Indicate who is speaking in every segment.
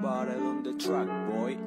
Speaker 1: Bottle on the track, boy.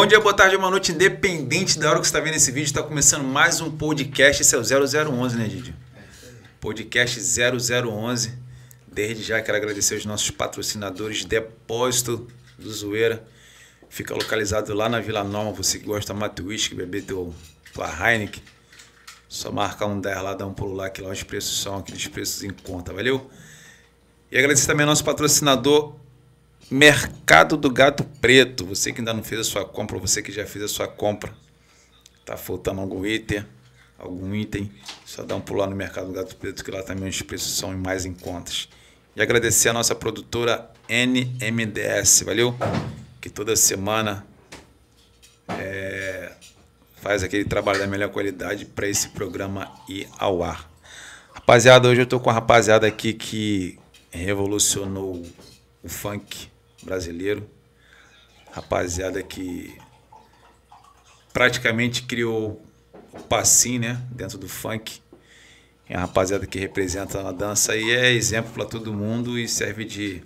Speaker 1: Bom dia, boa tarde, boa noite, independente da hora que você está vendo esse vídeo, está começando mais um podcast, esse é o 0011, né Didi? Podcast 0011, desde já quero agradecer os nossos patrocinadores Depósito do Zoeira, fica localizado lá na Vila Nova, você que gosta de mate whisky, beber teu, tua Heineken, só marcar um 10 lá, dá um pulo lá, que lá os preços são aqueles preços em conta, valeu? E agradecer também ao nosso patrocinador Mercado do Gato Preto. Você que ainda não fez a sua compra, você que já fez a sua compra. Tá faltando algum item, algum item, só dá um pulo lá no Mercado do Gato Preto, que lá também os preços são mais em contas. E agradecer a nossa produtora NMDS, valeu? Que toda semana é, faz aquele trabalho da melhor qualidade para esse programa ir ao ar. Rapaziada, hoje eu tô com a rapaziada aqui que revolucionou o funk brasileiro. Rapaziada que praticamente criou o passinho, né? Dentro do funk. É a rapaziada que representa a dança e é exemplo para todo mundo e serve de,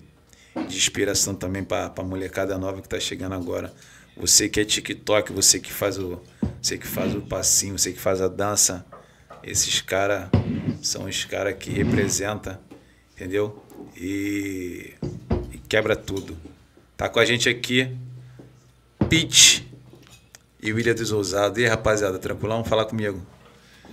Speaker 1: de inspiração também para a molecada nova que está chegando agora. Você que é TikTok, você que faz o, você que faz o passinho, você que faz a dança, esses caras são os caras que representa, entendeu? E quebra tudo. Tá com a gente aqui, Pete e William dos Ousados. E aí, rapaziada, tranquilão? Fala comigo.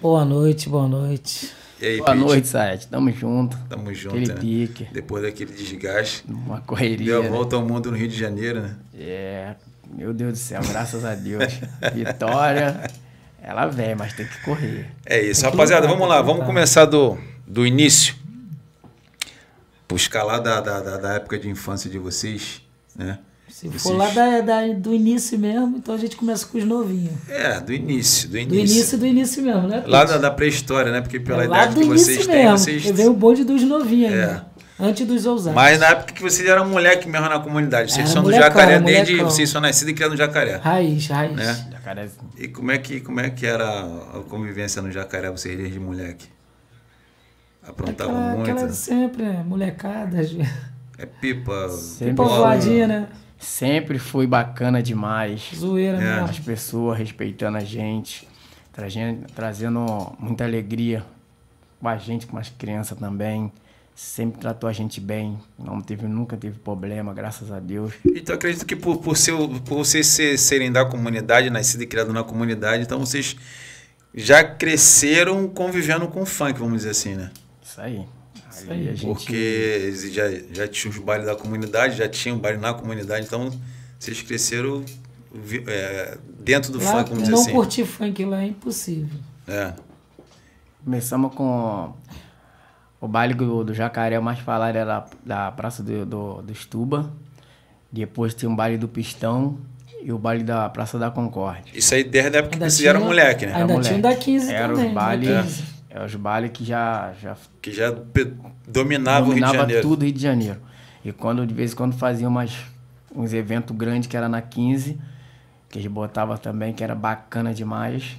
Speaker 2: Boa noite, boa noite. E aí, Boa Pete? noite,
Speaker 1: Sayed. Tamo
Speaker 2: junto. Tamo junto, Aquele né?
Speaker 1: pique. Depois daquele desgaste. Uma correria. Deu a né?
Speaker 3: volta né? ao mundo no Rio de Janeiro, né? É. Meu Deus do céu, graças a Deus. Vitória, ela vem, mas tem que correr. É isso, tem rapaziada. vamos lá, vamos começar
Speaker 1: do, do início buscar lá da, da, da, época de infância de vocês, né? Se vocês... for lá
Speaker 2: da, da, do início mesmo, então a gente começa com os novinhos. É, do
Speaker 1: início, do início. Do início,
Speaker 2: do início mesmo, né? Lá da,
Speaker 1: da pré-história, né? Porque pela é, idade que vocês mesmo, têm, vocês...
Speaker 2: veio o bonde dos novinhos é. Antes dos ousados. Mas na
Speaker 1: época que vocês eram moleque mesmo na comunidade. Vocês são do jacaré desde. Vocês são nascidos e criados no jacaré.
Speaker 2: Raiz, raiz. Né?
Speaker 1: Jacaré. E como é, que, como é que era a convivência no jacaré, vocês desde moleque?
Speaker 3: Aprontavam aquela, muito. Aquela
Speaker 2: sempre, molecada.
Speaker 1: É pipa, sempre pipa
Speaker 3: voadinha, né? Sempre foi bacana demais. Zoeira né? As pessoas respeitando a gente, trazendo, trazendo muita alegria com a gente, com as crianças também sempre tratou a gente bem, não teve, nunca teve problema, graças a Deus.
Speaker 1: Então acredito que por, por, seu, por vocês ser, serem da comunidade, nascido e criado na comunidade, então vocês já cresceram convivendo com o funk, vamos dizer assim, né? Isso aí. Isso aí, aí gente... Porque já, já tinha os bailes da comunidade, já tinha um baile na comunidade, então vocês cresceram é, dentro do lá, funk, vamos
Speaker 2: dizer assim. Não curtir funk lá é impossível.
Speaker 3: É. Começamos com o baile do, do Jacaré, o mais falado era da Praça do, do, do Estuba. Depois tinha um baile do Pistão e o baile da Praça da Concórdia.
Speaker 1: Isso aí desde a época ainda que vocês eram moleque, né? Ainda era moleque. tinha da 15 era também. Era os bailes...
Speaker 3: É. É os bailes que já. já
Speaker 1: que já dominava, dominava o Rio de Janeiro. tudo
Speaker 3: Rio de Janeiro. E quando, de vez em quando, fazia umas, uns eventos grandes que era na 15, que eles botavam também, que era bacana demais.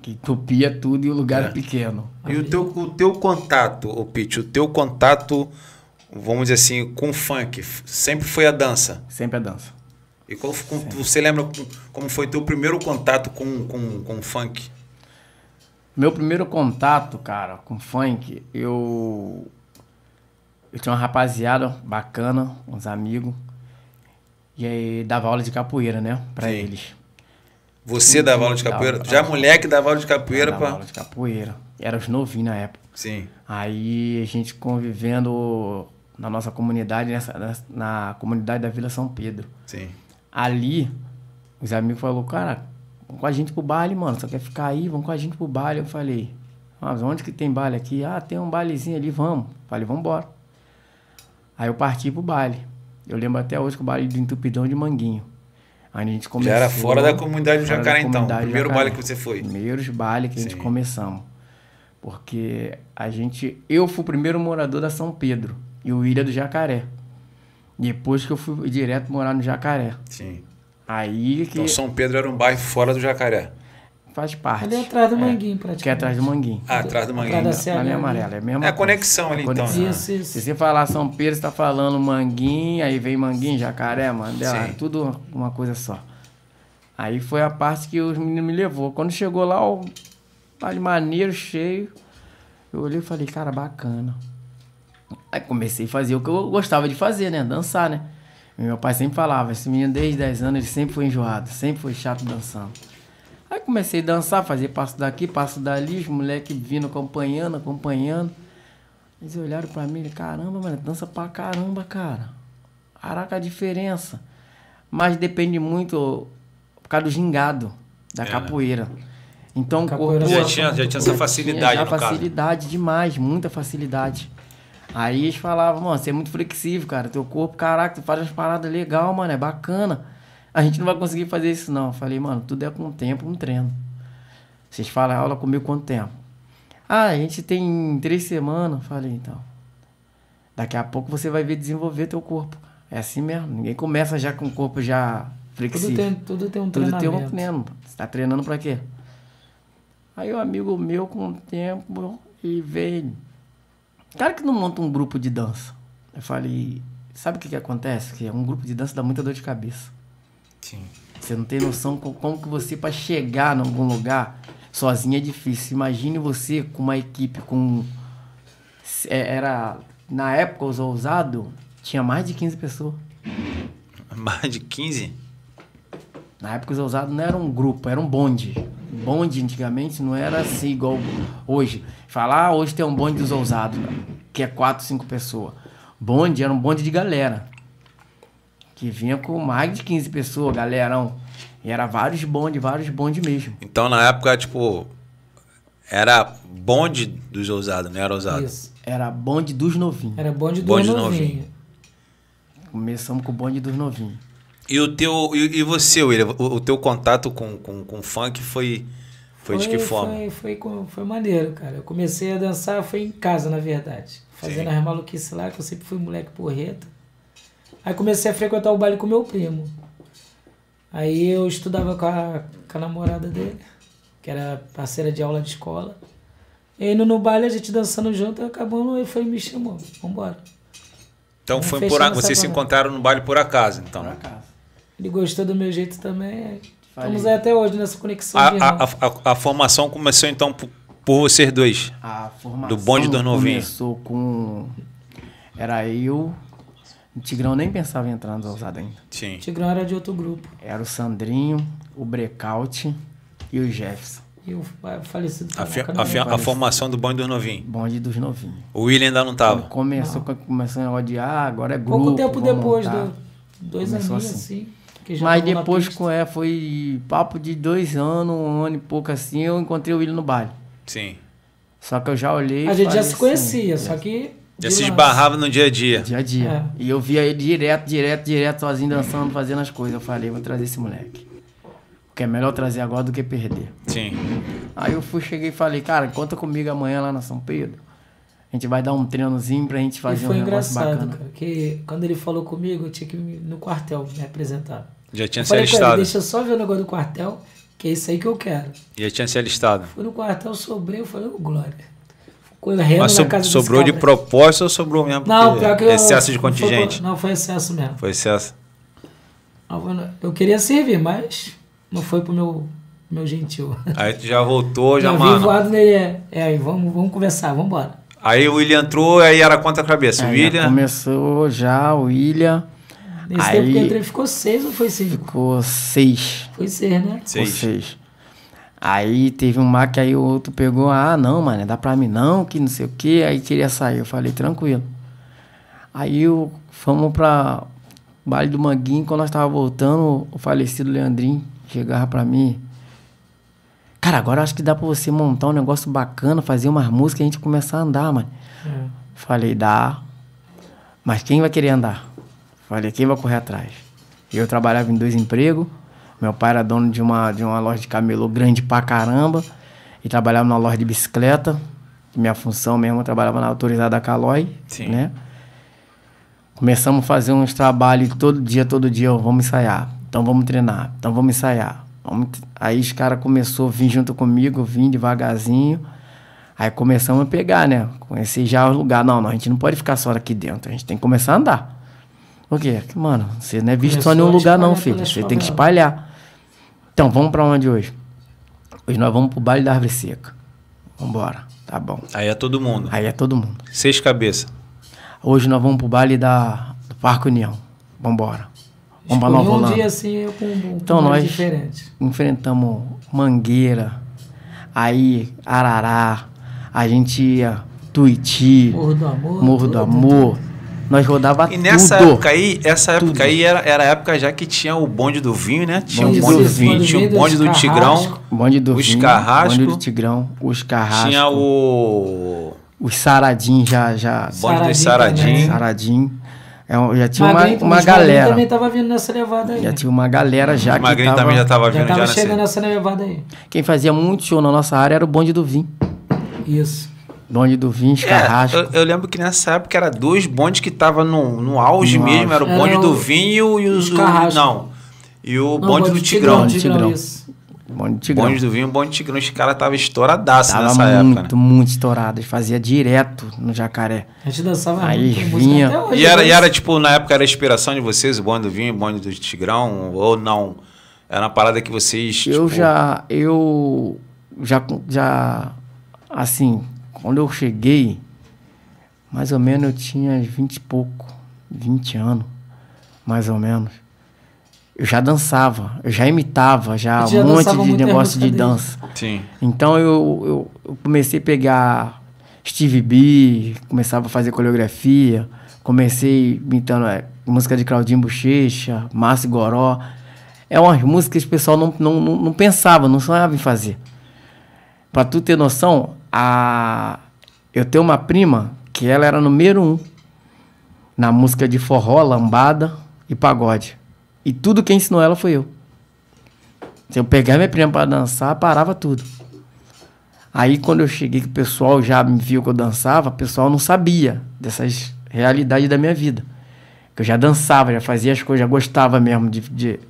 Speaker 3: Que entupia tudo e o lugar é. era pequeno.
Speaker 1: E o teu, o teu contato, o Pete, o teu contato, vamos dizer assim, com funk, sempre foi a dança?
Speaker 3: Sempre a dança.
Speaker 1: E qual, com, você lembra como foi teu primeiro contato com,
Speaker 3: com, com funk? Meu primeiro contato, cara, com funk, eu. Eu tinha uma rapaziada bacana, uns amigos. E aí dava aula de capoeira, né? Pra Sim. eles. Você e, dava aula de capoeira? Dava, Já moleque dava aula de capoeira, pá? aula de capoeira. Era os novinhos na época. Sim. Aí a gente convivendo na nossa comunidade, nessa, na comunidade da Vila São Pedro. Sim. Ali, os amigos falaram, cara, com a gente pro baile, mano. Só quer ficar aí, vamos com a gente pro baile. Eu falei, ah, mas onde que tem baile aqui? Ah, tem um bailezinho ali, vamos. falei, vamos embora. Aí eu parti pro baile. Eu lembro até hoje que o baile do Entupidão de Manguinho. Aí a gente começou. Já era fora da comunidade do Jacaré, então. Primeiro baile que você foi. Primeiros baile que Sim. a gente começamos. Porque a gente. Eu fui o primeiro morador da São Pedro e o Ilha do Jacaré. Depois que eu fui direto morar no Jacaré. Sim.
Speaker 1: Aí que. Então São Pedro era um bairro fora do Jacaré.
Speaker 3: Faz parte. Ali é
Speaker 2: atrás do é, Manguinho,
Speaker 3: praticamente. Que é atrás do Manguinho. Ah, atrás
Speaker 1: do
Speaker 2: Manguinho. Atrás da Amarela, amarela. É, a mesma é a
Speaker 3: conexão ali, é então. Né? Isso, isso. Se você falar São Pedro, você tá falando Manguinho, aí vem Manguinho, Jacaré, Mandela, Sim. tudo uma coisa só. Aí foi a parte que os meninos me levou. Quando chegou lá, o de maneiro, cheio, eu olhei e falei, cara, bacana. Aí comecei a fazer o que eu gostava de fazer, né? Dançar, né? Meu pai sempre falava, esse menino desde 10 anos ele sempre foi enjoado, sempre foi chato dançando. Aí comecei a dançar, fazer passo daqui, passo dali, os moleques vindo acompanhando, acompanhando. Eles olharam pra mim e caramba, mano, dança pra caramba, cara. Caraca, a diferença. Mas depende muito por causa do gingado, da é, né? capoeira. Né? Então, capoeira corpo, já, é tinha, já tinha essa facilidade, tinha no facilidade caso. demais, muita facilidade. Aí eles falavam, mano, você é muito flexível, cara. Teu corpo, caraca, tu faz umas paradas legal, mano, é bacana. A gente não vai conseguir fazer isso, não. Eu falei, mano, tudo é com tempo, um treino. Vocês falam aula comigo quanto tempo? Ah, a gente tem três semanas. falei, então. Daqui a pouco você vai ver desenvolver teu corpo. É assim mesmo. Ninguém começa já com o corpo já flexível. Tudo tem, tudo tem um tudo treinamento. Tudo tem um treino. Você tá treinando pra quê? Aí um amigo meu, com o tempo, ele veio Cara que não monta um grupo de dança. Eu falei, sabe o que, que acontece? Que um grupo de dança dá muita dor de cabeça. Sim. Você não tem noção como que você, para chegar em algum lugar, sozinho é difícil. Imagine você com uma equipe com. É, era. Na época, os ousados, tinha mais de 15 pessoas.
Speaker 1: Mais de 15?
Speaker 3: Na época os ousados não era um grupo, era um bonde. Bonde antigamente não era assim igual hoje. Falar ah, hoje tem um bonde dos ousados, que é quatro, cinco pessoas. Bonde era um bonde de galera. Que vinha com mais de 15 pessoas, galerão. E era vários bondes, vários bondes mesmo.
Speaker 1: Então na época, tipo, era bonde dos ousados, não era ousado?
Speaker 3: Isso. Era bonde dos novinhos. Era bonde dos novinhos. Novinho. Começamos com o bonde dos novinhos.
Speaker 1: E o teu. E, e você, William? O, o, teu contato com, com, com funk foi. Foi, foi de que forma? Foi,
Speaker 2: foi, foi, foi maneiro, cara. Eu comecei a dançar, foi em casa, na verdade. Fazendo Sim. as maluquices lá, que eu sempre fui moleque porreta. Aí comecei a frequentar o baile com meu primo. Aí eu estudava com a, com a namorada dele, que era parceira de aula de escola. E indo no baile, a gente dançando junto, acabando, ele foi e me chamou. Vambora. Então foi por a... vocês se
Speaker 1: encontraram no baile por acaso, então? Né? Por acaso.
Speaker 2: Ele gostou do meu jeito também. É. Estamos aí até hoje nessa conexão. A, a,
Speaker 1: a, a, formação começou então por, por vocês dois. A formação do bonde dos novinhos.
Speaker 3: Começou com. Era eu. O Tigrão nem pensava em entrar nos ousados ainda. Sim. O Tigrão era de outro grupo. Era o Sandrinho, o Brecaute e o Jefferson. E o falecido a, fi, a, né? fi, a
Speaker 1: formação do bonde dos novinhos. Bonde dos novinhos. O William ainda não estava.
Speaker 2: Começou,
Speaker 3: não. começou a odiar, agora é grupo. Pouco tempo depois, do,
Speaker 2: dois anos assim. assim. Mas depois
Speaker 3: com ela foi papo de dois anos, um ano e pouco assim, eu encontrei o William no baile. Sim. Só que eu já olhei. A gente já se assim, conhecia, assim, só que.
Speaker 2: Já se esbarrava
Speaker 1: no dia a dia. Dia
Speaker 3: a dia. É. E eu via ele direto, direto, direto, sozinho dançando, fazendo as coisas. Eu falei, vou trazer esse moleque. Porque é melhor trazer agora do que perder. Sim. Aí eu fui, cheguei e falei, cara, conta comigo amanhã lá na São Pedro. A gente vai dar um treinozinho pra gente fazer e foi um negócio bacana. Cara,
Speaker 2: que quando ele falou comigo, eu tinha que ir no quartel me apresentar. Já tinha se alistado. Deixa eu só ver o negócio do quartel, que é isso aí que eu quero. Já tinha se alistado. Fui no quartel, sobrei, eu falei, ô oh, Glória. Correndo Mas so, casa sobrou de
Speaker 1: propósito ou sobrou mesmo? Não, pior que Excesso de contingente. Foi, não, foi excesso mesmo. Foi excesso.
Speaker 2: Eu queria servir, mas não foi pro meu meu gentil.
Speaker 1: Aí tu já voltou, já, já mano.
Speaker 2: Voado nele, né? é, é, vamos, vamos conversar, vamos embora.
Speaker 1: Aí o William entrou, aí era contra a cabeça. É, o William.
Speaker 3: Começou já, o William. Nesse aí, tempo que eu entrei
Speaker 2: ficou seis ou foi seis?
Speaker 3: Ficou seis. Foi seis, né? Seis. Ficou seis. Aí teve um mar que aí o outro pegou, ah, não, mano, dá pra mim não, que não sei o que, aí queria sair. Eu falei, tranquilo. Aí eu, fomos pra Baile do Manguinho, quando nós tava voltando, o falecido Leandrinho chegava pra mim, Cara, agora eu acho que dá pra você montar um negócio bacana, fazer umas músicas e a gente começar a andar, mano. É. Falei, dá. Mas quem vai querer andar? Falei, quem vai correr atrás? Eu trabalhava em dois empregos. Meu pai era dono de uma, de uma loja de camelô grande pra caramba. E trabalhava numa loja de bicicleta. Minha função mesmo, eu trabalhava na autorizada Calói, Sim. né? Começamos a fazer uns trabalhos todo dia, todo dia, vamos ensaiar. Então vamos treinar, então vamos ensaiar. Aí os caras começou a vir junto comigo, vim devagarzinho. Aí começamos a pegar, né? Conheci já o lugar. Não, não, a gente não pode ficar só aqui dentro, a gente tem que começar a andar. Por quê? Mano, você não é visto começou só em lugar, não, filho. Você tem que espalhar. Então, vamos para onde hoje? Hoje nós vamos pro baile da árvore seca. Vambora, tá bom. Aí é todo mundo. Aí é todo mundo. Seis cabeças. Hoje nós vamos pro baile da, do Parque União. Vambora. Bomba Nova um Holanda. dia
Speaker 2: assim eu com um então, nós diferente.
Speaker 3: enfrentamos Mangueira, aí Arará, a gente ia Tuiti, Morro do Amor. Morro do Amor. Nós rodava tudo. E nessa tudo, época
Speaker 1: aí, essa época tudo. aí era, era a época já que tinha o bonde do vinho, né? Tinha bonde o bonde do, do vinho, tinha o bonde do Tigrão.
Speaker 3: Bonde do os vinho, carrasco, bonde do Tigrão, os carrascos. Tinha o... Os saradinhos já, já... Bonde dos saradinhos. Saradinho. É, já tinha Magrinho, uma, uma galera. também
Speaker 2: tava vindo nessa levada aí. Já
Speaker 3: tinha uma galera já que Magrinho tava, também já tava vindo já,
Speaker 2: tava já chegando nessa... nessa levada aí. Quem
Speaker 3: fazia muito show na nossa área era o Bonde do Vinho. Isso. Bonde do Vinho, é, Carrasco.
Speaker 1: É, eu, eu, lembro que nessa época era dois bondes que tava no, no auge no mesmo. Auge. Era o bonde era do o,
Speaker 3: Vinho e os... os do, não.
Speaker 1: E o não, bonde, bonde do Tigrão. Tigrão, Tigrão. Tigrão.
Speaker 3: Isso. Bonde do Tigrão. Bonde do
Speaker 1: Vinho, Bonde do Tigrão. Os caras estavam estouradaço tava nessa muito, época. Muito,
Speaker 3: né? muito estourado. Eles faziam direto no jacaré. A gente dançava Aí muito, vinha. Hoje, e, era, e era,
Speaker 1: tipo, na época era a inspiração de vocês, o Bonde do Vinho, o Bonde do Tigrão, ou não? Era uma parada que vocês. Eu tipo... já.
Speaker 3: Eu. Já. Já. Assim, quando eu cheguei, mais ou menos eu tinha vinte e pouco, vinte anos, mais ou menos eu já dançava, eu já imitava, já, já um monte de negócio de dança. Sim. Então eu, eu, eu, comecei a pegar Steve B, começava a fazer coreografia, comecei imitando é, música de Claudinho Bochecha, Márcio Goró. É umas músicas que o pessoal não, não, não, não pensava, não sonhava em fazer. Pra tu ter noção, a... eu tenho uma prima que ela era número um na música de forró, lambada e pagode. E tudo quem ensinou ela foi eu. Se assim, eu pegava minha prima para dançar, parava tudo. Aí quando eu cheguei, que o pessoal já me viu que eu dançava, o pessoal não sabia dessas realidades da minha vida. Que eu já dançava, já fazia as coisas, já gostava mesmo de, de,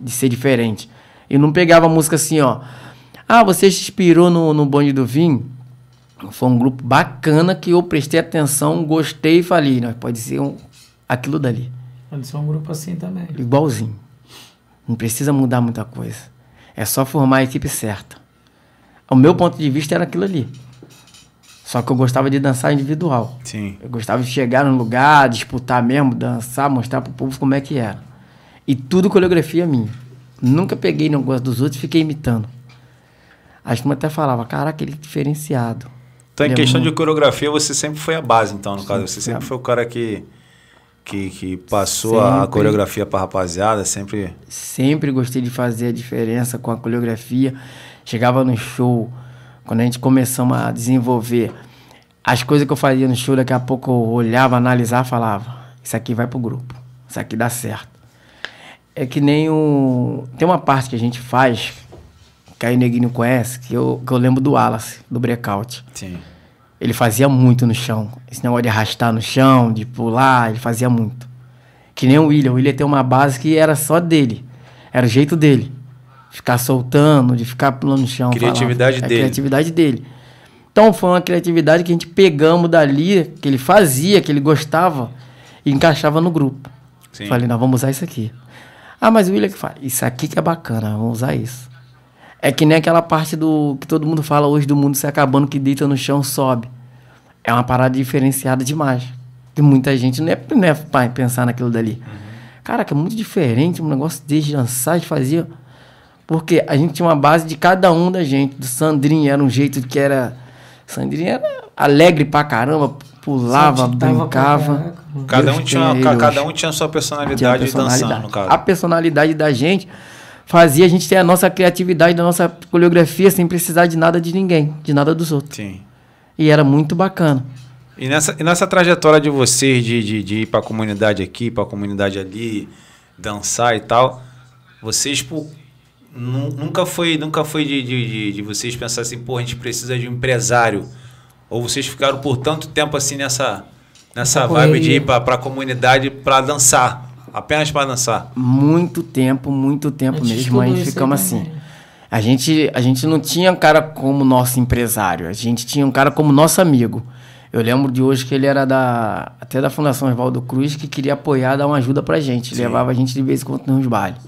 Speaker 3: de ser diferente. E não pegava música assim, ó. Ah, você se inspirou no, no Bonde do Vinho? Foi um grupo bacana que eu prestei atenção, gostei e falei, não, pode ser um, aquilo dali.
Speaker 2: Eles são um grupo assim também.
Speaker 3: Igualzinho. Não precisa mudar muita coisa. É só formar a equipe certa. O meu ponto de vista era aquilo ali. Só que eu gostava de dançar individual. Sim. Eu gostava de chegar num lugar, disputar mesmo, dançar, mostrar pro povo como é que era. E tudo coreografia minha. Nunca peguei no gosto dos outros e fiquei imitando. As turmas até falava, caraca, ele é diferenciado. Então, em é questão de
Speaker 1: coreografia, você sempre foi a base, então, no Sim, caso. Você sempre é... foi o cara que que, que passou sempre, a coreografia para rapaziada? Sempre.
Speaker 3: Sempre gostei de fazer a diferença com a coreografia. Chegava no show, quando a gente começou a desenvolver as coisas que eu fazia no show, daqui a pouco eu olhava, analisava, falava: Isso aqui vai pro grupo, isso aqui dá certo. É que nem o. Tem uma parte que a gente faz, que aí o neguinho conhece, que eu, que eu lembro do Wallace, do Breakout. Sim. Ele fazia muito no chão. Esse negócio de arrastar no chão, de pular, ele fazia muito. Que nem o William. O William tem uma base que era só dele. Era o jeito dele. Ficar soltando, de ficar pulando no chão. Criatividade falava. É dele. A criatividade dele. Então foi uma criatividade que a gente pegamos dali, que ele fazia, que ele gostava, e encaixava no grupo. Sim. Falei, "Nós vamos usar isso aqui. Ah, mas o William que fala, isso aqui que é bacana, vamos usar isso. É que nem aquela parte do que todo mundo fala hoje do mundo se acabando, que deita no chão, sobe é uma parada diferenciada demais. Tem muita gente, não é, não é pra pensar naquilo dali. Uhum. Caraca, é muito diferente um negócio desde dançar, de fazer. Porque a gente tinha uma base de cada um da gente. Do Sandrinho era um jeito que era. Sandrinho era alegre pra caramba, pulava, brincava. Cada um, tinha, cada um
Speaker 1: tinha sua personalidade, tinha personalidade. dançando, no caso. A
Speaker 3: personalidade da gente fazia a gente ter a nossa criatividade, a nossa coreografia sem precisar de nada de ninguém, de nada dos outros. Sim e era muito bacana.
Speaker 1: E nessa, e nessa trajetória de vocês de, de, de ir para a comunidade aqui, para a comunidade ali, dançar e tal, vocês tipo, nunca foi nunca foi de, de, de, vocês pensar assim, pô, a gente precisa de um empresário. Ou vocês ficaram por tanto tempo assim nessa, nessa vibe de ir para a comunidade para dançar, apenas para dançar?
Speaker 3: Muito tempo, muito tempo Antes mesmo, aí ficamos assim. A gente, a gente não tinha um cara como nosso empresário, a gente tinha um cara como nosso amigo. Eu lembro de hoje que ele era da até da Fundação Oswaldo Cruz, que queria apoiar, dar uma ajuda pra gente. Sim. Levava a gente de vez em quando nos bailes.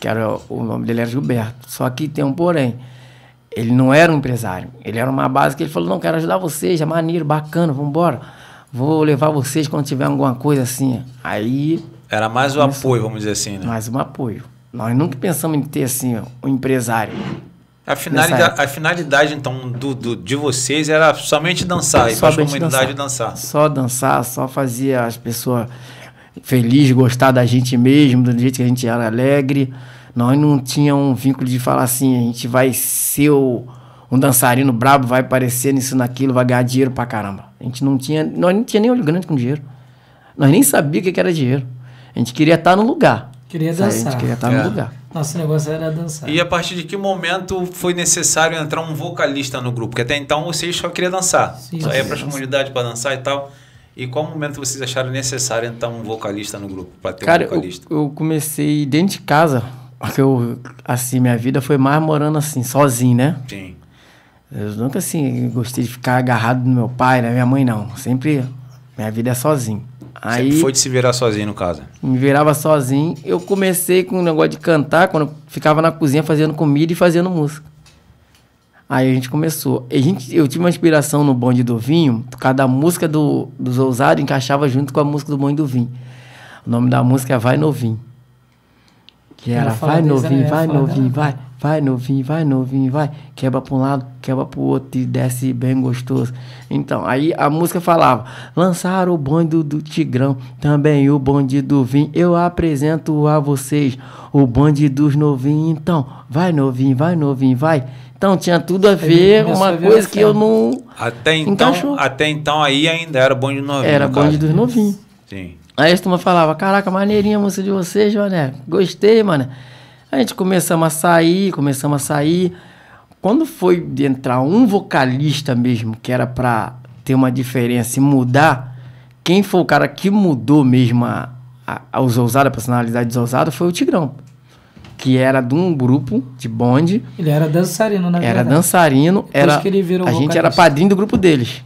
Speaker 3: Que era, o nome dele era Gilberto. Só que tem um porém. Ele não era um empresário. Ele era uma base que ele falou, não, quero ajudar vocês, é maneiro, bacana, vambora. Vou levar vocês quando tiver alguma coisa assim. Aí.
Speaker 1: Era mais o apoio, vamos dizer
Speaker 3: assim, né? Mais um apoio. Nós nunca pensamos em ter assim um empresário.
Speaker 1: A finalidade, a finalidade então, do, do, de vocês era somente dançar, só e para a comunidade dançar. dançar.
Speaker 3: Só dançar, só fazia as pessoas felizes, gostar da gente mesmo, do jeito que a gente era alegre. Nós não tínhamos um vínculo de falar assim, a gente vai ser o, um dançarino brabo, vai aparecer nisso, naquilo, vai ganhar dinheiro pra caramba. A gente não tinha, nós não tinha nem olho grande com dinheiro. Nós nem sabia o que era dinheiro. A gente queria estar no lugar.
Speaker 2: Queria dançar. A gente queria estar é. no lugar. Nosso negócio era dançar.
Speaker 1: E a partir de que momento foi necessário entrar um vocalista no grupo? Porque até então vocês só queriam dançar. Sim, só ia para as comunidades para dançar e tal. E qual momento vocês acharam necessário entrar um vocalista no grupo? Para ter Cara, um vocalista?
Speaker 3: Eu, eu comecei dentro de casa. Porque eu, assim, minha vida foi mais morando assim, sozinho, né? Sim. Eu nunca assim gostei de ficar agarrado no meu pai, na né? minha mãe não. Sempre minha vida é sozinho. Aí, Sempre foi de
Speaker 1: se virar sozinho no caso?
Speaker 3: Me virava sozinho. Eu comecei com o negócio de cantar quando ficava na cozinha fazendo comida e fazendo música. Aí a gente começou. A gente, eu tive uma inspiração no Bonde do Vinho, por causa da música do, dos Ousados, encaixava junto com a música do Bonde do Vinho. O nome da música é Vai Novinho. Que era Vai Novinho, né? vai, novinho, vai vai novinho, vai novinho, vai, quebra pra um lado, quebra pro outro e desce bem gostoso. Então, aí a música falava: lançaram o bonde do, do Tigrão, também o bonde do vinho. Eu apresento a vocês o bonde dos novinhos. Então, vai novinho, vai novinho, vai. Então tinha tudo a é ver, uma é coisa que eu não.
Speaker 1: Até então, encaixou. até então aí ainda era bonde novinho. Era bonde dos novinhos.
Speaker 3: Sim. Aí a turma falava: Caraca, maneirinha a música de vocês, mané. Gostei, mané. A gente começamos a sair, começamos a sair. Quando foi entrar um vocalista mesmo, que era pra ter uma diferença e mudar, quem foi o cara que mudou mesmo a, a, a Ousada, a personalidade de Ousada,
Speaker 2: foi o Tigrão.
Speaker 3: Que era de um grupo de bonde.
Speaker 2: Ele era dançarino, né? Era verdade.
Speaker 3: dançarino. era, a vocalista. gente era padrinho do grupo deles.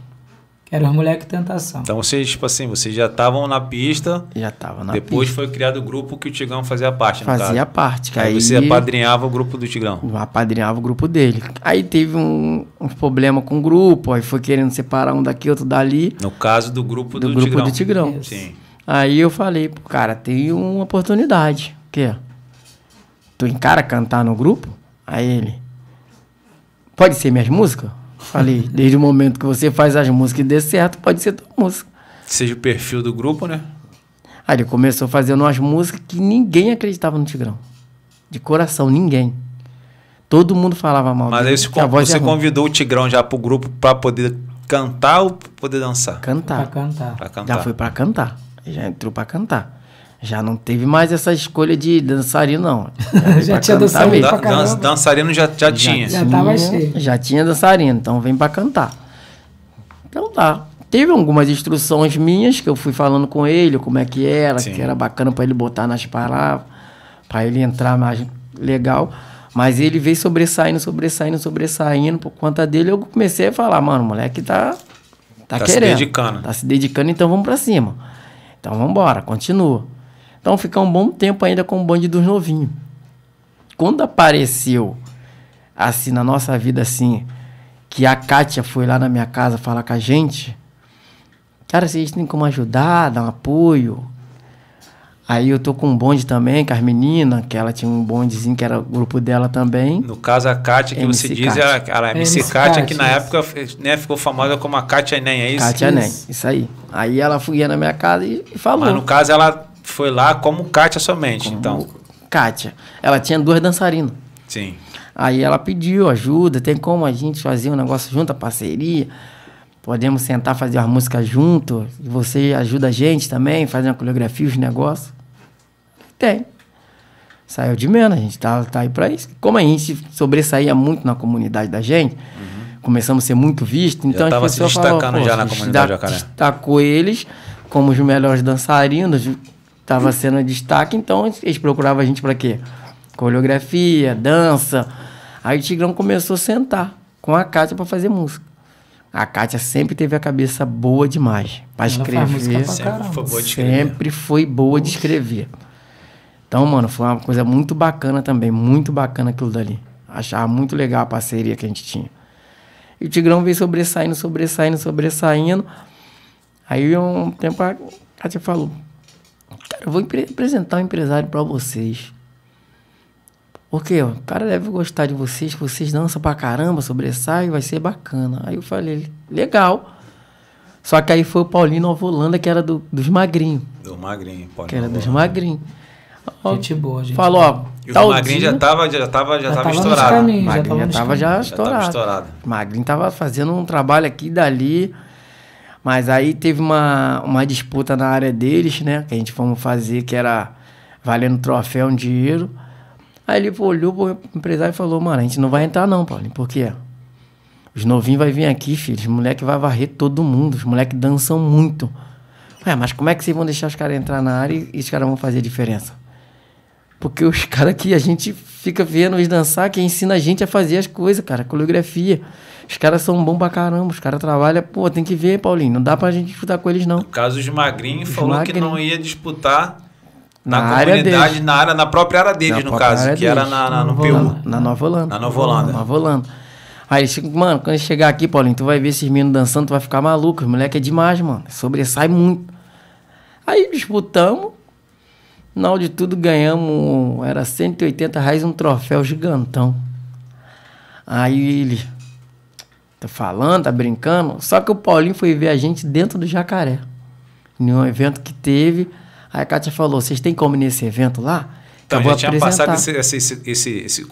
Speaker 2: Era os moleque tentação.
Speaker 1: Então vocês, tipo assim, vocês já estavam na pista. Já estavam na Depois pista. foi criado o grupo que o Tigrão fazia parte, Fazia parte, cara. Aí, aí você apadrinhava
Speaker 3: o grupo do Tigrão. Apadrinhava o grupo dele. Aí teve um, um problema com o grupo, aí foi querendo separar um daqui, outro dali. No caso
Speaker 1: do grupo do, do grupo Tigrão. do Tigrão. Sim.
Speaker 3: Aí eu falei, cara, tem uma oportunidade. O quê? Tu encara cantar no grupo? Aí ele. Pode ser minhas músicas? Falei, desde o momento que você faz as músicas e dê certo, pode ser tua música.
Speaker 1: Seja o perfil do grupo, né?
Speaker 3: Aí ele começou fazendo umas músicas que ninguém acreditava no Tigrão. De coração, ninguém. Todo mundo falava mal. Mas dele, aí você é convidou
Speaker 1: o Tigrão já pro grupo pra poder cantar ou poder dançar?
Speaker 3: Cantar. Pra cantar. Pra cantar. Já foi pra cantar. Já entrou pra cantar. Já não teve mais essa escolha de dançarino, não. Já, já tinha dançarino mesmo. pra
Speaker 1: dançarino já, já, já tinha. Já tava cheio.
Speaker 3: Já tinha dançarino, então vem pra cantar. Então tá. Teve algumas instruções minhas que eu fui falando com ele, como é que era, Sim. que era bacana para ele botar nas palavras, para ele entrar mais legal. Mas ele veio sobressaindo, sobressaindo, sobressaindo. Por conta dele, eu comecei a falar, mano, o moleque tá, tá, tá querendo. Tá se dedicando. Tá se dedicando, então vamos pra cima. Então vamos embora, continua. Então ficar um bom tempo ainda com o bonde dos novinhos. Quando apareceu assim na nossa vida assim, que a Kátia foi lá na minha casa falar com a gente, cara, vocês têm como ajudar, dar um apoio. Aí eu tô com um bonde também, com as meninas, que ela tinha um bondezinho que era o grupo dela também. No
Speaker 1: caso, a Kátia, que MC você diz, ela, ela é MC, MC Kátia, Kátia, que na isso. época né, ficou famosa como a Kátia Enem, é isso? Kátia Enem,
Speaker 3: isso aí. Aí ela fugia na minha casa e, e falou. Mas no caso, ela foi
Speaker 1: lá como Kátia somente, como então.
Speaker 3: Kátia. Ela tinha duas dançarinas. Sim. Aí ela pediu ajuda, tem como a gente fazer um negócio junto, a parceria. Podemos sentar, fazer uma música junto. E você ajuda a gente também, fazer uma coreografia, os negócios. Tem. Saiu de menos, a gente tá, tá aí pra isso. Como a gente sobressaía muito na comunidade da gente, uhum. começamos a ser muito vistos. Então já tava se destacando falou, já na comunidade destac, Jacaré. Destacou eles como os melhores dançarinos, estava sendo destaque, então eles procuravam a gente para quê? Coreografia, dança. Aí o Tigrão começou a sentar com a Kátia para fazer música. A Kátia sempre teve a cabeça boa demais para escrever. Pra sempre foi boa de escrever. Sempre foi boa de escrever. Então, mano, foi uma coisa muito bacana também, muito bacana aquilo dali. Achava muito legal a parceria que a gente tinha. E o Tigrão veio sobressaindo, sobressaindo, sobressaindo. Aí um tempo a Kátia falou, Cara, eu vou apresentar um empresário para vocês. Porque o cara deve gostar de vocês, que vocês dançam pra caramba, sobressai, vai ser bacana. Aí eu falei, legal. Só que aí foi o Paulinho Alvolanda, que era do, dos magrinhos.
Speaker 4: Do
Speaker 1: magrinho, Paulinho. Que era Alvolanda. dos
Speaker 3: magrinhos. Gente boa, gente. Falou, ó. E o magrinho já tava, já tava, já, já tava estourado. magrinho já tava, já, tava estourado. já tava estourado. Magrinho tava fazendo um trabalho aqui e dali. Mas aí teve uma, uma disputa na área deles, né? Que a gente fomos fazer, que era valendo troféu, um dinheiro. Aí ele olhou pro empresário e falou, mano, a gente não vai entrar não, Paulinho, porque os novinhos vai vir aqui, filho, os moleques vai varrer todo mundo, os moleques dançam muito. Ué, mas como é que vocês vão deixar os caras entrar na área e, e os caras vão fazer a diferença? Porque os caras que a gente fica vendo eles dançar, que ensina a gente a fazer as coisas, cara, coreografia. Os caras são bons pra caramba, os caras trabalham. Pô, tem que ver, Paulinho, não dá pra gente disputar com eles, não. No
Speaker 1: caso de Magrinho, os falou magrinho. que não ia disputar
Speaker 3: na, na comunidade, deles. na área, na
Speaker 1: própria área deles, na no caso, que deles. era na, na, no
Speaker 3: PU. Na Nova Holanda. Na Nova Holanda. Na Nova Holanda. Aí, mano, quando chegar aqui, Paulinho, tu vai ver esses meninos dançando, tu vai ficar maluco. Os moleque é demais, mano. Sobressai muito. Aí disputamos. Final de tudo ganhamos, era 180 reais um troféu gigantão. Aí ele, Tá falando, tá brincando. Só que o Paulinho foi ver a gente dentro do jacaré. Em um evento que teve. Aí a Kátia falou: vocês têm como ir nesse evento lá? Então, eu já tinha passado esse,
Speaker 1: esse, esse, esse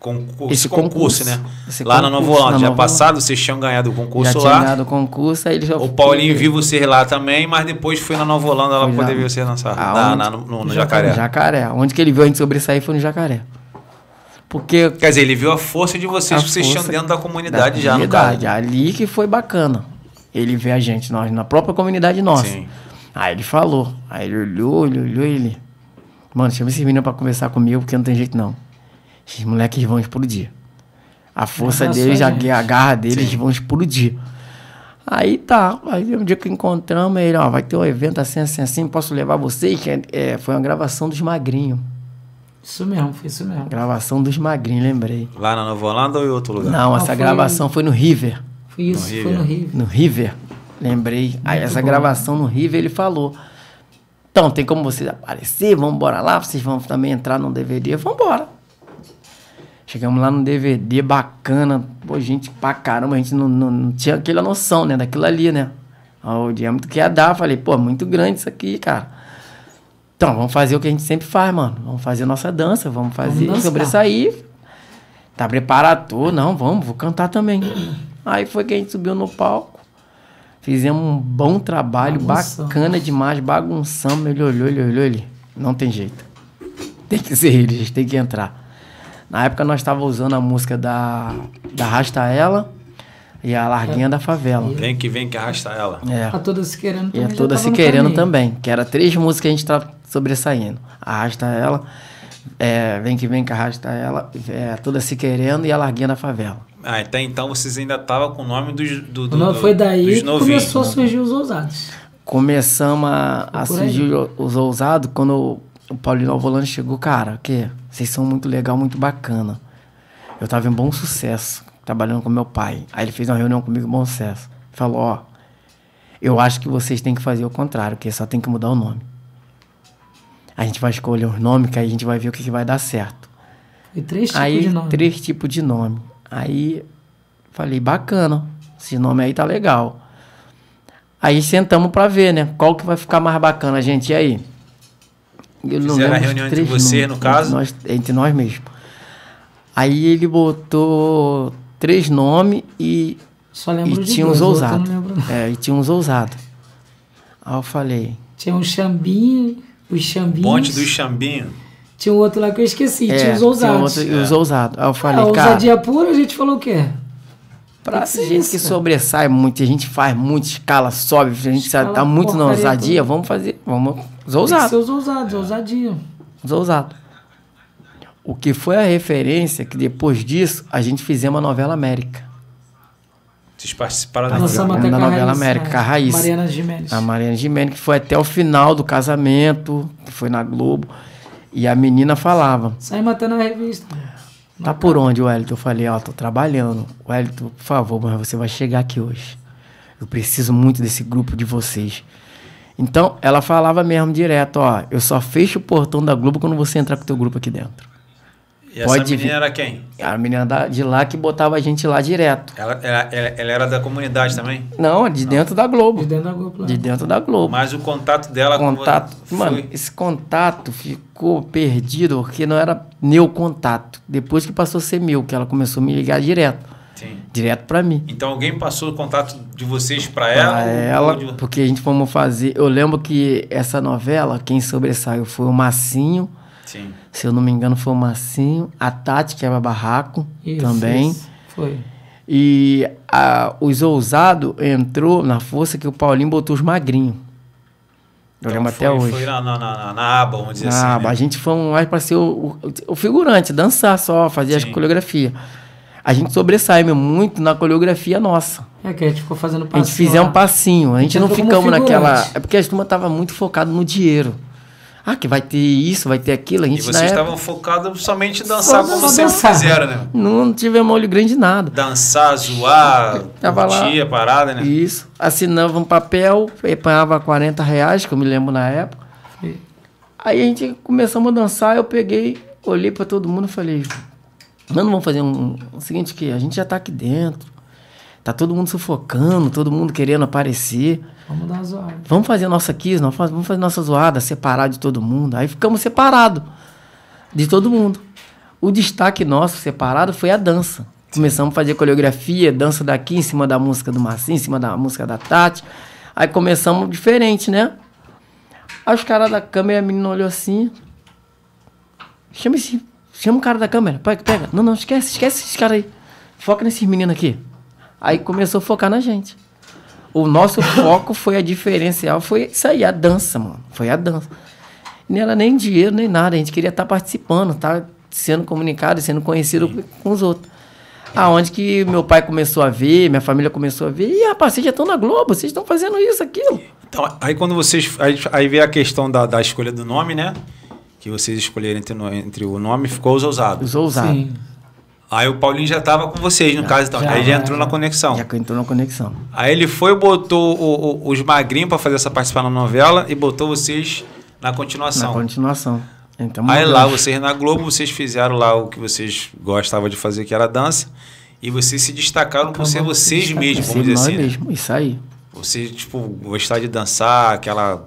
Speaker 1: concurso, esse concurso, né? Esse lá concurso, na Novo Holanda. Já passado, vocês tinham ganhado o concurso já lá. Tinha
Speaker 3: ganhado o concurso, aí ele já O Paulinho viu
Speaker 1: vocês lá também, mas depois foi na Nova Holanda lá poder ver vocês lançar. Na, na, no, no, no Jacaré.
Speaker 3: Jacaré. Onde que ele viu a gente sobressair foi no Jacaré. Porque,
Speaker 1: Quer dizer, ele viu a força de vocês que vocês tinham dentro da comunidade da já, comunidade, no caso.
Speaker 3: Ali que foi bacana. Ele vê a gente, nós, na própria comunidade nossa. Sim. Aí ele falou. Aí ele olhou, ele olhou ele. Mano, chama esses meninos pra conversar comigo, porque não tem jeito não. Esses moleques vão explodir. A força deles, a, a garra deles Sim. vão explodir. Aí tá, aí um dia que encontramos ele, ó, vai ter um evento assim, assim, assim, posso levar vocês? É, é, foi uma gravação dos magrinhos. Isso mesmo, foi isso mesmo. Gravação dos Magrinhos, lembrei.
Speaker 1: Lá na Nova Holanda ou em outro lugar? Não, essa foi... gravação foi no
Speaker 3: River. Foi isso, no foi no River. No River, lembrei. Muito Aí essa bom. gravação no River ele falou. Então, tem como vocês aparecer, vamos embora lá, vocês vão também entrar no DVD, vamos embora. Chegamos lá no DVD bacana, pô, gente pra caramba, a gente não, não, não tinha aquela noção, né, daquilo ali, né. O diâmetro que ia dar, falei, pô, muito grande isso aqui, cara. Então, vamos fazer o que a gente sempre faz, mano. Vamos fazer nossa dança, vamos fazer vamos sobressair. Tá preparado? não, vamos, vou cantar também. Aí foi que a gente subiu no palco. Fizemos um bom trabalho, Bagunção. bacana demais, bagunçamos. Ele olhou, ele olhou, ele. Não tem jeito. Tem que ser ele, a gente tem que entrar. Na época nós estava usando a música da, da Rasta Ela e a Larguinha é. da Favela.
Speaker 1: Vem que vem que arrasta ela.
Speaker 3: É. A
Speaker 2: Todas Se Querendo também. E a Todas Se Querendo também.
Speaker 3: Que era três músicas que a gente tava sobressaindo. Arrasta ela, é, vem que vem que arrasta ela, é, toda se querendo e a larguinha da favela.
Speaker 1: Ah, até então vocês ainda estavam com o nome dos do, do, do, Foi daí que novinhos, começou a né?
Speaker 2: surgir os ousados.
Speaker 3: Começamos a, a surgir os ousados quando o Paulinho Alvolano chegou, cara, que vocês são muito legal, muito bacana. Eu tava em bom sucesso, trabalhando com meu pai. Aí ele fez uma reunião comigo, bom sucesso. Falou, ó, eu acho que vocês têm que fazer o contrário, que só tem que mudar o nome a gente vai escolher os nomes que aí a gente vai ver o que, que vai dar certo.
Speaker 2: E três tipos aí, de nome.
Speaker 3: Três tipos de nome. Aí falei, bacana, esse nome aí tá legal. Aí sentamos para ver, né? Qual que vai ficar mais bacana, a gente? E aí? Eu Fizeram a reunião entre você, no caso? Entre nós, entre nós mesmos. Aí ele botou três nomes e, Só lembro e de tinha dois, uns ousados. É, e tinha uns ousados. Aí eu falei.
Speaker 2: Tinha um Xambinho. Os Xambinhos. Ponte do
Speaker 1: Xambinho.
Speaker 2: Tinha um outro lá que eu esqueci, é, tinha os ousados. Tinha outro, é. Os ousados. Aí eu ah, falei, é, cara. Ousadia pura, a gente falou o quê?
Speaker 3: Pra essa gente isso? que sobressai muito, a gente faz muito, escala, sobe, a gente tá escala tá muito na ousadia, vamos fazer, vamos. Os ousados.
Speaker 2: Os ousados, ousadia.
Speaker 3: Os ousados. O que foi a referência que depois disso a gente fizemos a novela América.
Speaker 1: Vocês participaram
Speaker 3: da novela, é até da novela América, né? a Mariana Gimenez. A Mariana Gimenez, que foi até o final do casamento, que foi na Globo. E a menina falava. Sai
Speaker 2: matando a revista.
Speaker 3: É. Tá por onde, Wellington? Eu falei, ó, oh, tô trabalhando. Wellington, por favor, mas você vai chegar aqui hoje. Eu preciso muito desse grupo de vocês. Então, ela falava mesmo direto, ó, eu só fecho o portão da Globo quando você entrar com o teu grupo aqui dentro. E essa menina vir. era quem? Era a menina da, de lá que botava a gente lá direto.
Speaker 1: Ela, ela, ela era da comunidade também?
Speaker 3: Não, de Não. dentro da Globo. De dentro da Globo. Claro. De dentro da Globo.
Speaker 1: Mas o contato dela... Contato, com... Mano, foi...
Speaker 3: esse contato ficou perdido porque não era meu contato. Depois que passou a ser meu, que ela começou a me ligar direto. Sim. Direto para mim. Então
Speaker 1: alguém passou o contato de vocês para ela? Pra ela,
Speaker 3: porque a gente fomos fazer... Eu lembro que essa novela, quem sobressaiu foi o Massinho... Sim se eu não me engano, foi o Massinho. A Tati quebra barraco isso, também. Isso. Foi. E a, os ousados entrou na força que o Paulinho botou os magrinhos. Eu então lembro foi, até hoje. Foi
Speaker 1: na, na, na, na aba, vamos dizer na assim. Aba. Né? A
Speaker 3: gente foi mais para ser o, o, o, figurante, dançar só, fazer as coreografias. A gente sobressaiu muito na coreografia nossa. É que a gente ficou fazendo passinho. A gente fizemos um passinho, a gente, a gente não ficamos naquela. É porque a turma tava muito focado no dinheiro ah, que vai ter isso, vai ter aquilo. A gente, e vocês estavam
Speaker 1: época... focados somente em dançar Só como vocês dançar. fizeram, né?
Speaker 3: Não, não tivemos olho grande de nada. Dançar, zoar, curtir a parada, né? Isso. Assinava um papel, apanhava eh, 40 reais, que eu me lembro na época. Aí a gente começamos a dançar, eu peguei, olhei para todo mundo e falei, nós não vamos fazer um, o seguinte que a gente já tá aqui dentro. Tá todo mundo sufocando, todo mundo querendo aparecer.
Speaker 2: Vamos dar uma zoada.
Speaker 3: Vamos fazer nossa quis, vamos fazer nossa zoada, separado de todo mundo. Aí ficamos separados de todo mundo. O destaque nosso separado foi a dança. Começamos a fazer coreografia, dança daqui em cima da música do Marcinho, em cima da música da Tati. Aí começamos diferente, né? Aí os caras da câmera, a menina olhou assim. Chama esse. Chama o cara da câmera. Pega, pega. Não, não, esquece, esquece esses caras aí. Foca nesses meninos aqui. Aí começou a focar na gente. O nosso foco foi a diferencial, foi isso aí, a dança, mano. Foi a dança. Não era nem dinheiro, nem nada. A gente queria estar tá participando, estar tá sendo comunicado, sendo conhecido Sim. com os outros. Aonde que meu pai começou a ver, minha família começou a ver. E rapaz, vocês já estão na Globo, vocês estão fazendo isso, aquilo. Então,
Speaker 1: aí quando vocês. Aí, aí veio a questão da, da escolha do nome, né? Que vocês escolheram entre, entre o nome, ficou os ousados. Os ousados. Sim. Aí o Paulinho já estava com vocês no já, caso, então. Já, aí ele entrou já, na
Speaker 3: conexão. Já entrou na conexão.
Speaker 1: Aí ele foi botou o, o, os magrinhos para fazer essa participação na novela e botou vocês na continuação. Na
Speaker 3: continuação. Então, aí
Speaker 1: lá vocês na Globo, vocês fizeram lá o que vocês gostavam de fazer, que era dança. E vocês se destacaram por ser vocês mesmos, vamos dizer nós assim. Né?
Speaker 3: Mesmo, Isso aí.
Speaker 1: Vocês, tipo, gostar de dançar, aquela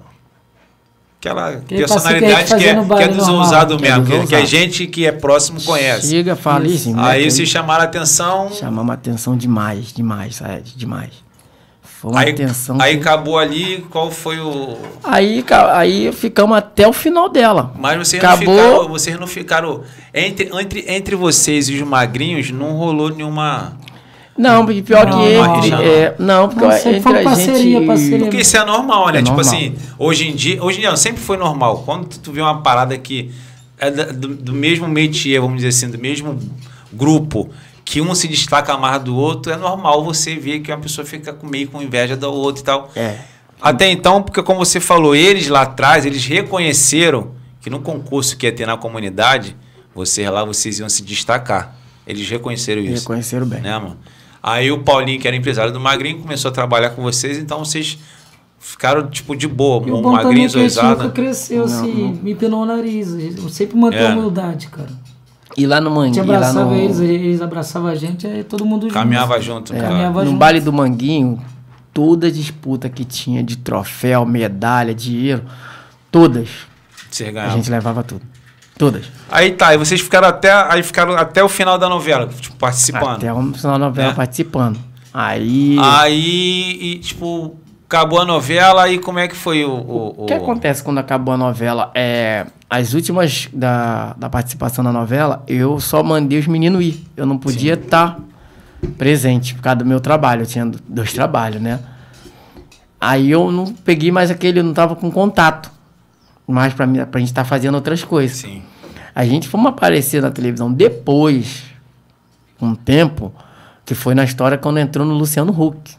Speaker 1: aquela que tá personalidade que, é, que é desousado mesmo, que, é que, a gente que é próximo conhece. Chega, fala isso. aí né? se chamaram a atenção.
Speaker 3: Chamamos a atenção demais, demais, Saed, demais. Foi uma aí, atenção. Aí que... acabou ali, qual foi o. Aí, aí ficamos até o final dela. Mas vocês, acabou... não, ficaram, vocês não
Speaker 1: ficaram. Entre, entre, entre vocês e os magrinhos, não rolou nenhuma.
Speaker 3: Não, porque pior não, que ele. Não. É, não, porque não, entre foi a parceria, gente... parceria. Porque isso
Speaker 1: é normal, né? É tipo normal. assim, hoje em dia. Hoje em dia, sempre foi normal. Quando tu, tu vê uma parada que é do, do mesmo métier, vamos dizer assim, do mesmo grupo, que um se destaca mais do outro, é normal você ver que uma pessoa fica meio com inveja do outro e tal. É. Até então, porque como você falou, eles lá atrás, eles reconheceram que no concurso que ia ter na comunidade, vocês lá, vocês iam se destacar. Eles reconheceram isso. Reconheceram bem. Né, mano? Aí o Paulinho, que era empresário do Magrinho, começou a trabalhar com vocês, então vocês ficaram tipo
Speaker 2: de boa, e o bom Magrinho, é Zoizada. cresceu assim, me pelou o nariz. Eu sempre manteve é. a humildade, cara. E lá no Manguinho. A gente abraçava no... eles, eles abraçavam a gente, aí todo mundo Caminhava junto.
Speaker 1: junto é, Caminhava no junto. baile
Speaker 3: do Manguinho, toda disputa que tinha de troféu, medalha, dinheiro, todas. A gente levava tudo. Todas.
Speaker 1: Aí tá, e vocês ficaram até, aí ficaram até o final da novela, tipo, participando. Até o final da
Speaker 3: novela, é. participando. Aí.
Speaker 1: Aí, e, tipo, acabou a novela e como é que foi o. O, o que o... acontece
Speaker 3: quando acabou a novela? É. As últimas da, da participação na novela, eu só mandei os meninos ir. Eu não podia estar tá presente por causa do meu trabalho. Eu tinha dois trabalhos, né? Aí eu não peguei mais aquele, eu não tava com contato mais para a gente estar tá fazendo outras coisas. Sim. A gente fomos aparecer na televisão depois, um tempo, que foi na história quando entrou no Luciano Huck.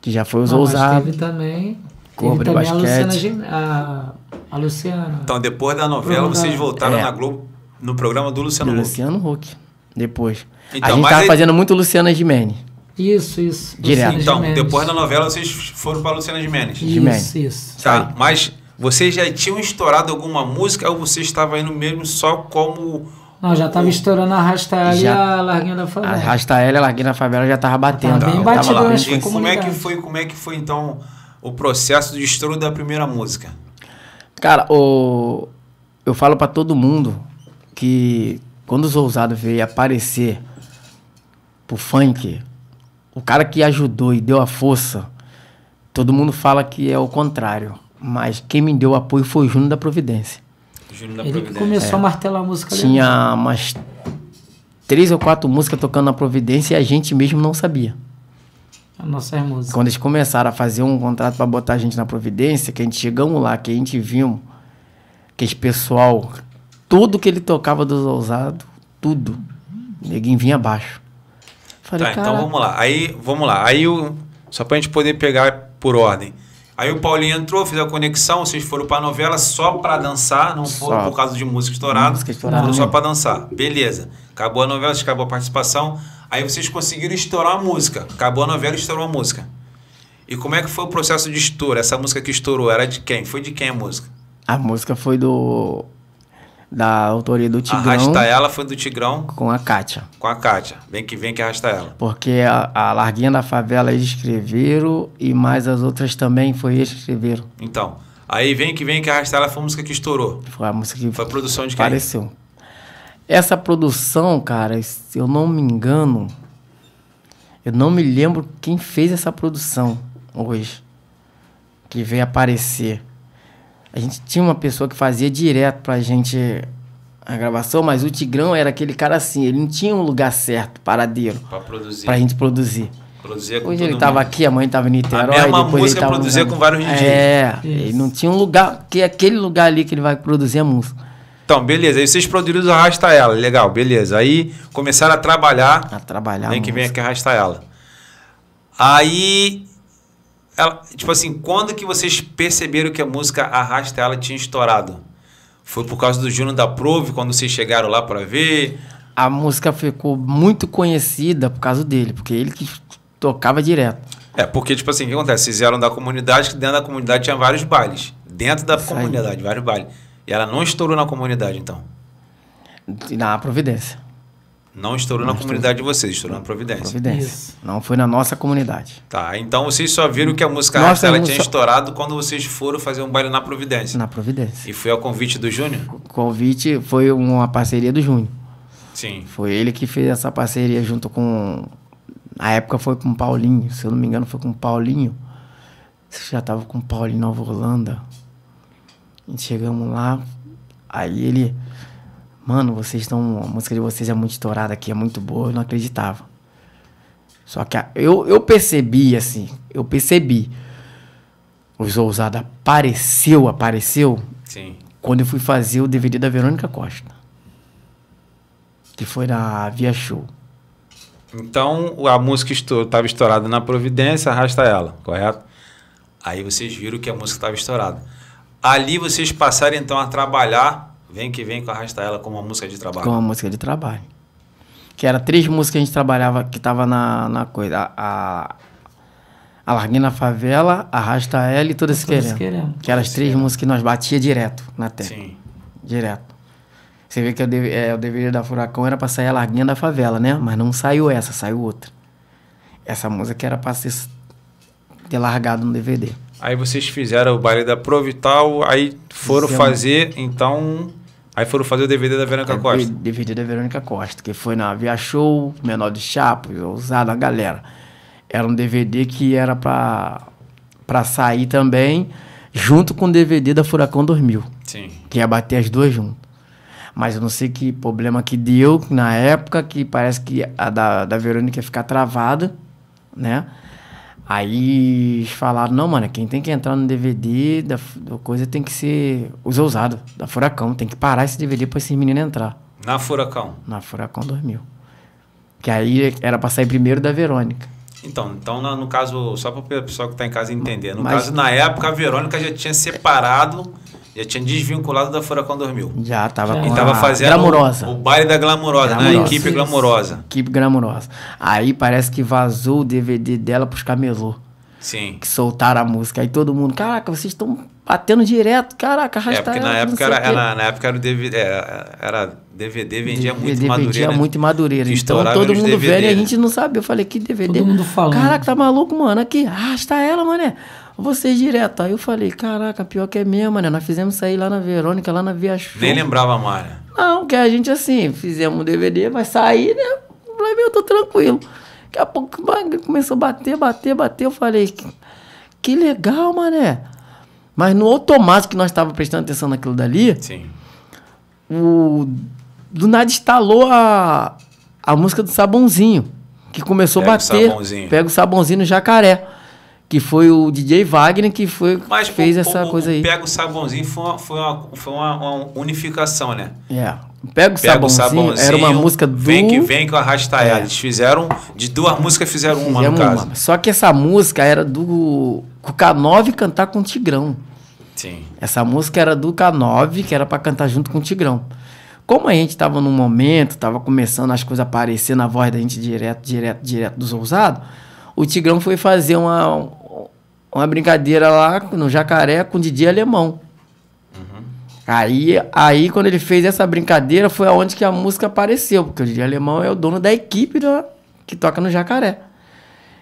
Speaker 3: Que já foi os ah, ousados. Teve
Speaker 2: também. Cobra teve também basquete. A Luciana, a, a Luciana. Então, depois da novela, vocês voltaram é, na
Speaker 1: Globo no programa do Luciano do Huck. Luciano Huck. Depois. Então, a gente estava ele... fazendo
Speaker 3: muito Luciana Gimenez. Isso, isso. Direto. então, Gimenez.
Speaker 1: depois da novela, vocês foram para Luciana Gimenez. Isso, isso. Tá, mas vocês já tinham estourado alguma música ou você estava indo mesmo só como.
Speaker 2: Não, já estava estourando a Rasta L e a Larguinha da Favela. A Rasta e a Larguinha da Favela já estava batendo. Tava bem batido
Speaker 1: tava como é que foi Como é que foi então o processo de
Speaker 3: estouro da primeira música? Cara, o... eu falo para todo mundo que quando os ousados veio aparecer pro funk, o cara que ajudou e deu a força, todo mundo fala que é o contrário. Mas quem me deu apoio foi o Júnior da Providência. Júnior da Ele começou é. a martelar a música Tinha né? umas três ou quatro músicas tocando na Providência e a gente mesmo não sabia.
Speaker 2: A nossa é música. Quando
Speaker 3: eles começaram a fazer um contrato para botar a gente na Providência, que a gente chegamos lá, que a gente viu que esse pessoal, tudo que ele tocava dos ousados, tudo, ninguém vinha abaixo.
Speaker 4: Falei, tá, então vamos
Speaker 1: lá. Aí, vamos lá. Aí, só só pra gente poder pegar por ordem. Aí o Paulinho entrou, fez a conexão, vocês foram pra novela só pra dançar, não foram só. por causa de música estourada. Música estourada. Foram só pra dançar. Beleza. Acabou a novela, acabou a participação. Aí vocês conseguiram estourar a música. Acabou a novela, estourou a música. E como é que foi o processo de estouro? Essa música que estourou era de quem? Foi de quem a música?
Speaker 3: A música foi do da autoria do Tigrão. Arrasta ela
Speaker 1: foi do Tigrão.
Speaker 3: Com a Kátia.
Speaker 1: Com a Kátia. Vem que vem que arrasta ela.
Speaker 3: Porque a, a Larguinha da Favela eles escreveram e mais as outras também foi eles que escreveram.
Speaker 1: Então, aí Vem que vem que arrasta ela foi a música que estourou. Foi a música que. Foi a produção de quem? Apareceu.
Speaker 3: Essa produção, cara, se eu não me engano, eu não me lembro quem fez essa produção hoje. Que veio aparecer. A gente tinha uma pessoa que fazia direto pra gente a gravação, mas o Tigrão era aquele cara assim, ele não tinha um lugar certo, paradeiro. Pra produzir. Pra gente produzir. Produzia com Hoje ele estava aqui, a mãe estava em Niterói. A mesma depois música ele produzia com vários DJs. É, Isso. ele não tinha um lugar, porque aquele lugar ali que ele vai produzir a música.
Speaker 1: Então, beleza. Aí vocês produziram Arrasta Ela, legal, beleza. Aí começaram a trabalhar. A trabalhar. Nem que vem aqui Arrasta Ela. Aí ela, tipo assim, quando que vocês perceberam que a música Arrasta Ela tinha estourado? Foi por causa do Juno da Prove, quando vocês chegaram lá para ver?
Speaker 3: A música ficou muito conhecida por causa dele, porque ele que tocava direto.
Speaker 1: É, porque, tipo assim, o que acontece? Vocês eram da comunidade, que dentro da comunidade tinha vários bailes. Dentro da Isso comunidade, aí. vários bailes. E ela não estourou na comunidade, então?
Speaker 3: Na Providência.
Speaker 1: Não estourou não na estourou. comunidade de vocês, estourou na Providência. Providência.
Speaker 3: Isso. Não foi na nossa comunidade.
Speaker 1: Tá, então vocês só viram que a música nossa, ela tinha estourado quando vocês foram fazer um baile na Providência. Na Providência. E foi ao convite do Júnior? O
Speaker 3: convite foi uma parceria do Júnior. Sim. Foi ele que fez essa parceria junto com. Na época foi com o Paulinho, se eu não me engano, foi com o Paulinho. Eu já tava com o Paulinho Nova Holanda. gente chegamos lá, aí ele mano, vocês estão. A música de vocês é muito estourada aqui, é muito boa, eu não acreditava. Só que a, eu, eu percebi, assim, eu percebi. Os Ousada apareceu, apareceu. Sim. Quando eu fui fazer o DVD da Verônica Costa. Que foi na Via Show.
Speaker 1: Então, a música estava estourada na Providência, arrasta ela, correto? Aí vocês viram que a música estava estourada. Ali vocês passaram então a trabalhar Vem que vem com Arrasta Ela como uma música de trabalho. Com uma música de trabalho.
Speaker 3: Que era três músicas que a gente trabalhava, que tava na, na coisa. A, a larguinha na Favela, Arrasta Ela e Todas Se Querendo. Querendo. Que eram as três músicas que nós batia direto na tela Sim. Direto. Você vê que o, deve, é, da Furacão era pra sair a Larguinha da Favela, né? Mas não saiu essa, saiu outra. Essa música era pra ser, ter largado no DVD.
Speaker 1: Aí vocês fizeram o baile da Provital, aí foram Fizemos. fazer, então, Aí foram fazer o DVD da Verônica é, Costa.
Speaker 3: DVD da Verônica Costa, que foi na Via Show, Menor de Chapo, usada a galera. Era um DVD que era pra, pra sair também, junto com o DVD da Furacão 2000. Sim. Que ia bater as duas juntas. Mas eu não sei que problema que deu na época, que parece que a da, da Verônica ia ficar travada, né? Aí falaram, não, mano, quem tem que entrar no DVD da, da coisa tem que ser os ousados, da Furacão. Tem que parar esse DVD pra esses meninos entrar.
Speaker 1: Na Furacão?
Speaker 3: Na Furacão 2000. Que aí era pra sair primeiro da Verônica.
Speaker 1: Então, então no caso, só para o pessoal que está em casa entender, no Mas, caso, na época, a Verônica já tinha separado já tinha desvinculado da Furacão 2000.
Speaker 3: Já tava. com tava fazendo glamurosa. O, o baile da Glamurosa, glamurosa. né? A equipe Glamurosa. Equipe Glamurosa. Aí parece que vazou o DVD dela pros camelô. Sim. Que soltaram a música. Aí todo mundo, caraca, vocês estão batendo direto, caraca, arrastaram. É, porque na época era, era,
Speaker 1: na época era o DVD, é, era, DVD vendia DVD muito vendia Madureira. Vendia muito Madureira. Então todo mundo DVD. velho e a
Speaker 3: gente não sabia. Eu falei, que DVD? Todo mundo falando. Caraca, tá maluco, mano? Aqui, arrasta ela, mané vocês direto. Aí eu falei, caraca, pior que é mesmo, né? Nós fizemos sair lá na Verônica, lá na Via Show.
Speaker 1: Nem lembrava mais, né?
Speaker 3: Não, que a gente assim, fizemos um DVD, vai sair, né? Eu falei, meu, eu tô tranquilo. Daqui a pouco começou a bater, bater, bater. Eu falei, que, que legal, mané. Mas no automático que nós estávamos prestando atenção naquilo dali, Sim. O, do nada instalou a, a música do Sabãozinho, que começou Pega a bater. O Pega o Sabãozinho no jacaré que foi o DJ Wagner que foi Mas, fez
Speaker 2: essa coisa aí.
Speaker 3: Pega
Speaker 1: o sabãozinho foi uma, foi uma, foi uma, uma unificação, né?
Speaker 2: É. Pega o, sabãozinho, sabãozinho, era uma música
Speaker 1: do... Vem que vem que arrasta é. Eles fizeram, de duas músicas fizeram, fizeram uma no caso. Uma.
Speaker 3: Só que essa música era do o K9 cantar com o Tigrão. Sim. Essa música era do K9, que era para cantar junto com o Tigrão. Como a gente tava num momento, tava começando as coisas a aparecer na voz da gente direto, direto, direto dos ousados, o Tigrão foi fazer uma, uma brincadeira lá no Jacaré com DJ alemão. Uhum. Aí, aí, quando ele fez essa brincadeira, foi aonde que a música apareceu, porque o DJ alemão é o dono da equipe que toca no Jacaré.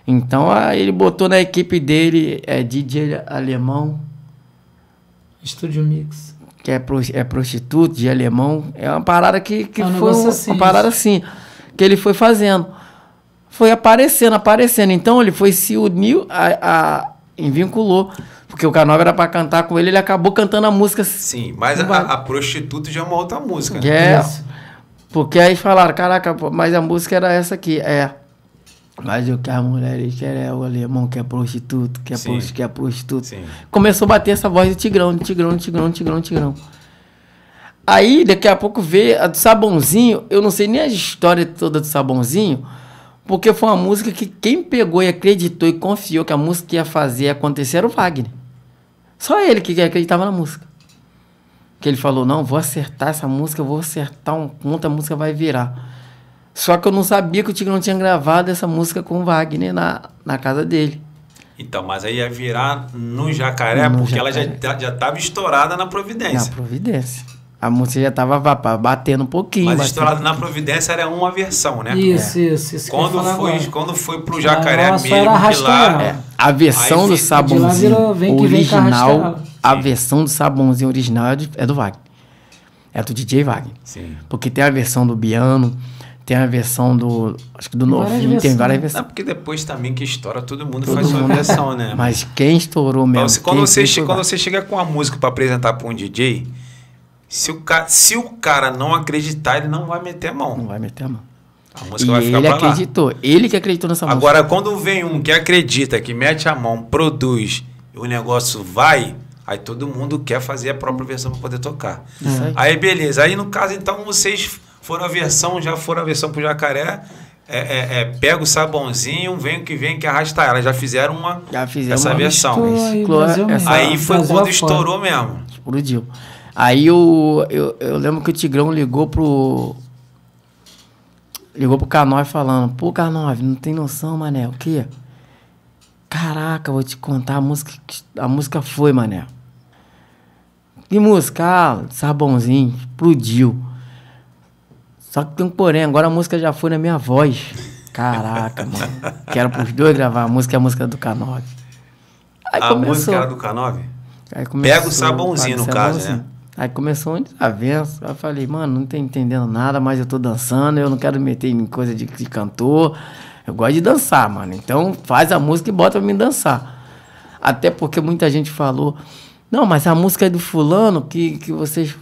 Speaker 3: Então, aí ele botou na equipe dele é, DJ alemão. Estúdio Mix. Que é, pro, é prostituto, de alemão. É uma parada que, que é um foi uma, assim, uma parada assim, que ele foi fazendo. Foi aparecendo, aparecendo. Então, ele foi se uniu a vinculou. Porque o Canova era para cantar com ele, ele acabou cantando a música. Sim,
Speaker 1: mas a, a prostituta já é uma outra música. Né? Yes.
Speaker 3: É. Porque aí falaram, caraca, mas a música era essa aqui. É. Mas o que mulher mulheres quer é o alemão que é prostituto, que é, Prostituto, que é prostituto. Começou a bater essa voz de tigrão, de tigrão, de tigrão, de tigrão, de tigrão. Aí, daqui a pouco, vê a do Sabãozinho. Eu não sei nem a história toda do Sabãozinho, porque foi uma música que quem pegou e acreditou e confiou que a música ia fazer acontecer era o Wagner. Só ele que acreditava na música. Que ele falou: Não, vou acertar essa música, vou acertar um ponto, a música vai virar. Só que eu não sabia que o Tigrão tinha gravado essa música com o Wagner na, na casa dele.
Speaker 1: Então, mas aí ia virar no jacaré, no porque jacaré. ela já estava tá, já estourada na Providência. Na
Speaker 3: Providência a música já tava batendo um pouquinho. Mas estourado
Speaker 1: na Providência era uma versão, né? Isso, é. isso, isso. Quando, foi, quando foi pro Jacaré mesmo, que lá... É,
Speaker 3: a versão aí, do Sabãozinho original, a versão do Sabãozinho original é, é do Wagner. É do DJ Wagner. Sim. Porque tem a versão do Biano, tem a versão do. Acho que do novinho, tem várias versões. Não,
Speaker 4: é porque
Speaker 1: depois também que estoura, todo mundo todo faz mundo. sua é versão, né?
Speaker 3: Mas quem estourou mesmo? Então, se, quando, você, quando
Speaker 1: você chega com a música para apresentar para um DJ, se o, ca... se o cara não acreditar, ele não vai meter a mão. Não vai meter a mão. A música e vai ficar ele acreditou.
Speaker 3: Lá. Ele que acreditou nessa Agora, música.
Speaker 1: Agora, quando vem um que acredita, que mete a mão, produz, e o negócio vai, aí todo mundo quer fazer a própria versão para poder tocar. Aí, beleza. Aí, no caso, então, vocês foram a versão, já foram a versão pro Jacaré, é, é, é, pega o sabãozinho, vem que vem que arrasta ela. Já fizeram uma já fizeram essa uma versão. Mistura, aí, aí foi quando estourou mesmo.
Speaker 3: Explodiu. Aí eu, eu lembro que o Tigrão ligou pro. Ligou pro Canói falando, pô, Canói, não tem noção, mané, o quê? Caraca, vou te contar a música. A música foi, mané. Que música? Ah, sabãozinho, explodiu. Só que tem um porém, agora a música já foi na minha voz. Caraca, mano. Quero pros dois gravar a música, é a música do Canove. Aí a começou. música era do Canove? Aí começou, Pega o sabãozinho, no caso, né? Aí começou um desavença. Aí eu falei, mano, não tô entendendo nada, mas eu tô dançando, eu não quero meter em coisa de, de cantor. Eu gosto de dançar, mano. Então faz a música e bota pra mim dançar. Até porque muita gente falou, não, mas a música é do fulano que, que vocês.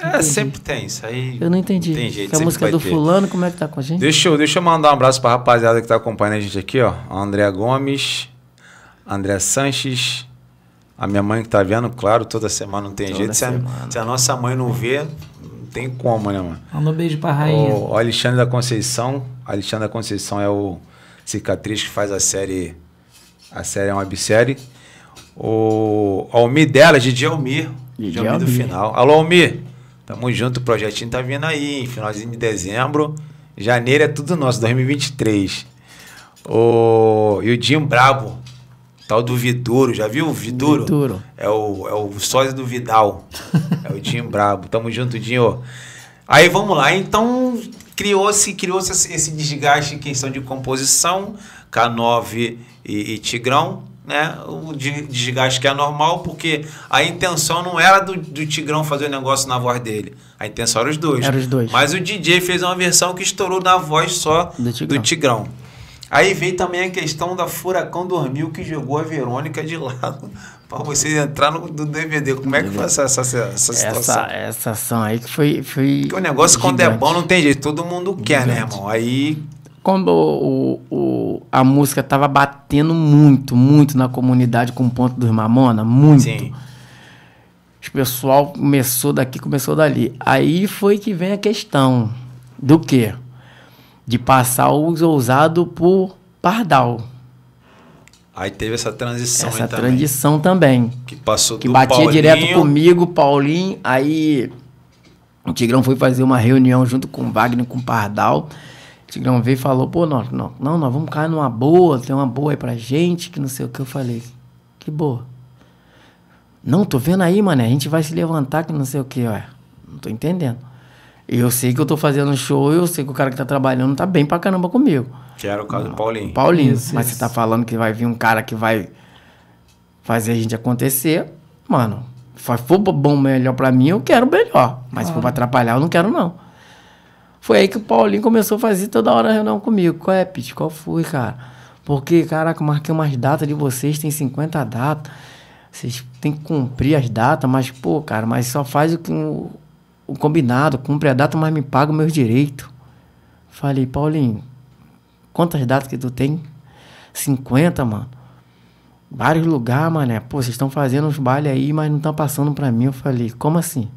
Speaker 1: É, sempre tem isso aí.
Speaker 3: Eu não entendi. Tem jeito, que a música é do ter. fulano, como é que tá com a gente? Deixa
Speaker 1: eu, deixa eu mandar um abraço pra rapaziada que tá acompanhando a gente aqui, ó. A Andrea Gomes, André Sanches, a minha mãe que tá vendo, claro, toda semana não tem toda jeito. Se a, se a, nossa mãe não vê, não tem como, né, mano?
Speaker 2: Manda um beijo pra rainha. O,
Speaker 1: o Alexandre da Conceição. Alexandre da Conceição é o cicatriz que faz a série. A série é uma bissérie. O Almir dela, Didi Almir. Didi Almir do final. Alô, Almir. Tamo junto, o projetinho tá vindo aí, hein? finalzinho de dezembro. Janeiro é tudo nosso, 2023. O... E o Dinho Brabo, Tal do Viduro, já viu o Viduro? Viduro. É o, é o sósia do Vidal. é o Dinho Brabo. Tamo junto, Dinho. Aí vamos lá, então criou-se criou esse desgaste em questão de composição, K9 e, e Tigrão, né? O desgaste que é normal, porque a intenção não era do, do Tigrão fazer o negócio na voz dele. A intenção era os dois. Era os dois. Mas o DJ fez uma versão que estourou na voz só do Tigrão. Do tigrão. Aí vem também a questão da Furacão Dormiu, que jogou a Verônica de lado para você entrar no, DVD. Como é que foi essa, essa, essa situação? Essa,
Speaker 3: essa ação aí que foi. foi Porque o negócio, gigante. quando é
Speaker 1: bom, não tem jeito. Todo mundo quer, né, gigante. né, irmão? Aí.
Speaker 3: Quando o, o, a música tava batendo muito, muito na comunidade com o ponto dos Mamona, muito. Sim. O pessoal começou daqui, começou dali. Aí foi que vem a questão do quê? de passar os ousados por pardal.
Speaker 1: Aí teve essa transição essa aí transição também. Que passou Que batia Paulinho. direto
Speaker 3: comigo, Paulinho. Aí o Tigrão foi fazer uma reunião junto com o Wagner, com o Pardal. O Tigrão veio e falou: pô, não, não, não, nós vamos cair numa boa, tem uma boa aí pra gente, que não sei o que. Eu falei: que boa. Não, tô vendo aí, mano, a gente vai se levantar, que não sei o que, ué. Não tô entendendo. Eu sei que eu tô fazendo show, eu sei que o cara que tá trabalhando tá bem pra caramba comigo. Que era o caso do Paulinho. Paulinho. Isso, mas isso. você tá falando que vai vir um cara que vai fazer a gente acontecer. Mano, se for bom melhor pra mim, eu quero melhor. Mas ah. se for pra atrapalhar, eu não quero, não. Foi aí que o Paulinho começou a fazer toda hora reunião comigo. Qual é, Pete? Qual foi, cara? Porque, caraca, marquei umas datas de vocês, tem 50 datas. Vocês têm que cumprir as datas, mas, pô, cara, mas só faz o que, o, o combinado, cumpre a data, mas me paga o meu direito. Falei, Paulinho, quantas datas que tu tem? 50, mano. Vários lugares, mané. Pô, vocês estão fazendo uns baile aí, mas não estão passando pra mim. Eu falei, como assim?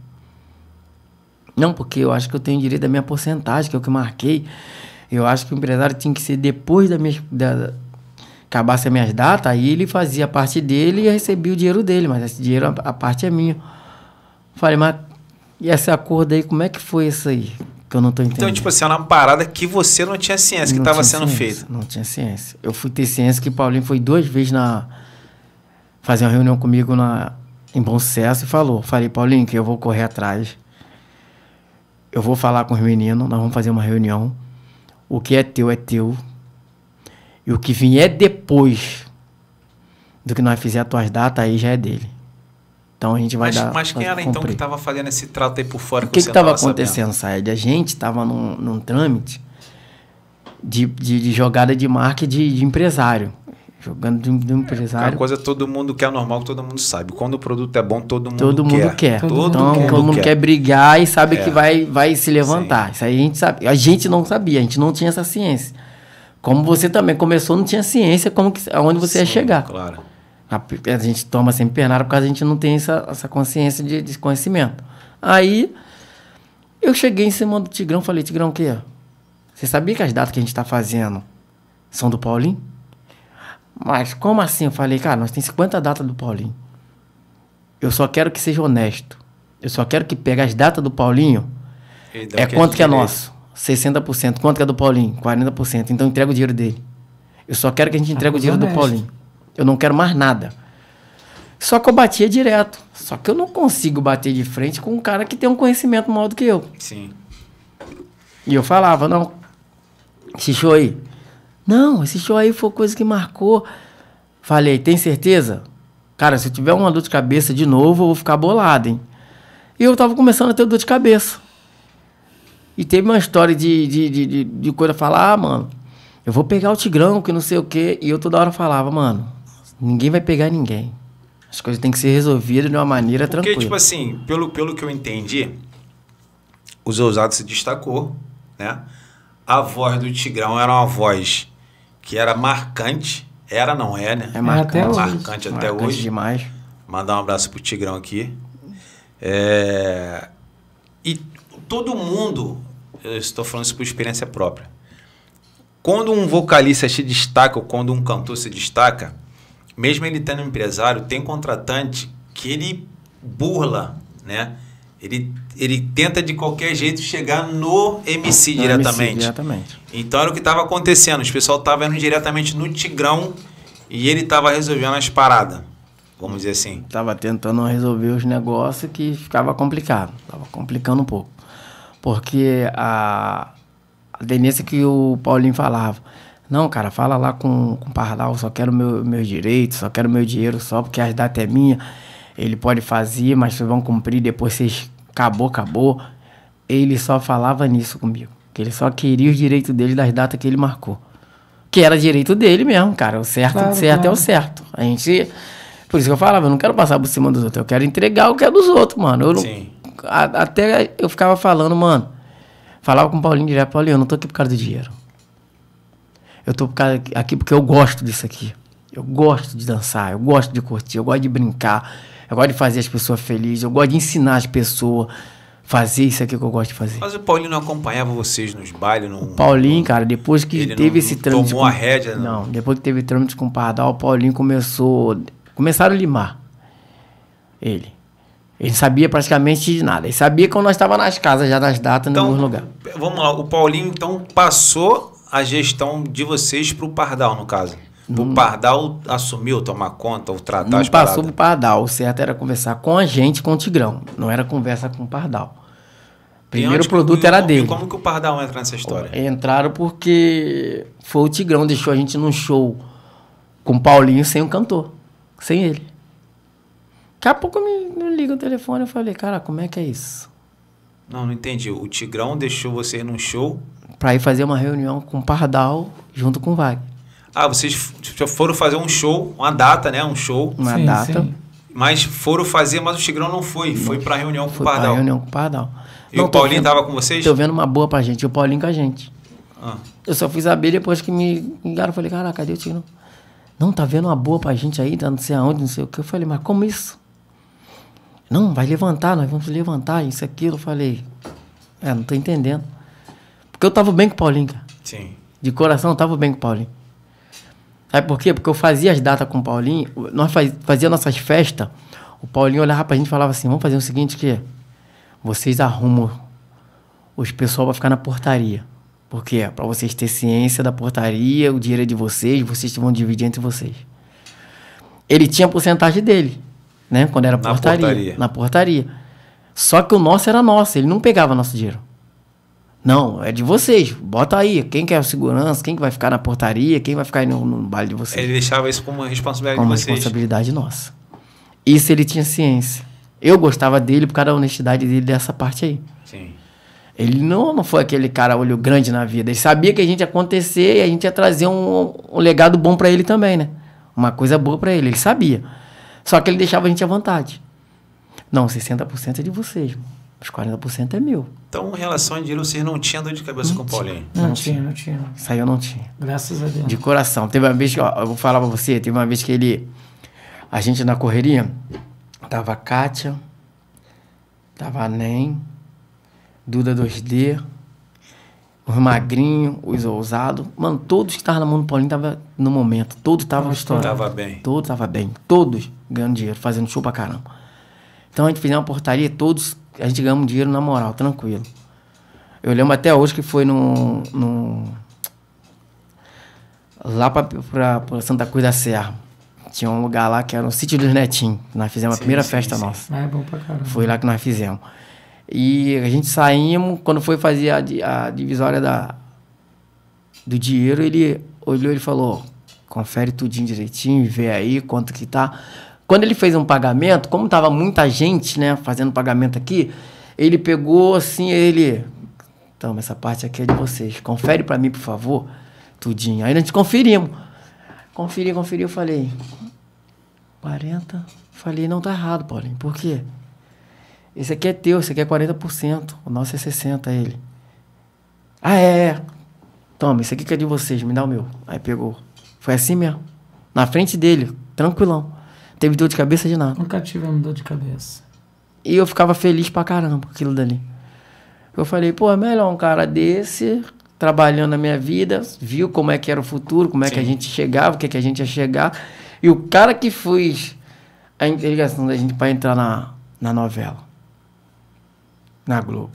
Speaker 3: Não, porque eu acho que eu tenho direito da minha porcentagem, que é o que marquei. Eu acho que o empresário tinha que ser depois da minha. Da, acabasse as minhas datas, aí ele fazia a parte dele e recebia o dinheiro dele, mas esse dinheiro, a, a parte é minha. Falei, mas e esse acordo aí, como é que foi isso aí? Que eu não tô então, entendendo. Então, tipo
Speaker 1: assim, era uma parada que você não tinha ciência que estava sendo feita.
Speaker 3: Não tinha ciência. Eu fui ter ciência que o Paulinho foi duas vezes na. fazer uma reunião comigo na, em Bom Sucesso e falou. Falei, Paulinho, que eu vou correr atrás. Eu vou falar com os meninos, nós vamos fazer uma reunião. O que é teu é teu. E o que vier depois do que nós fizermos tuas datas aí já é dele. Então a gente vai mas, dar. Mas quem era cumprir. então que estava
Speaker 1: fazendo esse trato aí por fora? O que estava acontecendo,
Speaker 3: Saed? A gente estava num, num trâmite de, de, de, jogada de marca de, de empresário. Jogando de, de é, empresário. É uma coisa
Speaker 1: todo mundo quer é normal, todo mundo sabe.
Speaker 3: Quando o produto é bom, todo mundo todo quer. Mundo quer. Todo, então, mundo quer. Então, todo mundo quer. quer brigar e sabe é. que vai, vai se levantar. Sim. Isso aí a gente sabe. A gente não sabia, a gente não tinha essa ciência. Como você também começou, não tinha ciência como que, aonde você Sim, ia chegar. Claro. A, a gente toma sempre pernada porque a gente não tem essa, essa consciência de, de conhecimento. Aí eu cheguei em cima do Tigrão falei, Tigrão, o quê? Você sabia que as datas que a gente está fazendo são do Paulinho? Mas como assim? Eu falei, cara, nós tem 50 datas do Paulinho. Eu só quero que seja honesto. Eu só quero que pegue as datas do Paulinho. É que quanto que é nosso? 60%. Quanto que é do Paulinho? 40%. Então entrega o dinheiro dele. Eu só quero que a gente entregue o ah, dinheiro honesto. do Paulinho. Eu não quero mais nada. Só que eu batia direto. Só que eu não consigo bater de frente com um cara que tem um conhecimento maior do que eu. Sim. E eu falava, não, esse show aí. Não, esse show aí foi coisa que marcou. Falei, tem certeza? Cara, se eu tiver uma dor de cabeça de novo, eu vou ficar bolado, hein? E eu tava começando a ter dor de cabeça. E teve uma história de, de, de, de, de coisa falar, ah, mano, eu vou pegar o Tigrão, que não sei o quê. E eu toda hora falava, mano, Ninguém vai pegar ninguém. As coisas têm que ser resolvidas de uma maneira Porque, tranquila. Porque, tipo
Speaker 1: assim, pelo, pelo que eu entendi, os ousados se destacou, né? A voz do Tigrão era uma voz que era marcante. Era, não é, né? É, é marcante, até hoje. Marcante até marcante hoje. demais. Mandar um abraço pro Tigrão aqui. É... E todo mundo, eu estou falando isso por experiência própria. Quando um vocalista se destaca ou quando um cantor se destaca, mesmo ele tendo um empresário, tem contratante que ele burla, né? Ele, ele tenta de qualquer jeito chegar no MC no diretamente. MC
Speaker 4: diretamente.
Speaker 1: Então era o que estava acontecendo. Os pessoal estavam indo diretamente no Tigrão e ele estava resolvendo as paradas. Vamos dizer assim.
Speaker 3: Tava tentando resolver os negócios que ficava complicado. Tava complicando um pouco. Porque a, a tendência que o Paulinho falava não, cara, fala lá com, com o Pardal, só quero meu, meus direitos, só quero meu dinheiro só, porque as datas é minha. Ele pode fazer, mas vocês vão cumprir, depois vocês. Acabou, acabou. Ele só falava nisso comigo. Que ele só queria os direitos dele das datas que ele marcou. Que era direito dele mesmo, cara. O certo, claro, certo claro. é o certo. A gente. Por isso que eu falava, eu não quero passar por cima dos outros, eu quero entregar o que é dos outros, mano. Eu não, a, até eu ficava falando, mano. Falava com o Paulinho direto, Paulinho, eu não tô aqui por causa do dinheiro eu tô aqui porque eu gosto disso aqui. Eu gosto de dançar, eu gosto de curtir, eu gosto de brincar, eu gosto de fazer as pessoas felizes, eu gosto de ensinar as pessoas a fazer isso aqui que eu gosto de fazer. Mas
Speaker 1: o Paulinho não acompanhava vocês nos bailes? Não, o
Speaker 3: Paulinho, não, cara, depois que teve não, esse trâmite... tomou com, a rédea? Não. não, depois que teve trâmite com o Pardal, o Paulinho começou... Começaram a limar ele. Ele sabia praticamente de nada. Ele sabia quando nós estávamos nas casas, já nas datas, então, algum lugar.
Speaker 1: Vamos lá, o Paulinho então passou a gestão de vocês para o Pardal, no caso? O Pardal assumiu tomar conta ou tratar não as paradas? passou para o
Speaker 3: Pardal. O certo era conversar com a gente, com o Tigrão. Não era conversa com o Pardal.
Speaker 1: Primeiro produto
Speaker 3: era dele. E como que
Speaker 1: o Pardal entra nessa história?
Speaker 3: Entraram porque foi o Tigrão, deixou a gente num show com o Paulinho sem o cantor. Sem ele. Daqui a pouco me, me liga o telefone eu falei, cara, como é que é isso?
Speaker 1: Não, não entendi. O Tigrão deixou você num show
Speaker 3: para ir fazer uma reunião com o Pardal junto com o Wagner.
Speaker 1: Ah, vocês foram fazer um show, uma data, né? Um show. Uma sim, data. Sim. Mas foram fazer, mas o Tigrão não foi. Foi para reunião com o Pardal. Foi reunião
Speaker 3: com o Pardal. E não, o Paulinho vendo, tava com vocês? Tô vendo uma boa pra gente. O Paulinho com a gente. Ah. Eu só fui saber depois que me ligaram. Falei, cara, cadê o Tigrão? Não, tá vendo uma boa pra gente aí, tá não sei aonde, não sei o que. Eu falei, mas como isso? Não, vai levantar, nós vamos levantar, isso, aquilo. Eu falei, é, não tô entendendo. Porque eu tava bem com o Paulinho, cara. Sim. De coração eu tava bem com o Paulinho. Sabe por quê? Porque eu fazia as datas com o Paulinho, nós fazia nossas festas, o Paulinho olhava pra gente e falava assim, vamos fazer o seguinte que vocês arrumam os pessoal pra ficar na portaria. Porque é pra vocês terem ciência da portaria, o dinheiro é de vocês, vocês vão dividir entre vocês. Ele tinha a porcentagem dele, né? Quando era na portaria. Na portaria. Só que o nosso era nosso, ele não pegava nosso dinheiro. Não, é de vocês. Bota aí. Quem quer o segurança, quem que vai ficar na portaria, quem vai ficar no, no baile de vocês. Ele
Speaker 1: deixava isso como uma responsabilidade como de vocês.
Speaker 3: responsabilidade nossa. Isso ele tinha ciência. Eu gostava dele por causa da honestidade dele dessa parte aí. Sim. Ele não, não foi aquele cara olho grande na vida. Ele sabia que a gente ia acontecer e a gente ia trazer um, um legado bom para ele também, né? Uma coisa boa para ele. Ele sabia. Só que ele deixava a gente à vontade. Não, 60% é de vocês, mano. Os 40% é meu.
Speaker 1: Então, em relação a dinheiro, vocês não tinham dor de cabeça não com o Paulinho?
Speaker 3: Não, não tinha, não tinha. Isso aí eu não tinha. Graças a Deus. De coração. Teve uma vez que, ó, eu vou falar pra você, teve uma vez que ele. A gente na correria, tava a Kátia, tava a NEM, Duda 2D, os magrinhos, os ousados. Mano, todos que estavam na mão do Paulinho tava no momento. Todos estavam estourando. Tava bem. Todos tava bem. Todos ganhando dinheiro, fazendo show pra caramba. Então a gente fez uma portaria, todos a gente ganhamos dinheiro na moral, tranquilo. Eu lembro até hoje que foi no. no lá pra, pra, pra Santa Cruz da Serra. Tinha um lugar lá que era o Sítio dos Netinhos. Nós fizemos sim, a primeira sim, festa sim. nossa. Ah,
Speaker 4: é bom pra caramba. Foi lá que
Speaker 3: nós fizemos. E a gente saímos, quando foi fazer a, a divisória da, do dinheiro, ele olhou e falou, confere tudinho direitinho, vê aí quanto que tá. Quando ele fez um pagamento, como tava muita gente, né, fazendo pagamento aqui, ele pegou assim, ele. Então, essa parte aqui é de vocês. Confere para mim, por favor, tudinho. Aí nós conferimos. Conferi, conferi, eu falei. 40. Falei, não tá errado, Paulinho. Por quê? Esse aqui é teu, esse aqui é 40%. O nosso é 60, ele. Ah, é, é. Toma, esse aqui que é de vocês, me dá o meu. Aí pegou. Foi assim mesmo. Na frente dele, tranquilão teve dor de cabeça de nada. Nunca tive uma dor de cabeça. E eu ficava feliz pra caramba com aquilo dali. Eu falei, pô, é melhor um cara desse trabalhando na minha vida, viu como é que era o futuro, como é Sim. que a gente chegava, o que, é que a gente ia chegar. E o cara que fez a interligação da gente para entrar na, na novela, na Globo.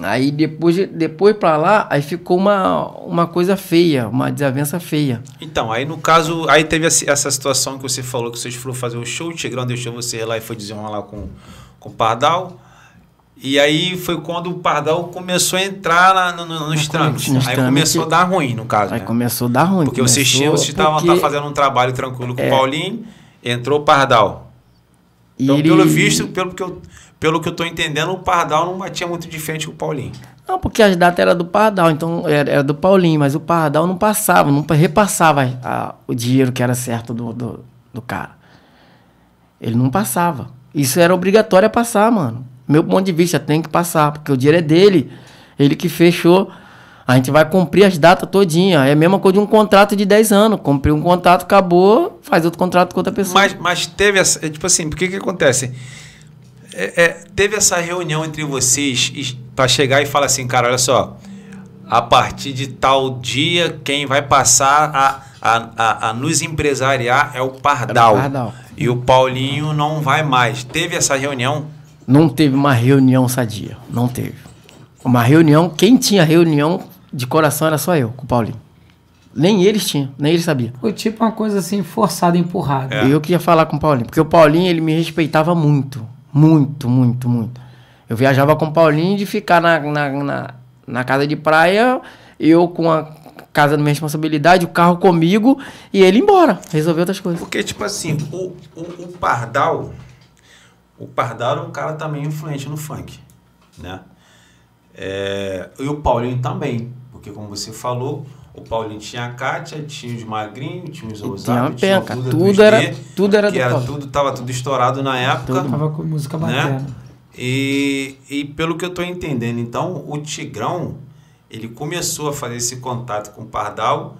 Speaker 3: Aí depois, depois para lá, aí ficou uma, uma coisa feia, uma desavença feia.
Speaker 1: Então, aí no caso, aí teve essa situação que você falou que vocês foram fazer o um show, o Tigrão deixou você lá e foi desenrolar com, com o Pardal. E aí foi quando o Pardal começou a entrar na, no, no, nos trâmites. Aí começou a dar ruim, no caso. Aí né? começou a dar
Speaker 3: ruim. Porque vocês tinham, vocês estavam
Speaker 1: fazendo um trabalho tranquilo com o é. Paulinho, entrou o Pardal. Então, Ele... pelo visto, pelo que eu pelo que eu estou entendendo, o Pardal não batia muito de frente com o Paulinho.
Speaker 3: Não, porque as datas eram do Pardal, então era, era do Paulinho, mas o Pardal não passava, não repassava a, a, o dinheiro que era certo do, do, do, cara. Ele não passava. Isso era obrigatório a passar, mano. Meu ponto de vista, tem que passar, porque o dinheiro é dele. Ele que fechou. A gente vai cumprir as datas todinha. É a mesma coisa de um contrato de 10 anos. Cumpriu um contrato, acabou, faz outro contrato com outra pessoa. Mas,
Speaker 1: mas teve essa. É, tipo assim, que que acontece? é, é, teve essa reunião entre vocês para chegar e falar assim, cara, olha só, a partir de tal dia, quem vai passar a, a, a, a nos empresariar é o Pardal. É o Pardal. E o Paulinho não vai mais. Teve essa reunião?
Speaker 3: Não teve uma reunião sadia. Não teve. Uma reunião, quem tinha reunião de coração era só eu, com o Paulinho. Nem eles tinham, nem eles sabiam. Foi tipo uma coisa assim, forçada, empurrada. É. Eu queria falar com o Paulinho, porque o Paulinho ele me respeitava muito. Muito, muito, muito. Eu viajava com o Paulinho de ficar na, na, na, na casa de praia, eu com a casa da minha responsabilidade, o carro comigo e ele embora. Resolveu outras coisas. Porque, tipo assim, o, o,
Speaker 1: o Pardal. O Pardal é um cara também influente no funk, né? É, e o Paulinho também. Porque, como você falou, o Paulinho tinha a Kátia, tinha os magrinhos, tinha os ousados, tinha, tinha tudo, tudo era, tudo era do era tudo Tava tudo estourado na época. Tudo. Tava com música bacana. Né? E, e pelo que eu tô entendendo, então, o Tigrão, ele começou a fazer esse contato com o Pardal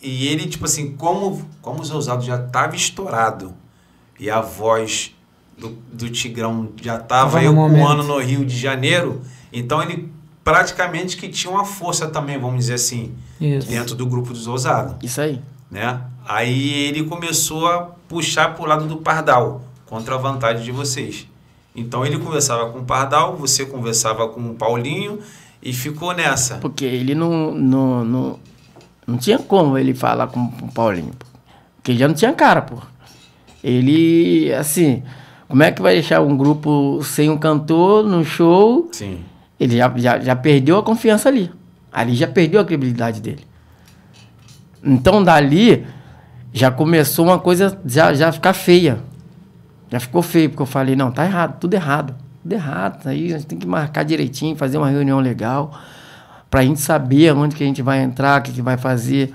Speaker 1: e ele, tipo assim, como, como os ousados já tava estourado e a voz do, do Tigrão já tava, tava eu um ano no Rio de Janeiro, então ele praticamente que tinham a força também, vamos dizer assim, Isso. dentro do grupo dos ousados.
Speaker 3: Isso aí. Né?
Speaker 1: Aí ele começou a puxar para o lado do Pardal, contra a vontade de vocês. Então ele conversava com o Pardal, você conversava com o Paulinho
Speaker 3: e ficou nessa. Porque ele não, não, não, não tinha como ele falar com o Paulinho, porque ele já não tinha cara, pô. Ele, assim, como é que vai deixar um grupo sem um cantor no show? Sim. Ele já, já, já perdeu a confiança ali. Ali já perdeu a credibilidade dele. Então dali já começou uma coisa já, já ficar feia. Já ficou feio, porque eu falei, não, tá errado, tudo errado. Tudo errado. Aí a gente tem que marcar direitinho, fazer uma reunião legal, pra gente saber onde que a gente vai entrar, o que, que vai fazer.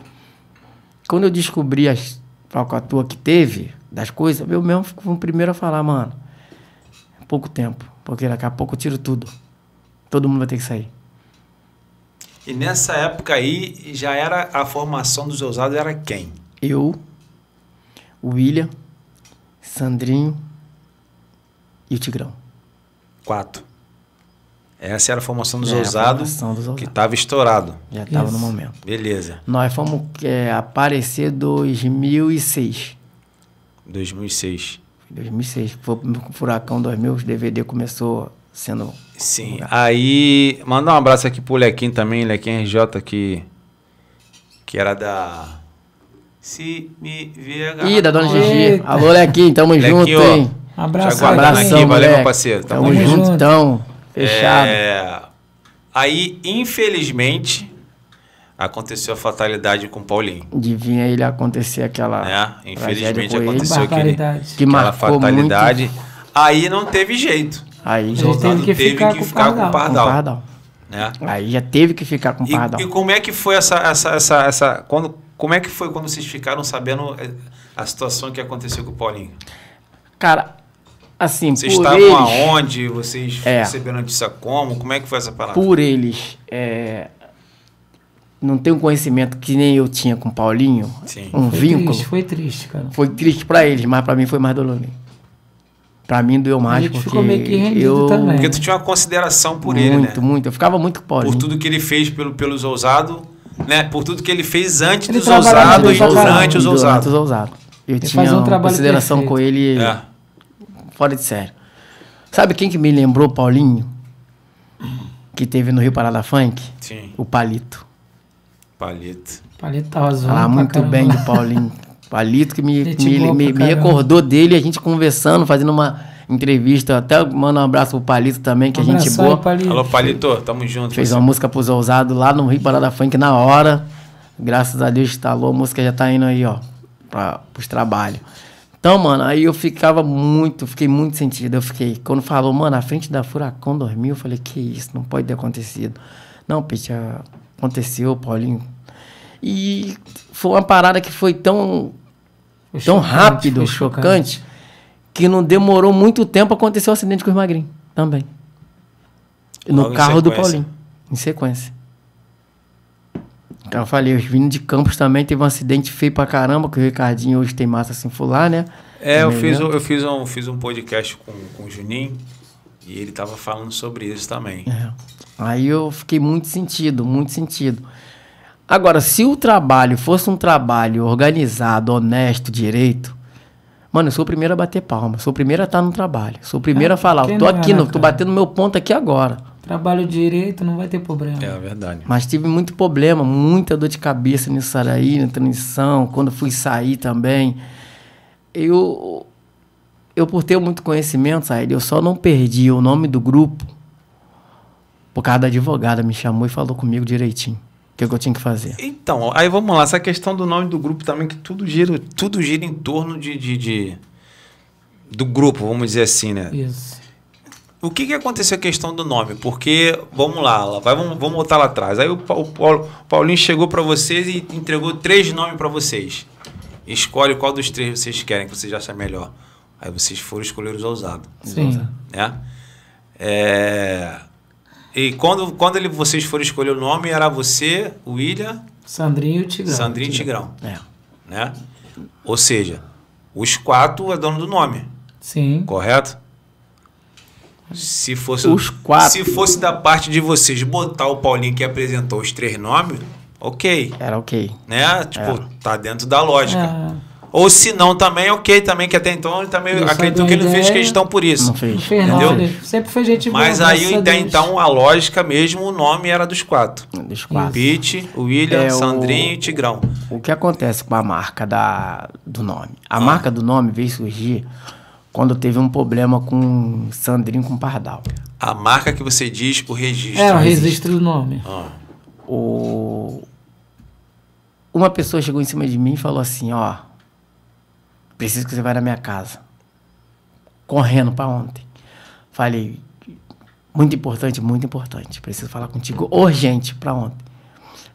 Speaker 3: Quando eu descobri as falcatua que teve, das coisas, eu mesmo fui o primeiro a falar, mano, é pouco tempo, porque daqui a pouco eu tiro tudo todo mundo vai ter que sair.
Speaker 1: E nessa época aí, já era a formação dos ousados era quem?
Speaker 3: Eu, William, Sandrinho e o Tigrão.
Speaker 1: Quatro. Essa era a
Speaker 3: formação dos é, ousados formação dos que
Speaker 1: estava estourado. Já estava no momento. Beleza.
Speaker 3: Nós fomos é, aparecer 2006. 2006. 2006. Foi o furacão 2000, os DVD começou sendo Sim.
Speaker 1: Aí, manda um abraço aqui pro Lequim também, Lequim RJ, que, que era da. Se me ver agarrado. Ih, da Dona Gigi. Alô, Lequim, tamo Lequim, junto, ó, hein? Abraço, tá abraço Valeu, meu parceiro. Tamo, tamo junto. junto. Então, fechado. É... Aí, infelizmente, aconteceu a fatalidade com o Paulinho.
Speaker 3: Adivinha ele acontecer aquela. É, infelizmente aconteceu aquele, que, que aquela fatalidade. Muito.
Speaker 1: Aí não teve jeito. Aí já teve que, ficar, com ficar, com o Pardal. Com o
Speaker 3: Pardal. Né? Aí já teve que ficar com o Pardal. E, e
Speaker 1: como é que foi essa, essa, essa, essa, quando, como é que foi quando vocês ficaram sabendo eh, a situação que aconteceu com o Paulinho?
Speaker 3: Cara, assim, vocês estavam eles, aonde?
Speaker 1: Vocês é, receberam a notícia como? Como é que foi essa
Speaker 2: palavra?
Speaker 3: Por eles, é, não tem um conhecimento que nem eu tinha com o Paulinho, Sim. um foi vínculo. Triste,
Speaker 2: foi triste, cara.
Speaker 3: Foi triste para eles, mas para mim foi mais dolorido. Pra mim doeu mais. A gente ficou meio que eu... também. Porque tu né?
Speaker 1: tinha uma consideração por muito, ele, né? Muito,
Speaker 3: muito. Eu ficava muito pobre. Por tudo
Speaker 1: que ele fez pelo, pelos ousados, né? Por tudo que ele fez antes ele dos ousados e durante os
Speaker 3: ousados. Durante os ousados. Eu ele tinha um uma consideração perfeito. com ele é. fora de sério. Sabe quem que me lembrou, Paulinho? Que teve no Rio Parada Funk? Sim. O Palito. Palito.
Speaker 2: Palito tava zoando. Falar muito bem do Paulinho.
Speaker 3: Palito que me, me, me, me recordou dele, a gente conversando, fazendo uma entrevista. Até mando um abraço pro Palito também, que um é a gente boa. Aí,
Speaker 1: Palito. Alô, Palito, tamo junto. Fez você. uma música
Speaker 3: pros ousados lá no Rio Parada Funk na hora. Graças a Deus instalou, a música já tá indo aí, ó, pra, pros trabalhos. Então, mano, aí eu ficava muito, fiquei muito sentido. Eu fiquei, quando falou, mano, a frente da Furacão dormiu, eu falei, que isso, não pode ter acontecido. Não, Pete, aconteceu, Paulinho. E foi uma parada que foi tão tão rápido, chocante, chocante, que não demorou muito tempo aconteceu o um acidente com o Magrin também. Logo no carro do Paulinho. Em sequência. Então eu falei, os vindo de Campos também teve um acidente feio pra caramba, que o Ricardinho hoje tem massa assim fular, né? É, eu fiz, né? um,
Speaker 1: eu fiz um, fiz um podcast com, com o Juninho e ele tava falando sobre isso também.
Speaker 3: É. Aí eu fiquei muito sentido, muito sentido. Agora, se o trabalho fosse um trabalho organizado, honesto, direito, mano, eu sou o primeiro a bater palma, sou o primeiro a estar tá no trabalho, sou o primeiro é, a falar, eu tô aqui, é, não, né, tô batendo meu ponto aqui agora.
Speaker 2: Trabalho direito, não vai ter problema. É, é verdade.
Speaker 3: Mas tive muito problema, muita dor de cabeça nisso aí, na transição, quando fui sair também. Eu, eu por ter muito conhecimento, aí eu só não perdi o nome do grupo por causa da advogada, me chamou e falou comigo direitinho. É o que, que eu tinha que fazer?
Speaker 1: Então, aí vamos lá, essa questão do nome do grupo também, que tudo gira, tudo gira em torno de, de, de do grupo, vamos dizer assim, né? Isso. O que, que aconteceu a questão do nome? Porque, vamos lá, vai, vamos, vamos voltar lá atrás. Aí o, Paulo, Paulinho chegou para vocês e entregou três nomes para vocês. Escolhe qual dos três vocês querem, que vocês acham melhor. Aí vocês foram escolher os ousados. Sim. Né? É, e quando, quando ele, vocês foram escolher o nome, era você, o William...
Speaker 2: Sandrinho e Tigrão. Sandrinho e Tigrão. É.
Speaker 1: Né? Ou seja, os quatro é dono do nome. Sim. Correto? Se fosse, os quatro. se fosse da parte de vocês botar o Paulinho que apresentou os três nomes, ok. Era ok. Né? Tipo, tá dentro da lógica. É. Ou se não, também, é ok, também, que até então ele também acredito que ele não fez é. questão
Speaker 2: por isso. Não fez. fez entendeu? Não, sempre foi gente boa, Mas aí, até então,
Speaker 1: a lógica mesmo, o nome era dos quatro. Dos quatro. Pete, William, é, Sandrinho e Tigrão.
Speaker 3: O que acontece com a marca da, do nome? A ah. marca do nome veio surgir quando teve um problema com Sandrinho com Pardal.
Speaker 1: A marca que você diz, o registro.
Speaker 3: É, o registro do nome. Ah. O... Uma pessoa chegou em cima de mim e falou assim, ó preciso que você vá na minha casa. Correndo para ontem. Falei, muito importante, muito importante. Preciso falar contigo urgente para ontem.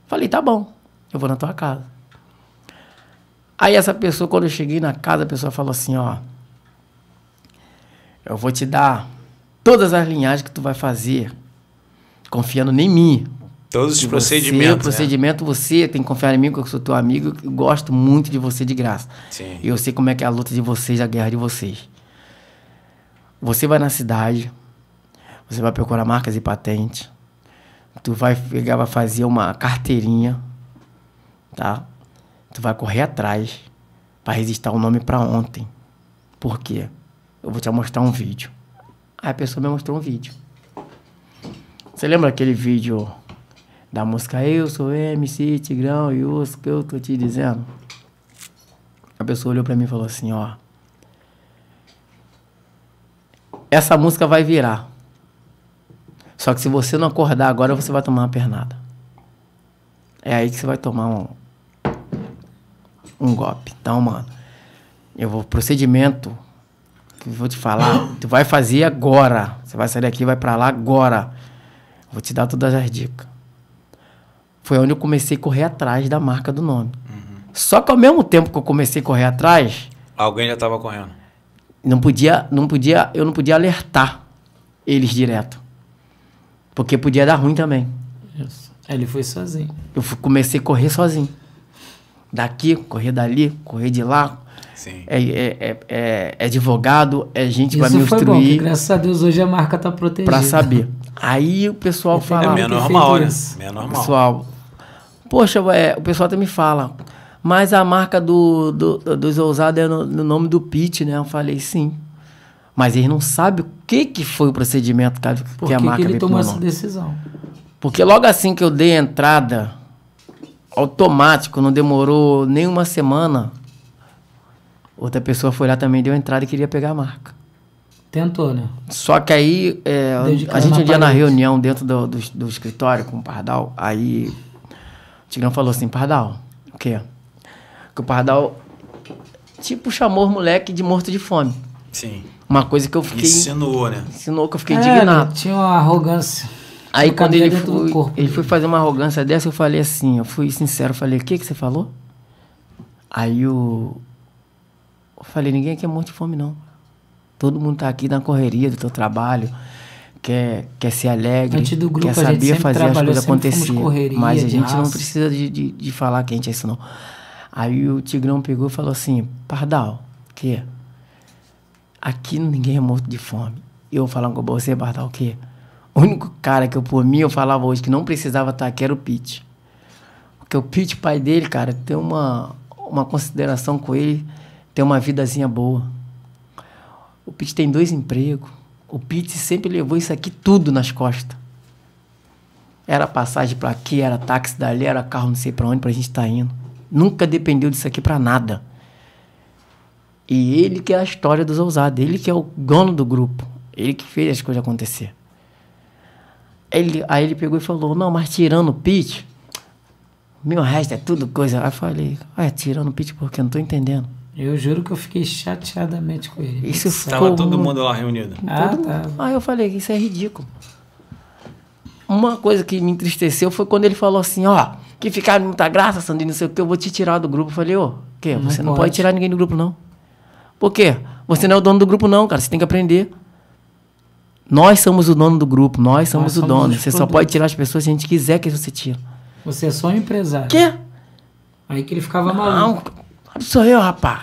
Speaker 3: Falei, tá bom, eu vou na tua casa. Aí essa pessoa, quando eu cheguei na casa, a pessoa falou assim, ó. Eu vou te dar todas as linhagens que tu vai fazer, confiando em mim, Todos os procedimentos. O né? procedimento, você tem que confiar em mim, porque eu sou teu amigo. Eu gosto muito de você de graça. Sim. E eu sei como é que é a luta de vocês, a guerra de vocês. Você vai na cidade, você vai procurar marcas e patentes. Tu vai pegar, vai fazer uma carteirinha, tá? Tu vai correr atrás para resistir o nome para ontem. Por quê? Eu vou te mostrar um vídeo. Aí a pessoa me mostrou um vídeo. Você lembra aquele vídeo da música Eu Sou MC Tigrão e o que eu tô te dizendo. A pessoa olhou para mim e falou assim, ó. Essa música vai virar. Só que se você não acordar agora, você vai tomar uma pernada. É aí que você vai tomar um, um golpe. Então, mano, eu vou procedimento que vou te falar, tu vai fazer agora. Você vai sair daqui, vai para lá agora. Vou te dar todas as dicas foi onde eu comecei a correr atrás da marca do nome. Uhum. Só que ao mesmo tempo que eu comecei a correr atrás.
Speaker 1: Alguém já estava correndo.
Speaker 3: Não podia, não podia, eu não podia alertar eles direto. Porque podia dar ruim também. Isso. Ele foi sozinho. Eu comecei a correr sozinho. Daqui, correr dali, correr de lá, é, é, é, é, advogado, é gente para me instruir. Foi bom, graças
Speaker 2: a Deus hoje a marca tá protegida. Para saber.
Speaker 3: Aí o pessoal fala. É meio normal, né? Meio normal. Pessoal, Poxa, é, o pessoal até me fala, mas a marca do, do, do dos ousados é no, no, nome do Pete, né? Eu falei, sim. Mas eles não sabem o que, que foi o procedimento que, Por que a marca que ele tomou essa decisão? Porque logo assim que eu dei a entrada, automático, não demorou nem uma semana, outra pessoa foi lá também, deu a entrada e queria pegar a marca. Tentou, né? Só que aí, é, a gente um dia na reunião dentro do, do, do escritório com o Pardal, aí Tigrão falou assim, Pardal, o quê? Que o Pardal, tipo, chamou os moleque de morto de fome. Sim. Uma coisa que eu fiquei... Insinuou, né? Insinuou que eu fiquei é, indignado. Tinha uma arrogância. Aí quando ele foi, ele foi fazer uma arrogância dessa, eu falei assim, eu fui sincero, eu falei, o que que você falou? Aí eu, eu falei, ninguém aqui é morto de fome, não. Todo mundo tá aqui na correria do teu trabalho quer, quer ser alegre, Antes do grupo, quer saber fazer as coisas acontecer. Correria, mas a gente raça. não precisa de, de, de, falar que a gente é isso, não. Aí o Tigrão pegou e falou assim: Pardal, que aqui ninguém é morto de fome. Eu falando com você, Pardal, que o único cara que eu, por mim, eu falava hoje que não precisava estar aqui era o Pete. Porque o Pete, pai dele, cara, tem uma, uma consideração com ele, tem uma vidazinha boa. O Pete tem dois empregos o Pete sempre levou isso aqui tudo nas costas. Era passagem para aqui, era táxi dali, era carro não sei para onde para a gente estar tá indo. Nunca dependeu disso aqui para nada. E ele que é a história dos ousados, ele que é o dono do grupo, ele que fez as coisas acontecer. Ele, aí ele pegou e falou: Não, mas tirando o Pete, meu resto é tudo coisa. Aí eu falei: Ah, tirando o Pete porque não tô entendendo. Eu juro que eu fiquei chateadamente com ele. Isso Tava todo mundo lá reunido.
Speaker 1: Ah, tá. Aí
Speaker 3: ah, eu falei, isso é ridículo. Uma coisa que me entristeceu foi quando ele falou assim, ó, que ficaram muita graça, Sandrine, não sei o que, eu vou te tirar do grupo. Eu falei, ô, que? Você não, não pode. pode tirar ninguém do grupo, não. Por quê? Você não é o dono do grupo, não, cara. Você tem que aprender. Nós somos o dono do grupo, nós somos, nós somos o dono. Você produtos. só pode tirar as pessoas se a gente quiser que você tire. Você é só um empresário. Quê?
Speaker 2: Aí que ele ficava não, maluco
Speaker 3: sou eu, rapaz.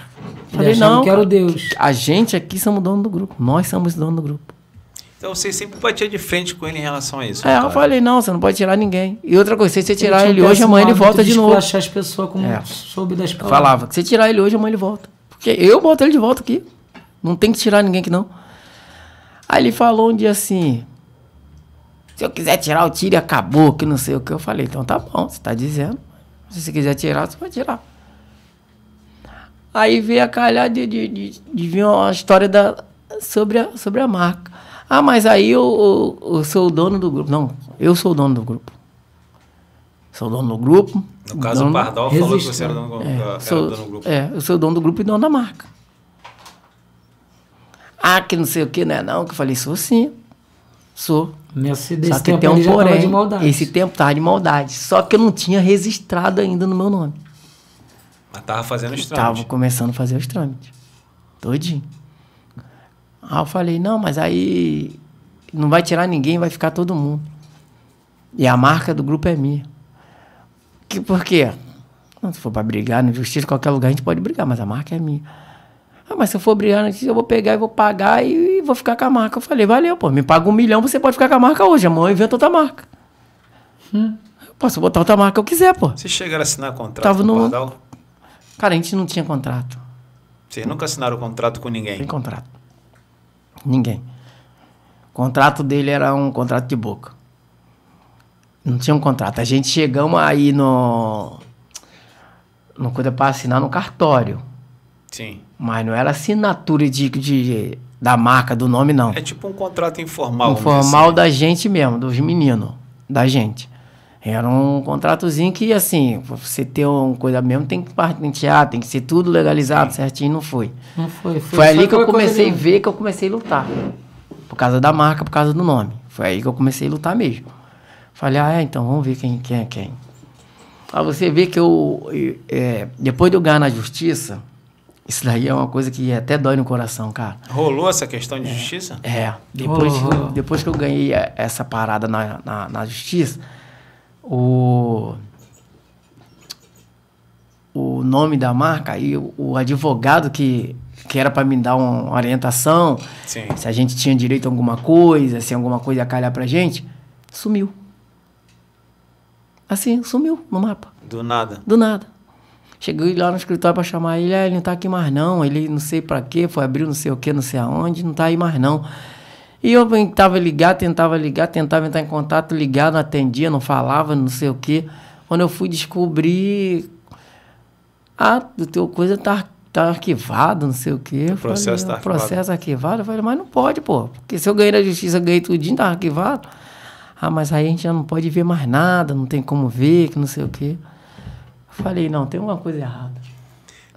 Speaker 3: Falei, não. Que Deus. A gente aqui somos dono do grupo. Nós somos dono do grupo.
Speaker 1: Então você sempre batia de frente com ele em relação a isso. É, cara. eu falei,
Speaker 3: não, você não pode tirar ninguém. E outra coisa, se você tirar ele, ele hoje, amanhã ele volta de, de novo. achar as pessoas como é.
Speaker 2: soube das palavras. Falava, se
Speaker 3: você tirar ele hoje, amanhã ele volta. Porque eu boto ele de volta aqui. Não tem que tirar ninguém aqui, não. Aí ele falou um dia assim: se eu quiser tirar, eu tiro e acabou, que não sei o que. Eu falei, então tá bom, você tá dizendo. Se você quiser tirar, você pode tirar. Aí veio a calhar de, de, de, de vir uma história da, sobre, a, sobre a marca. Ah, mas aí eu, eu, eu sou o dono do grupo. Não, eu sou o dono do grupo. Sou dono do grupo. No caso, dono, o Pardal resiste, falou que você era dono, é, dono do grupo. É, eu sou o dono do grupo e dono da marca. Ah, que não sei o que, né? Não, que eu falei, sou sim. Sou. Nesse, Só que tempo tem um porém. Esse tempo tava de maldade. Só que eu não tinha registrado ainda no meu nome.
Speaker 1: Mas tava fazendo os trâmites. Tava
Speaker 3: começando a fazer os trâmites. Todinho. Aí eu falei, não, mas aí não vai tirar ninguém, vai ficar todo mundo. E a marca do grupo é minha. Que, por quê? Se for para brigar no justiça, qualquer lugar a gente pode brigar, mas a marca é minha. Ah, mas se eu for brigar na justiça, eu vou pegar e vou pagar e, e vou ficar com a marca. Eu falei, valeu, pô, me paga um milhão, você pode ficar com a marca hoje. Amanhã eu invento outra marca. Hum. posso botar outra marca que eu quiser, pô. Se
Speaker 1: chegaram a assinar contrato Tava no...
Speaker 3: Cara, a gente não tinha contrato. Vocês nunca
Speaker 1: assinaram contrato com ninguém?
Speaker 3: Sem contrato. Ninguém. O contrato dele era um contrato de boca. Não tinha um contrato. A gente chegamos aí no. No coisa para assinar no cartório. Sim. Mas não era assinatura de, de, da marca, do nome, não. É tipo
Speaker 1: um contrato informal. Informal assim.
Speaker 3: da gente mesmo, dos meninos. Da gente. Era um contratozinho que, assim, você ter uma coisa mesmo, tem que patentear, tem que ser tudo legalizado certinho, não foi. Não foi. Foi, foi ali que eu comecei a ver que eu comecei a lutar. Por causa da marca, por causa do nome. Foi aí que eu comecei a lutar mesmo. Falei, ah, é, então vamos ver quem, quem é quem. Pra você ver que eu, é, depois de eu ganhar na justiça, isso daí é uma coisa que até dói no coração, cara. Rolou essa questão de é, justiça? É. é. Depois, depois que eu ganhei essa parada na, na, na justiça o, o nome da marca, e o, o advogado que, que era para me dar uma orientação, Sim. se a gente tinha direito a alguma coisa, se alguma coisa ia calhar pra gente, sumiu. Assim, sumiu no mapa. Do nada. Do nada. Cheguei lá no escritório para chamar ele, ah, ele não tá aqui mais não, ele não sei para quê, foi abrir não sei o que, não sei aonde, não tá aí mais não. E eu tentava ligar, tentava ligar, tentava entrar em contato, ligar, não atendia, não falava, não sei o quê. Quando eu fui descobrir, ah, do teu coisa tá, tá arquivado, não sei o quê. O processo falei, tá arquivado. processo é arquivado. Eu falei, mas não pode, pô. Porque se eu ganhei na justiça, eu ganhei tudinho, tá arquivado. Ah, mas aí a gente já não pode ver mais nada, não tem como ver, que não sei o quê. Eu falei, não, tem alguma coisa errada.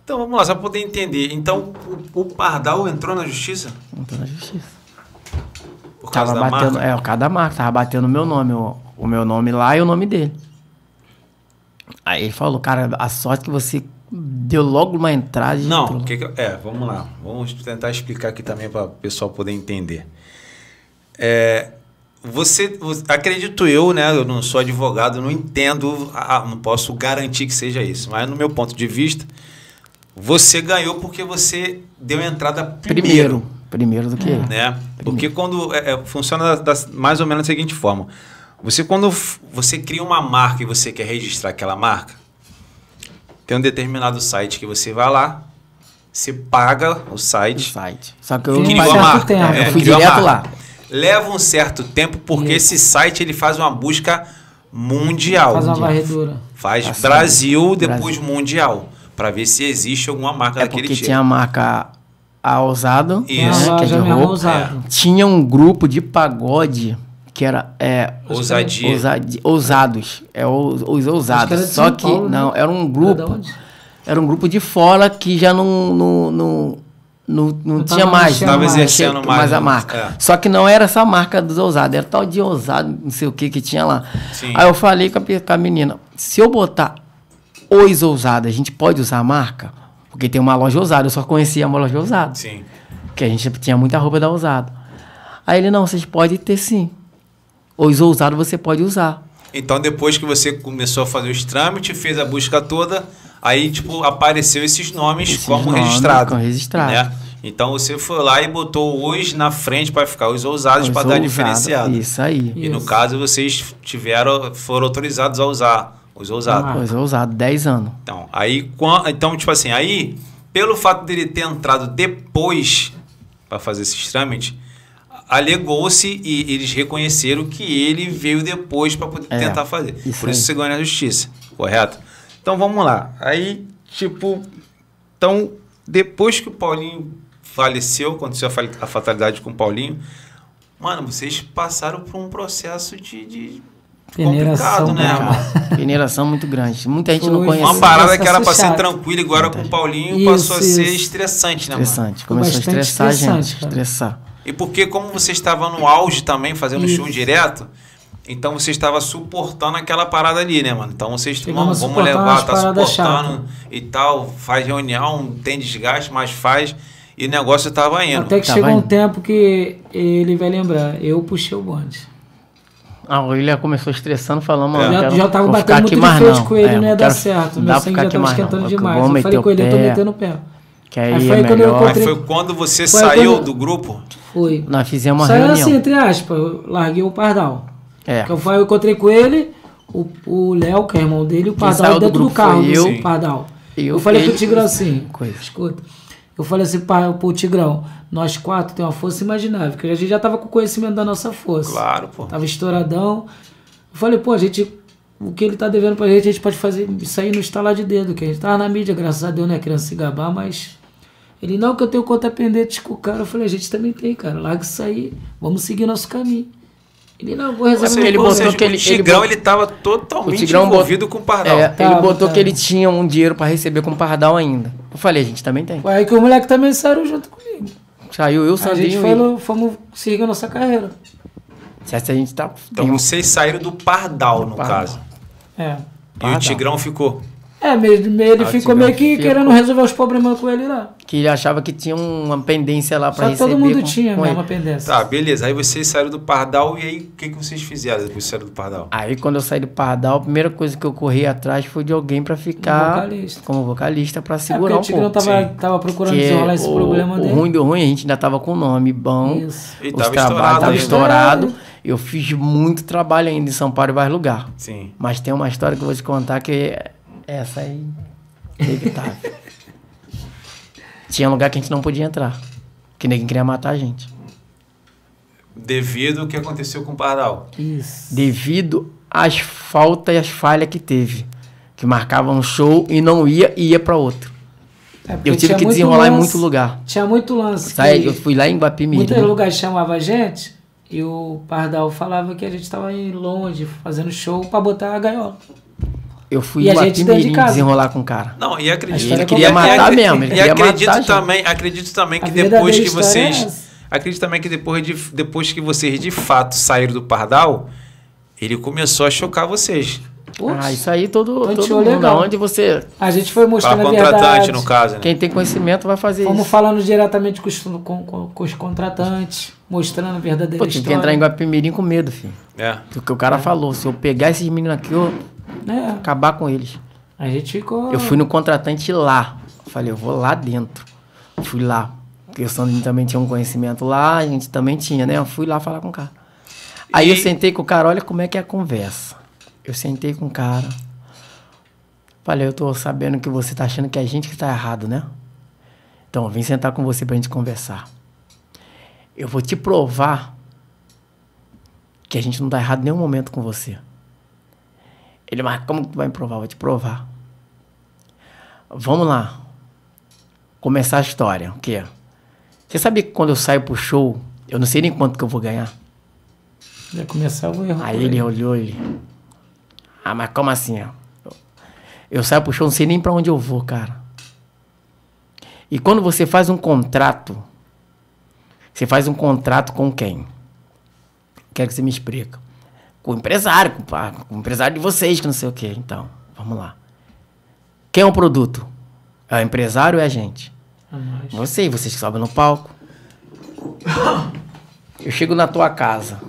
Speaker 1: Então vamos lá, só para poder entender. Então o, o Pardal entrou na justiça?
Speaker 3: Entrou na justiça. Por causa tava da batendo, marca? É, o cara da marca. Tava batendo o meu nome, o, o meu nome lá e o nome dele. Aí ele falou, cara, a sorte que você deu logo uma entrada. Não,
Speaker 1: que que, é, vamos lá. Vamos tentar explicar aqui também para o pessoal poder entender. É, você, acredito eu, né? Eu não sou advogado, não entendo, ah, ah, não posso garantir que seja isso, mas no meu ponto de vista, você ganhou porque você deu entrada primeiro.
Speaker 3: primeiro primeiro do que. É.
Speaker 1: Né? Porque quando. É, é funciona da, da, mais ou menos da seguinte forma. Você, quando você cria uma marca e você quer registrar aquela marca, tem um determinado site que você vai lá, você paga o site. O site.
Speaker 4: Só que eu criou não a
Speaker 1: marca. Tempo, é, eu fui direto lá. Leva um certo tempo, porque Isso. esse site ele faz uma busca mundial. Faz uma varredura. Faz assim, Brasil, depois Brasil. mundial. Para ver se existe alguma marca é daquele tipo. Porque tinha a
Speaker 3: marca a Ousado, Isso. Né, ah, que é de roupa, é. tinha um grupo de pagode que era é, ousadia. Ousadi, ousados, é os, os ousados. Que Só que Paulo, né? não, era um grupo. Era um grupo de fora que já não não, não, não, não tinha mais, tava exercendo mais, mais a né? marca. É. Só que não era essa marca dos ousados, era tal de ousado, não sei o que que tinha lá. Sim. Aí eu falei com a, com a menina, se eu botar os ousados, a gente pode usar a marca? Porque tem uma loja ousada, eu só conhecia uma loja ousada. Sim. Porque a gente tinha muita roupa da ousada. Aí ele, não, vocês podem ter sim. Os ousados você pode usar.
Speaker 1: Então depois que você começou a fazer os trâmites, fez a busca toda, aí tipo apareceu esses nomes esses como nomes registrado. Como registrado. Né? Então você foi lá e botou hoje na frente para ficar os ousados para dar diferenciado. Isso aí. E isso. no caso vocês tiveram, foram autorizados a usar os ousados.
Speaker 3: Ah, os 10 anos. Então,
Speaker 1: aí, então, tipo assim, aí, pelo fato dele ter entrado depois para fazer esses trâmites, alegou-se e eles reconheceram que ele veio depois para poder é, tentar fazer. Isso Por isso você ganha a justiça, correto? Então vamos lá. Aí, tipo, então, depois que o Paulinho faleceu, aconteceu a
Speaker 3: fatalidade com o Paulinho,
Speaker 1: mano, vocês passaram por um processo de, de Peneiração complicado, né?
Speaker 3: Peneiração muito grande. Muita gente Foi não conhece. Uma parada que era pra ser tranquila,
Speaker 1: agora com o Paulinho isso, passou isso. a ser estressante, né, estressante. mano? Começou a estressar a gente. Cara. Estressar. E porque, como você estava no auge também, fazendo isso. show direto, então você estava suportando aquela parada ali, né, mano? Então vocês vão, vamos levar, tá suportando chata. e tal, faz reunião, tem desgaste, mas faz. E o negócio estava indo. Até que tava chegou indo. um tempo
Speaker 2: que ele vai lembrar, eu puxei o bonde. A ah, William começou
Speaker 3: estressando, falando, mano, é. já, já tava batendo muito de frente com ele, é, não ia dar certo. Meu sangue assim, já tava esquentando não, demais. Eu, eu falei com ele, eu tô metendo o pé. Que aí, aí foi, é quando eu encontrei... foi
Speaker 1: quando você foi saiu quando... do grupo?
Speaker 2: Foi. Nós fizemos uma Saiu reunião. assim, entre aspas, eu larguei o Pardal. É. Que eu, eu encontrei com ele, o Léo, que é irmão dele, o Pardal dentro do, do carro, eu, o Pardal. Eu, falei que o Tigrão assim, escuta, eu falei assim, para o Tigrão, nós quatro tem uma força imaginável, porque a gente já tava com conhecimento da nossa força. Claro, pô. Tava estouradão. Eu falei, pô, a gente. O que ele tá devendo para a gente, a gente pode fazer isso aí no estalar de dedo, que a gente tava tá na mídia, graças a Deus, né? Querendo se gabar, mas. Ele, não, que eu tenho conta pendente com o cara. Eu falei, a gente também tem, cara. Larga isso aí, vamos seguir nosso caminho. Ele não reserva assim, seja, ele botou seja, que ele, o Tigrão
Speaker 3: ele, ele
Speaker 1: tava totalmente envolvido com o Pardal. É, tava, ele botou tava. que ele
Speaker 3: tinha um dinheiro para receber com o Pardal ainda. Eu falei, a gente também tem. Foi
Speaker 2: aí que o moleque também saiu junto comigo.
Speaker 3: Saiu eu, Sandrinho. A
Speaker 2: gente fomos seguir a nossa carreira.
Speaker 3: Certo, a gente tá. Então tem... vocês saíram do
Speaker 1: Pardal,
Speaker 3: no Pardal. caso. É. E o Tigrão ficou.
Speaker 2: É, meio ele ficou meio que fico. querendo resolver os problemas com ele lá.
Speaker 3: Que ele achava que tinha uma pendência lá para receber. todo mundo com, tinha com mesmo uma pendência.
Speaker 1: Tá, beleza. Aí vocês saíram do Pardal e aí o que, que vocês fizeram depois que saíram do Pardal? Aí
Speaker 3: quando eu saí do Pardal, a primeira coisa que eu corri atrás foi de alguém para ficar um vocalista. como vocalista para é, segurar é o Tigrão tava, tava procurando que desenrolar esse o, problema o dele. O ruim do ruim, a gente ainda tava com o nome bom. Isso. E tava estourado. Tava estourado. É. Eu fiz muito trabalho ainda em São Paulo e vários lugares. Sim. Mas tem uma história que eu vou te contar que essa aí. Inevitável. Tinha lugar que a gente não podia entrar. Que ninguém queria matar a gente.
Speaker 1: Devido ao que aconteceu com o Pardal.
Speaker 3: Isso. Devido às faltas e às falhas que teve. Que marcava um show e não ia e ia para
Speaker 2: outro. É eu tive que desenrolar lance, em muito lugar. Tinha muito lance. Sai, eu fui lá em Guapimirim. Muitos lugares chamava a gente e o Pardal falava que a gente estava longe, fazendo show para botar a gaiola. Eu fui e a gente de desenrolar com o cara. Não, e acredito. É é? Ele queria matar mesmo. e acredito também, acredito também que depois que é vocês,
Speaker 1: acredito também que depois, de, depois que vocês de fato saíram do pardal, ele começou a
Speaker 2: chocar vocês. ah, isso aí todo, todo mundo, legal. onde você... A gente foi mostrando a verdade. no caso. Né? Quem tem conhecimento vai fazer Fomos isso. falando diretamente com os, com, com, com os contratantes, mostrando a verdadeira Pô, tem história. tem que entrar em
Speaker 3: Guapimirim com medo, filho. É. Porque o cara é. falou, se eu pegar esses meninos aqui, eu é. Acabar com eles. A gente ficou. Eu fui no contratante lá. Falei, eu vou lá dentro. Fui lá. Porque o Sandrinho também tinha um conhecimento lá, a gente também tinha, né? Eu fui lá falar com o cara. Aí e... eu sentei com o cara, olha como é que é a conversa. Eu sentei com o cara. Falei, eu tô sabendo que você tá achando que é a gente que tá errado, né? Então, eu vim sentar com você pra gente conversar. Eu vou te provar que a gente não tá errado em nenhum momento com você. Ele, mas como que tu vai me provar? Eu vou te provar. Vamos lá. Começar a história. O quê? Você sabe que quando eu saio pro show, eu não sei nem quanto que eu vou ganhar? Já começar vou errar. Aí ele olhou ele. Ah, mas como assim? Ó? Eu saio pro show, não sei nem para onde eu vou, cara. E quando você faz um contrato, você faz um contrato com quem? Quero que você me explique o empresário, com, com o empresário de vocês, que não sei o quê. Então, vamos lá. Quem é o produto? É o empresário ou é a gente? É Você, vocês que sobem no palco. Eu chego na tua casa,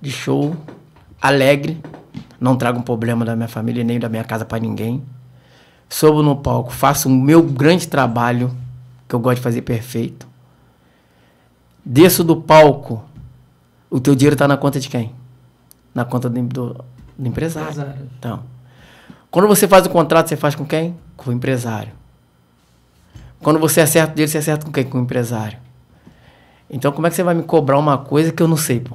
Speaker 3: de show, alegre, não trago um problema da minha família nem da minha casa para ninguém. Sobo no palco, faço o meu grande trabalho, que eu gosto de fazer perfeito. Desço do palco, o teu dinheiro tá na conta de quem? na conta do, do, do empresário. empresário. Então, quando você faz o contrato, você faz com quem? Com o empresário. Quando você acerta dele, você acerta com quem? Com o empresário. Então, como é que você vai me cobrar uma coisa que eu não sei, pô?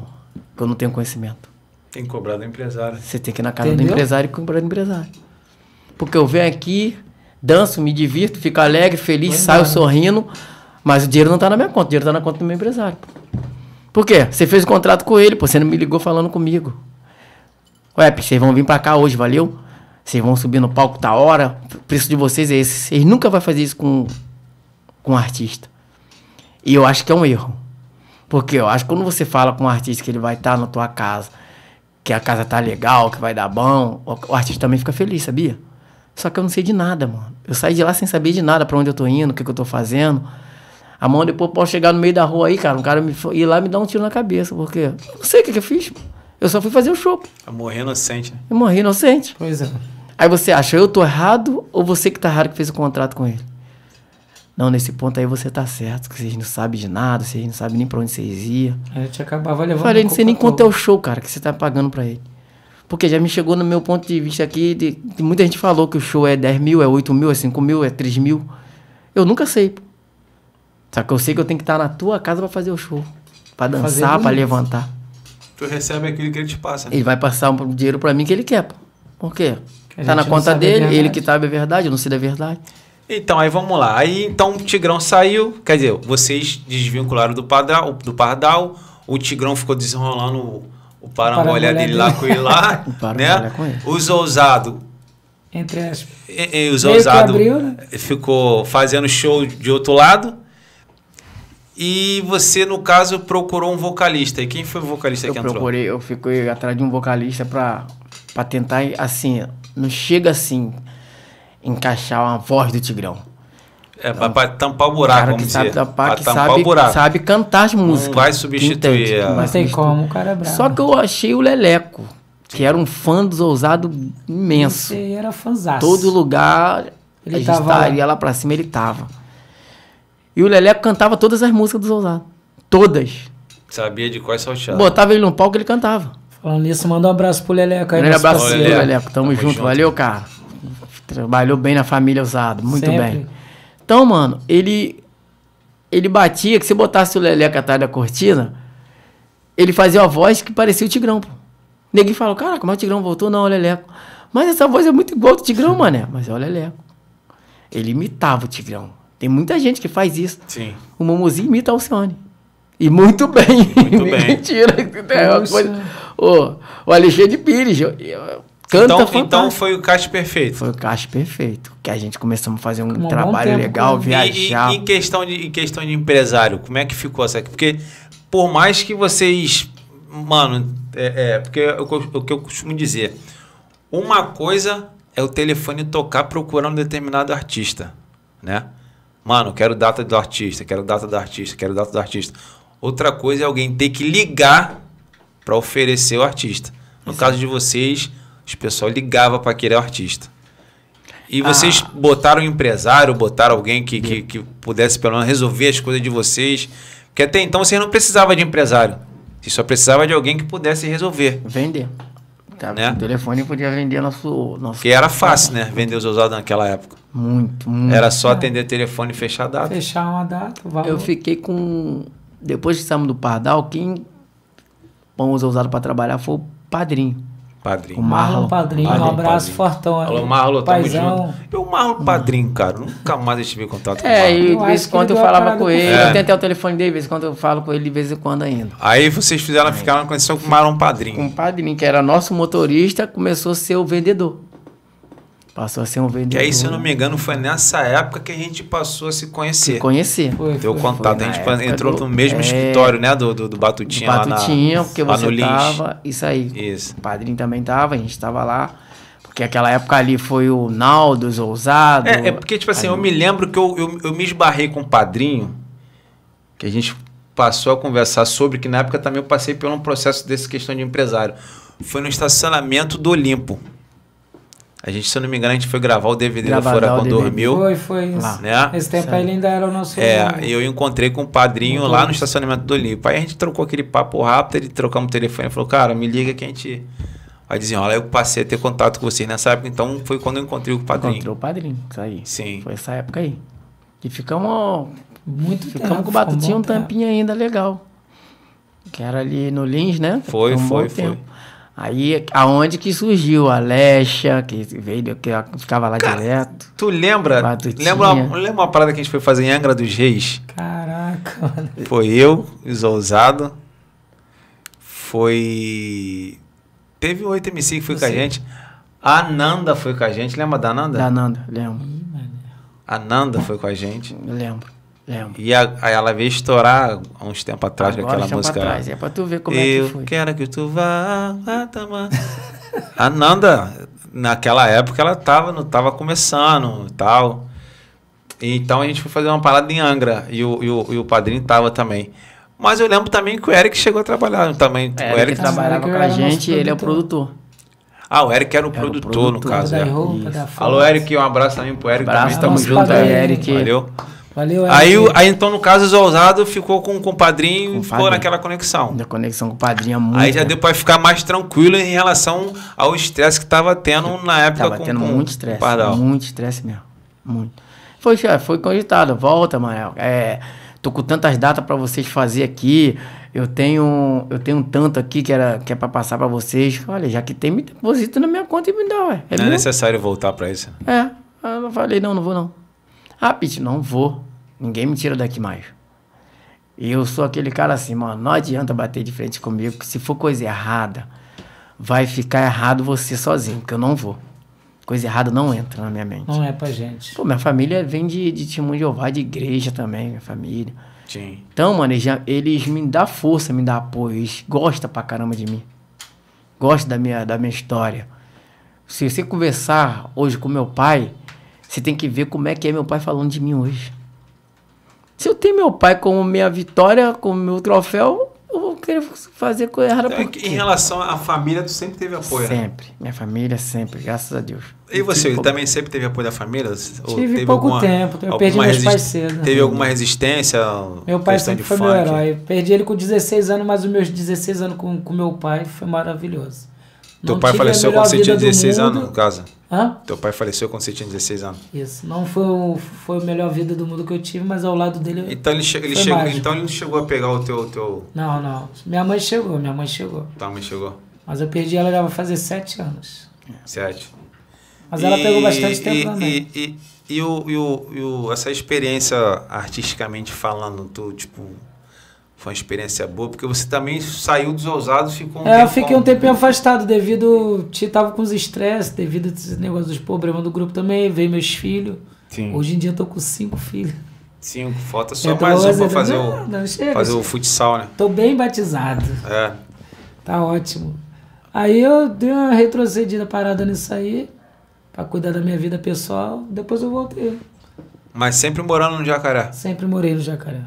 Speaker 3: Que eu não tenho conhecimento.
Speaker 1: Tem que cobrar do empresário.
Speaker 3: Você tem que ir na casa Entendeu? do empresário e cobrar do empresário. Porque eu venho aqui, danço, me divirto, fico alegre, feliz, saio sorrindo, mas o dinheiro não está na minha conta, o dinheiro está na conta do meu empresário. Pô. Por quê? Você fez o contrato com ele, pô, você não me ligou falando comigo. Ué, vocês vão vir pra cá hoje, valeu? Vocês vão subir no palco tá hora, o preço de vocês é esse. Vocês nunca vão fazer isso com, com um artista. E eu acho que é um erro. Porque eu acho que quando você fala com um artista que ele vai estar tá na tua casa, que a casa tá legal, que vai dar bom, o artista também fica feliz, sabia? Só que eu não sei de nada, mano. Eu saí de lá sem saber de nada para onde eu tô indo, o que, que eu tô fazendo. A mão depois eu posso chegar no meio da rua aí, cara, um cara me, ir lá e me dar um tiro na cabeça, porque eu não sei o que, que eu fiz. Mano. Eu só fui fazer o show.
Speaker 1: Tá Morrer inocente. Né?
Speaker 3: Eu morri inocente. Pois é. Aí você acha, eu tô errado ou você que tá errado que fez o contrato com ele? Não, nesse ponto aí você tá certo, que vocês não sabem de nada, vocês não sabem nem pra onde vocês iam.
Speaker 2: Aí eu te acabava levando. Falei, não sei nem quanto
Speaker 3: é o show, cara, que você tá pagando pra ele. Porque já me chegou no meu ponto de vista aqui, de, de muita gente falou que o show é 10 mil, é 8 mil, é 5 mil, é 3 mil. Eu nunca sei. Só que eu sei que eu tenho que estar tá na tua casa pra fazer o show. Pra dançar, pra levantar. Tu recebe aquilo que ele te passa. Né? Ele vai passar um dinheiro para mim que ele quer. Por quê? Tá na conta dele, ele que sabe a verdade, eu não sei da verdade.
Speaker 1: Então, aí vamos lá. Aí então o Tigrão saiu, quer dizer, vocês desvincularam do Pardal, do pardal o Tigrão ficou desenrolando o, o paramolha dele lá com ele lá, né? Os ousados
Speaker 2: entre as... e, e, os ousados né?
Speaker 1: ficou fazendo show de outro lado e você, no caso, procurou um vocalista. E quem foi o vocalista eu que entrou? Eu procurei,
Speaker 3: eu fiquei atrás de um vocalista pra, tentar, assim, não chega assim, encaixar uma voz do Tigrão.
Speaker 1: É, então, pra, tampar o buraco, cara vamos que dizer. tampar, pra que tampar sabe, o buraco. sabe
Speaker 3: cantar as músicas. Não vai
Speaker 2: substituir. Entende, a... Mas tem
Speaker 3: como, o cara é bravo. Só que eu achei o Leleco, que era um fã dos ousados imenso.
Speaker 2: Você era fãzaço. Todo
Speaker 3: lugar, ele a gente estaria tá, lá. pra cima, ele tava. E o Leleco cantava todas as músicas dos ousados. Todas.
Speaker 1: Sabia de quais salteado.
Speaker 2: Botava ele no palco e ele cantava. Falando nisso, manda um abraço pro Leleco aí. Um abraço pro Leleco. Leleco. Tamo, Tamo junto. junto. Valeu,
Speaker 3: cara. Trabalhou bem na família ousado. Muito Sempre. bem. Então, mano, ele. Ele batia que se botasse o Leleco atrás da cortina, ele fazia uma voz que parecia o Tigrão, pô. Ninguém falou, caraca, mas o Tigrão voltou, não, o Leleco. Mas essa voz é muito igual do Tigrão, mané. Mas é o Leleco. Ele imitava o Tigrão. Tem muita gente que faz isso. Sim. O Mumuzinho imita a Alcione. E muito bem.
Speaker 2: Muito bem. Mentira.
Speaker 3: É uma coisa... o, o Alexandre Pires canta então, Então foi o caixa perfeito. Foi o caixa perfeito. Que a gente começou a fazer um, um trabalho legal,
Speaker 1: viajar. Né? E, e, em, questão de, em questão de empresário, como é que ficou essa? Porque por mais que vocês... Mano, é, é porque é o que eu costumo dizer. Uma coisa é o telefone tocar procurando um determinado artista, né? Mano, quero data do artista, quero data do artista, quero data do artista. Outra coisa é alguém ter que ligar para oferecer o artista. No Exato. caso de vocês, os pessoal ligava para querer o artista. E ah. vocês ah. botaram um empresário, botaram alguém que, que, que, pudesse pelo menos resolver as coisas de vocês. Porque até então você não precisava de empresário. Você só precisava de alguém que pudesse resolver. Vender. Cara, né? O
Speaker 3: telefone podia vender nosso. nosso
Speaker 1: que era fácil, né? Vender os usados naquela época.
Speaker 3: Muito, muito.
Speaker 1: Era só atender telefone e fechar a data. Fechar
Speaker 3: uma data, valor. Eu fiquei com. Depois que saímos do Pardal, quem pão usado para trabalhar foi o padrinho.
Speaker 1: Padrinho. O Marlon Padrinho, Marlon, um abraço padrinho. fortão. Alô, Marlon, tamo junto. Eu, Marlon Padrinho, cara, nunca mais eu tive contato é, com ele. É,
Speaker 3: e de vez em quando eu falava com ele, é. eu tentei o telefone dele, de vez em quando eu falo com ele, de vez em quando ainda.
Speaker 1: Aí vocês fizeram, é. ficaram na condição com o Marlon Padrinho. Com o
Speaker 3: Padrinho, que era nosso motorista, começou a ser o vendedor. Passou a ser um vendedor. Que aí, se eu não
Speaker 1: me engano, foi nessa época que a gente passou a se conhecer. Se conhecer. teu Deu contato. Foi, a gente entrou do, no mesmo é, escritório, né? Do, do, do Batutinha. Do Batutinha, lá na, porque lá você tava.
Speaker 3: Isso aí. Isso. O padrinho também tava, a gente tava lá. Porque aquela época ali foi o Naldos, Ousado. É, é porque,
Speaker 1: tipo assim, eu me lembro que eu, eu, eu me esbarrei com o padrinho, que a gente passou a conversar sobre, que na época também eu passei por um processo desse questão de empresário. Foi no estacionamento do Olimpo. A gente, se eu não me engano, a gente foi gravar o DVD Gravador, do Furacão DVD. Dormiu. Foi, foi. Lá, né? Esse tempo aí ele é. ainda era o nosso. É, e eu encontrei com o um padrinho lá no estacionamento do Olimpo. Aí a gente trocou aquele papo rápido, ele trocamos o telefone e falou: Cara, me liga que a gente vai desenrolar. Eu passei a ter contato com vocês nessa época, então foi quando eu encontrei o padrinho. Encontrou o padrinho, isso aí. Sim. Foi essa
Speaker 3: época aí. E ficamos.
Speaker 2: Muito Ficamos tempo, com o Tinha um tampinho
Speaker 3: ainda legal. Que era ali no Lins, né? Foi, foi, foi. Tempo. Aí, aonde que surgiu a Lecha, que veio, que ficava lá Cara, direto. Tu lembra? Lembra
Speaker 1: uma, lembra uma parada que a gente foi fazer em Angra dos Reis?
Speaker 2: Caraca.
Speaker 1: Foi eu, Isousado. Foi... Teve oito MC que foi com a gente. A Nanda foi com a gente. Lembra da Nanda? Da
Speaker 3: Nanda, lembro.
Speaker 1: A Nanda foi com a gente. Eu lembro. Lembro. É. E a, ela veio estourar há uns tempo atrás Agora, com aquela é música. É pra tu ver como eu é que foi. Eu quero que tu vá. a Nanda, naquela época, ela tava, não tava começando e tal. Então a gente foi fazer uma parada em Angra e o, e o, e o padrinho tava também. Mas eu lembro também que o Eric chegou a trabalhar também. É, o Eric trabalhava com a gente e ele é o produtor. Ah, o Eric era o, era produtor, o produtor, no caso. Da é. roupa, da Alô, Eric, um abraço também pro Eric. abraço, também, tamo junto, Eric. Valeu. Valeu, aí, aí, aí então, no caso, o Ousado ficou com, com o padrinho e ficou
Speaker 3: naquela conexão. Da conexão com o padrinho é muito. Aí já deu
Speaker 1: pra ficar mais tranquilo em relação ao estresse que tava tendo na época tava com tendo com muito estresse. Muito
Speaker 3: estresse mesmo. Muito. Foi, foi cogitado. Volta, Manel. É, tô com tantas datas para vocês fazer aqui. Eu tenho, eu tenho tanto aqui que, era, que é para passar para vocês. Olha, já que tem, me deposito na minha conta e me dá, ué. É não é necessário voltar para isso. É. Eu falei, não, não vou não. Ah, Pete, não vou. Ninguém me tira daqui mais. E eu sou aquele cara assim, mano, não adianta bater de frente comigo, que se for coisa errada, vai ficar errado você sozinho, porque eu não vou. Coisa errada não entra na minha mente. Não é pra gente. Pô, minha família vem de, de Timão de Jeová, de igreja também, minha família. Sim. Então, mano, eles, eles me dão força, me dão apoio, eles gostam pra caramba de mim. Gostam da minha, da minha história. Se você conversar hoje com meu pai, você tem que ver como é que é meu pai falando de mim hoje. Se eu tenho meu pai como minha vitória, como meu troféu, eu vou querer fazer coisa errada. É, Em relação à família, tu sempre teve apoio, né? Sempre. Né? Minha família sempre, graças a Deus. E você, pouco... também
Speaker 1: sempre teve apoio da família? tive teve pouco alguma, tempo,
Speaker 2: eu perdi meus pais cedo. Teve né? alguma
Speaker 1: resistência? Meu pai sempre foi funk. meu herói.
Speaker 2: Perdi ele com 16 anos, mas os meus 16 anos com, com meu pai foi maravilhoso. Teu Não pai faleceu quando você tinha 16 anos, no caso? Hã?
Speaker 1: Teu pai faleceu quando você tinha 16 anos.
Speaker 2: Isso. Não foi o, foi a melhor vida do mundo que eu tive, mas ao lado dele. Então ele, che ele chegou,
Speaker 1: então ele chegou a pegar o teu, teu.
Speaker 2: Não, não. Minha mãe chegou, minha mãe chegou. Tua mãe chegou. Mas eu perdi ela já vai fazer 7 anos.
Speaker 1: 7. Mas e, ela pegou bastante tempo e, também. E, e, e, o, e, o, e o, essa experiência artisticamente falando, tu, tipo foi uma experiência boa, porque você também saiu dos ousados ficou um é, Eu fiquei um tempinho
Speaker 2: afastado devido. Tava com os estresses, devido a esses negócios dos problemas do grupo também. Veio meus filhos. Sim. Hoje em dia eu tô com cinco filhos.
Speaker 1: Cinco, falta só é mais um pra né? fazer, não, o, não, chega, fazer o futsal, né?
Speaker 2: Tô bem batizado. É. Tá ótimo. Aí eu dei uma retrocedida parada nisso aí, pra cuidar da minha vida pessoal, depois eu voltei.
Speaker 1: Mas sempre morando no Jacaré?
Speaker 2: Sempre morei no Jacaré.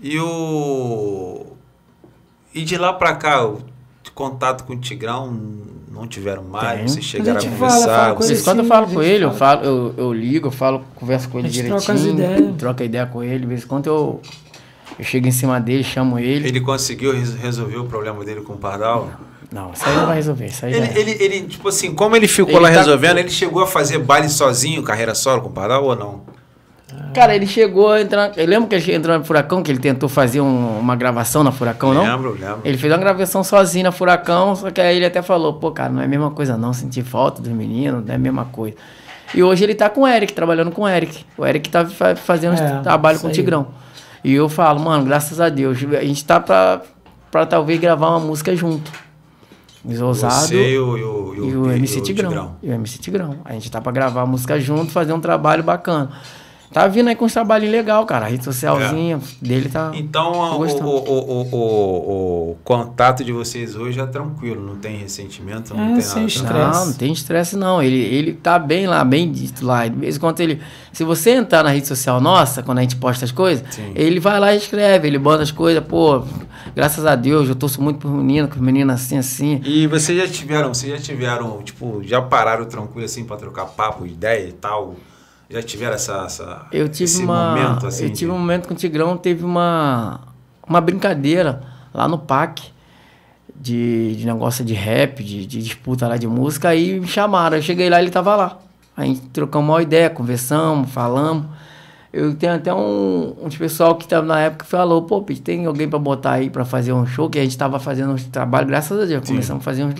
Speaker 1: E o e de lá para cá, o contato com o Tigrão não tiveram mais, Tem. vocês chegaram a, a conversar. Fala, fala com quando eu falo com ele, eu,
Speaker 3: falo, eu, eu ligo, eu falo, converso com ele direitinho, troca, ideia. troca ideia com ele, de vez em quando eu eu chego em cima dele, chamo ele.
Speaker 1: Ele conseguiu resolver o problema dele com o Pardal? Não, não isso aí não vai resolver. Isso aí ele, é. ele, ele,
Speaker 3: tipo assim, como ele ficou ele lá tá resolvendo,
Speaker 1: com... ele chegou a fazer baile sozinho, carreira solo com o Pardal ou não?
Speaker 3: Cara, ele chegou a entrar. Eu lembro que ele entrou na Furacão, que ele tentou fazer um, uma gravação na Furacão, não? Lembro, lembro. Ele fez uma gravação sozinho na Furacão, só que aí ele até falou: pô, cara, não é a mesma coisa não, sentir falta dos meninos, não é a mesma coisa. E hoje ele tá com o Eric, trabalhando com o Eric. O Eric tá fazendo é, trabalho com o Tigrão. E eu falo, mano, graças a Deus, a gente tá pra, pra talvez gravar uma música junto. Você e o, e e o, MC Tigrão. Tigrão. E o MC Tigrão. A gente tá pra gravar a música junto, fazer um trabalho bacana. Tá vindo aí com um trabalho legal, cara. A rede socialzinha é. dele tá. Então, o,
Speaker 1: o, o, o, contato de vocês hoje é tranquilo, não tem ressentimento, não é, tem sem Estresse. Não, não
Speaker 3: tem estresse, não. Ele, ele tá bem lá, bem dito lá. De vez em quando ele. Se você entrar na rede social nossa, quando a gente posta as coisas, Sim. ele vai lá e escreve, ele bota as coisas, pô, graças a Deus, eu torço muito pro menino, com os meninos assim, assim. E vocês já tiveram, vocês
Speaker 1: já tiveram, tipo, já pararam tranquilo assim pra trocar papo, ideia e tal? Já tiveram essa, essa eu tive esse uma, momento assim? Eu tive
Speaker 3: de... um momento com o Tigrão, teve uma, uma brincadeira lá no PAC. De, de negócio de rap, de, de disputa lá de música, aí me chamaram. Eu cheguei lá ele tava lá. A gente trocamos uma ideia, conversamos, falamos. Eu tenho até um, uns pessoal que estava na época que falou, pô, Pete, tem alguém para botar aí para fazer um show, que a gente tava fazendo uns trabalho, graças a Deus, Sim. começamos a fazer um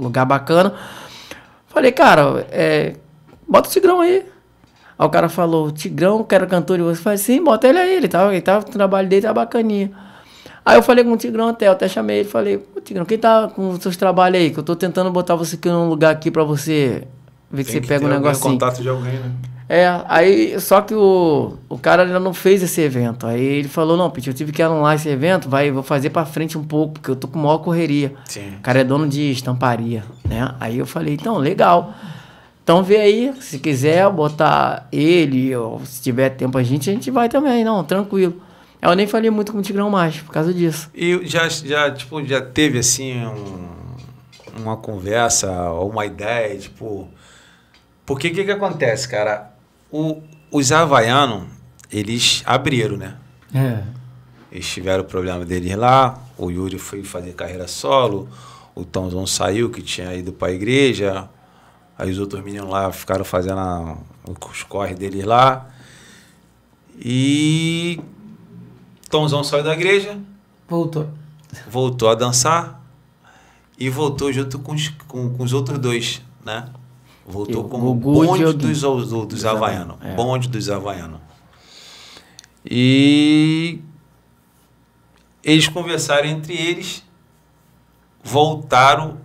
Speaker 3: lugar bacana. Falei, cara, é, bota o Tigrão aí. Aí o cara falou, Tigrão, que era cantor de você. Eu falei, sim, bota ele aí, ele tava, tá, ele tava, tá, o trabalho dele tá bacaninha. Aí eu falei com o Tigrão até, eu até chamei ele falei, Tigrão, quem tá com os seus trabalhos aí? Que eu tô tentando botar você aqui num lugar aqui pra você ver que Tem você que pega um negócio. contato de alguém, né? É, aí, só que o, o cara ainda não fez esse evento. Aí ele falou, não, Pete, eu tive que anular esse evento, vai, vou fazer pra frente um pouco, porque eu tô com maior correria. Sim. O cara é dono de estamparia, né? Aí eu falei, então, legal. Então vê aí, se quiser botar ele, ou se tiver tempo a gente, a gente vai também, não, tranquilo. Eu nem falei muito com o Tigrão mais, por causa disso.
Speaker 1: E já, já, tipo, já teve assim um, uma conversa ou uma ideia, tipo. Porque o que, que acontece, cara? O, os havaianos, eles abriram, né? É. Eles tiveram o problema deles lá, o Yuri foi fazer carreira solo, o Tomzão saiu, que tinha ido para a igreja, Aí os outros meninos lá ficaram fazendo a, os corres deles lá. E Tomzão saiu da igreja. Voltou. Voltou a dançar. E voltou junto com os, com, com os outros dois, né? Voltou com o bonde dos, dos, dos Havaianos. É. Bonde dos Havaianos. E eles conversaram entre eles, voltaram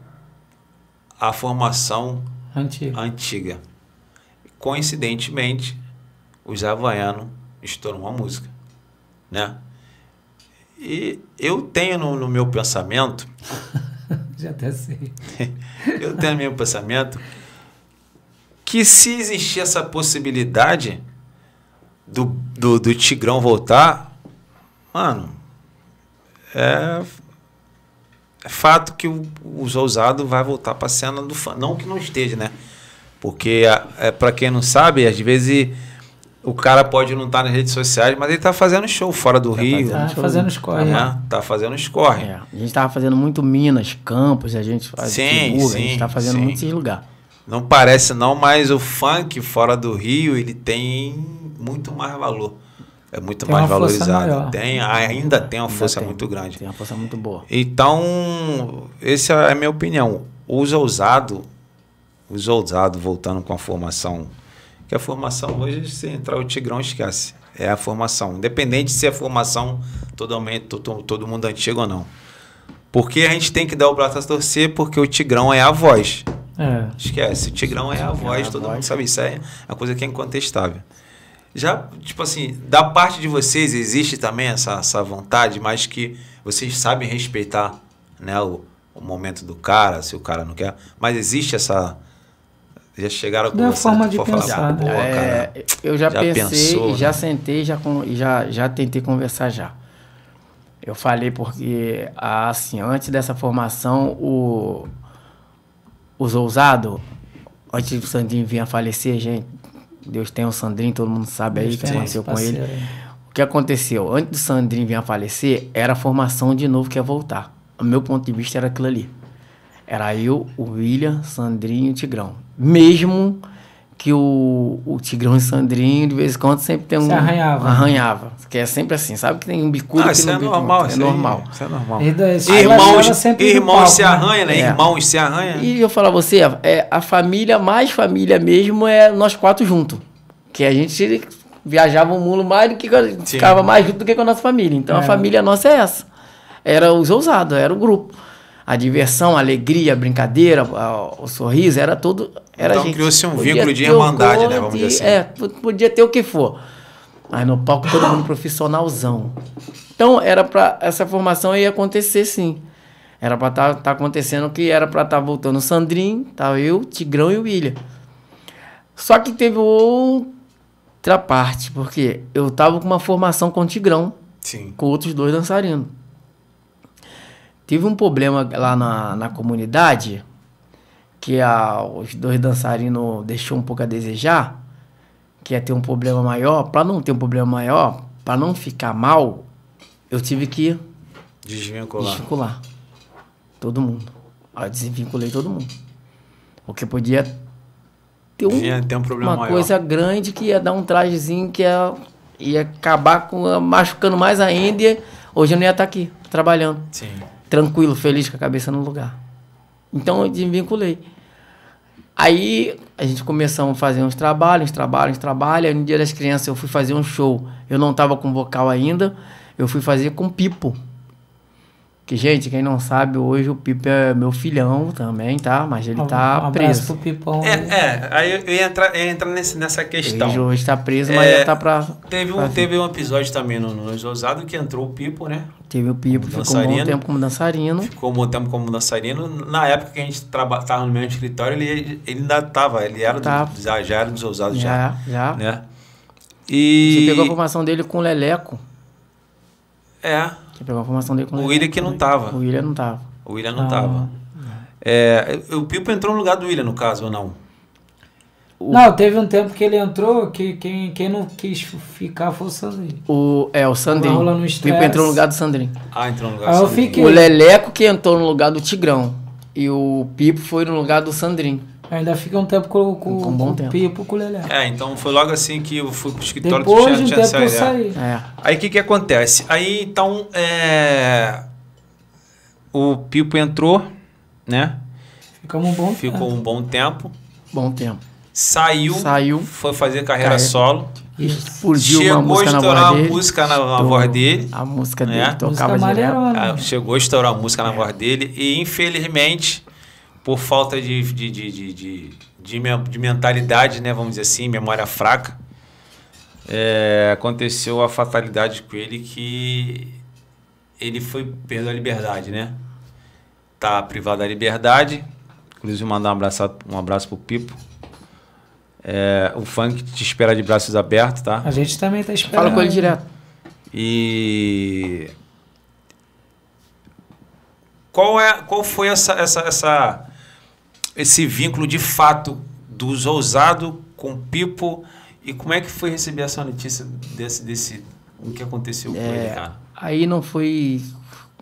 Speaker 1: à formação Antiga. Antiga. Coincidentemente, os havaianos estouram uma música, né? E eu tenho no, no meu pensamento...
Speaker 2: Já até sei.
Speaker 1: eu tenho no meu pensamento que se existir essa possibilidade do, do, do Tigrão voltar, mano, é, é fato que o, os ousados vai voltar para a cena do fã. Não que não esteja, né? Porque, é, para quem não sabe, às vezes o cara pode não estar tá nas redes sociais, mas ele está fazendo show fora do tá Rio. Fazendo tá fazendo escorre. É, tá fazendo escorre. É.
Speaker 3: A gente estava fazendo muito Minas, Campos, a gente faz sim, figura, sim, a gente tá fazendo sim. muito esses lugares.
Speaker 1: Não parece não, mas o funk fora do Rio, ele tem muito mais valor é muito tem mais valorizada. Ah, tem, ainda tem uma ainda força tem. muito grande. Tem uma força muito boa. Então, essa é a minha opinião. Os ousado, os ousado voltando com a formação, que a formação hoje, se entrar o Tigrão, esquece. É a formação. Independente se é formação totalmente, todo, todo mundo antigo ou não. Porque a gente tem que dar o braço a torcer, porque o Tigrão é a voz. É. Esquece, o Tigrão é a é voz, é a todo voz. mundo sabe isso, é uma coisa que é incontestável já, tipo assim, da parte de vocês existe também essa, essa vontade, mas que vocês sabem respeitar, né, o, o momento do cara, se o cara não quer, mas existe essa já chegaram a é conversar, forma de pensar. Falar, Pô, né? é, cara, eu já, já pensei, pensou, já né?
Speaker 3: sentei, já já já tentei conversar já. Eu falei porque ah, assim, antes dessa formação, o os ousados, antes do Sandinho vir a falecer, gente, Deus tem o Sandrinho, todo mundo sabe Deus aí o que aconteceu com ele. O que aconteceu? Antes do Sandrinho vir a falecer, era a formação de novo que ia voltar. O meu ponto de vista era aquilo ali. Era eu, o William, Sandrinho e o Tigrão. Mesmo que o, o Tigrão e Sandrinho, de vez em quando, sempre tem um. Se arranhava. Arranhava. Que é sempre assim, sabe que tem um bicudo ah, que isso não é, é normal, isso é normal. Isso é normal. Isso é normal. Irmãos, irmãos se né? arranham, né? É. Irmãos se arranham. E eu falar a você, é, a família, mais família mesmo, é nós quatro juntos. Que a gente viajava o mundo mais do que ficava mais junto do que com a nossa família. Então é. a família nossa é essa. Era os ousados, era o grupo a diversão, a alegria, a brincadeira, o sorriso, era tudo. Era então criou-se um vínculo de irmandade, né? Vamos dizer assim. É, podia ter o que for. Mas no palco todo mundo profissionalzão. Então era para essa formação ia acontecer sim. Era para estar tá, tá acontecendo que era para estar tá voltando o Sandrinho, tá eu, Tigrão e o William. Só que teve outra parte, porque eu tava com uma formação com o Tigrão. Sim. Com outros dois dançarinos. Tive um problema lá na, na comunidade, que a, os dois dançarinos deixou um pouco a desejar, que ia ter um problema maior. Para não ter um problema maior, para não ficar mal, eu tive que desvincular. desvincular todo mundo. eu desvinculei todo mundo. Porque podia ter, um, ter um uma maior. coisa grande que ia dar um trajezinho que ia, ia acabar com, machucando mais ainda. E hoje eu não ia estar aqui trabalhando. Sim tranquilo, feliz, com a cabeça no lugar. Então eu desvinculei. Aí a gente começou a fazer uns trabalhos, uns trabalhos, uns trabalhos. Aí no dia das crianças eu fui fazer um show. Eu não estava com vocal ainda. Eu fui fazer com pipo. Que, gente, quem não sabe, hoje o Pipo é meu filhão também, tá? Mas ele um, tá um preso. Pro Pipão. É,
Speaker 1: é, aí eu ia entrar, ia entrar nesse, nessa questão. hoje tá preso, mas é, tá pra. Teve um, pra teve um episódio também no, no Ousado que entrou o Pipo, né? Teve o Pipo, ficou um bom tempo
Speaker 3: como dançarino. Ficou um
Speaker 1: bom tempo como dançarino. Na época que a gente traba, tava no mesmo escritório, ele, ele ainda tava, ele era tá. do, já, já era dos Ousados, já. Já, já. Né? E... Você pegou a
Speaker 3: formação dele com o Leleco. É. É pegou a formação dele com o William que né? não tava. O William não tava. O William não tava.
Speaker 1: É, o Pipo entrou no lugar do William, no caso, ou não? O... Não,
Speaker 2: teve um tempo que ele entrou que quem, quem não quis ficar foi o Sandrinho.
Speaker 3: O, é, o Sandrinho. O Pipo entrou no lugar do Sandrinho. Ah, entrou no lugar do Sandrinho. Fiquei... O Leleco que entrou no lugar do Tigrão. E o Pipo foi no lugar
Speaker 2: do Sandrinho. Ainda fica um tempo com, com, um bom com tempo. Pipo, com o Lelé.
Speaker 1: É, então foi logo assim que eu fui pro escritório Depois do de um tempo eu é. saí. É. Aí o que que acontece? Aí então é... o Pipo entrou, né? Ficamos um bom Ficou tempo. um bom tempo. Bom tempo. Saiu, Saiu foi fazer carreira, carreira. solo.
Speaker 3: Explodiu chegou uma música a estourar na a música na, na voz dele. A música dele né? tocava música
Speaker 1: direto. Né? Chegou a estourar a música na voz dele e infelizmente por falta de, de, de, de, de, mentalidade, né? Vamos dizer assim, memória fraca. É, aconteceu a fatalidade com ele que ele foi perdeu a liberdade, né? Tá privado da liberdade. Inclusive mandar um abraço, um abraço pro Pipo. É, o funk te espera de braços abertos, tá? A
Speaker 2: gente também tá esperando. Fala com ele direto.
Speaker 1: E qual é qual foi essa essa essa esse vínculo de fato dos ousado com Pipo e como é que foi receber essa notícia desse desse o que aconteceu com é, ele, cara?
Speaker 3: Aí não foi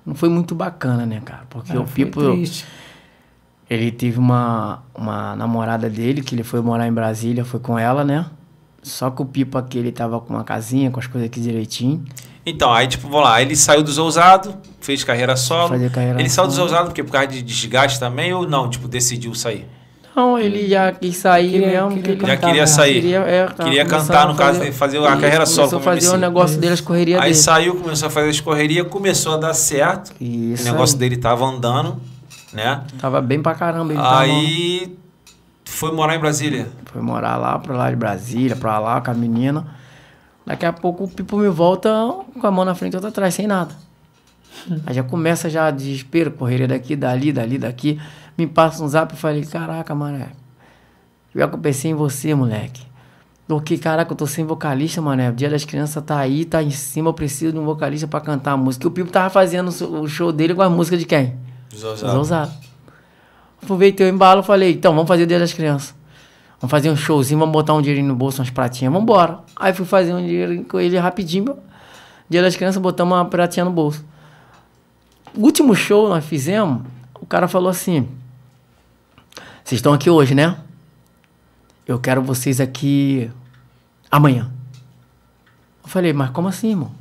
Speaker 3: não foi muito bacana, né, cara? Porque ah, o Pipo triste. ele teve uma uma namorada dele que ele foi morar em Brasília, foi com ela, né? Só que o Pipo aqui ele tava com uma casinha, com as coisas aqui direitinho.
Speaker 1: Então, aí, tipo, vamos lá, ele saiu dos Zouzado fez carreira solo. carreira ele saiu dos ousados porque por causa de desgaste também ou não? Tipo, decidiu sair?
Speaker 3: Não, ele já quis sair queria, mesmo. Queria ele já queria sair. Queria, é, tá, queria cantar, no fazer,
Speaker 1: caso, fazer né, a carreira solo. Começou a fazer o negócio dele, as correrias Aí dele. saiu, começou a fazer as correrias, começou a dar certo. Isso o negócio aí. dele tava andando, né?
Speaker 3: Tava bem pra caramba. aí
Speaker 1: tava... foi morar em Brasília?
Speaker 3: Foi morar lá, pra lá de Brasília, pra lá com a menina. Daqui a pouco o Pipo me volta com a mão na frente e outra atrás, sem nada. Hum. Aí já começa já desespero, correria daqui, dali, dali, daqui. Me passa um zap e falei, caraca, mané. Já que eu pensei em você, moleque. Porque, caraca, eu tô sem vocalista, mané. O dia das crianças tá aí, tá em cima, eu preciso de um vocalista para cantar a música. E o Pipo tava fazendo o show dele com a música de quem? Zozado. Zozado. Aproveitei o embalo e falei, então, vamos fazer o dia das crianças. Vamos fazer um showzinho, vamos botar um dinheirinho no bolso, umas pratinhas, vamos embora. Aí fui fazer um dinheiro com ele rapidinho. Dia das crianças, botamos uma pratinha no bolso. O último show nós fizemos, o cara falou assim: Vocês estão aqui hoje, né? Eu quero vocês aqui amanhã. Eu falei, mas como assim, irmão?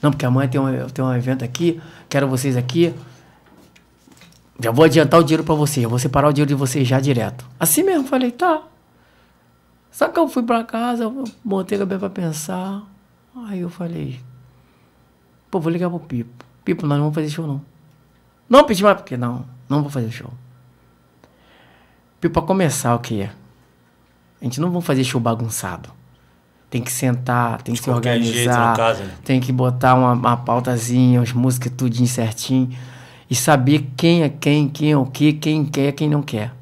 Speaker 3: Não, porque amanhã tem um, tem um evento aqui, quero vocês aqui. Já vou adiantar o dinheiro para vocês, eu vou separar o dinheiro de vocês já direto. Assim mesmo, falei, tá só que eu fui para casa, eu montei a cabeça para pensar. Aí eu falei, pô, vou ligar pro Pipo. Pipo, nós não vamos fazer show não. Não pedi mais porque não, não vou fazer show. Pipo, pra começar o quê? A gente não vai fazer show bagunçado. Tem que sentar, tem que se organizar, caso, né? tem que botar uma, uma pautazinha, as músicas tudo certinho. E saber quem é quem, quem é o que, quem quer, quem não quer.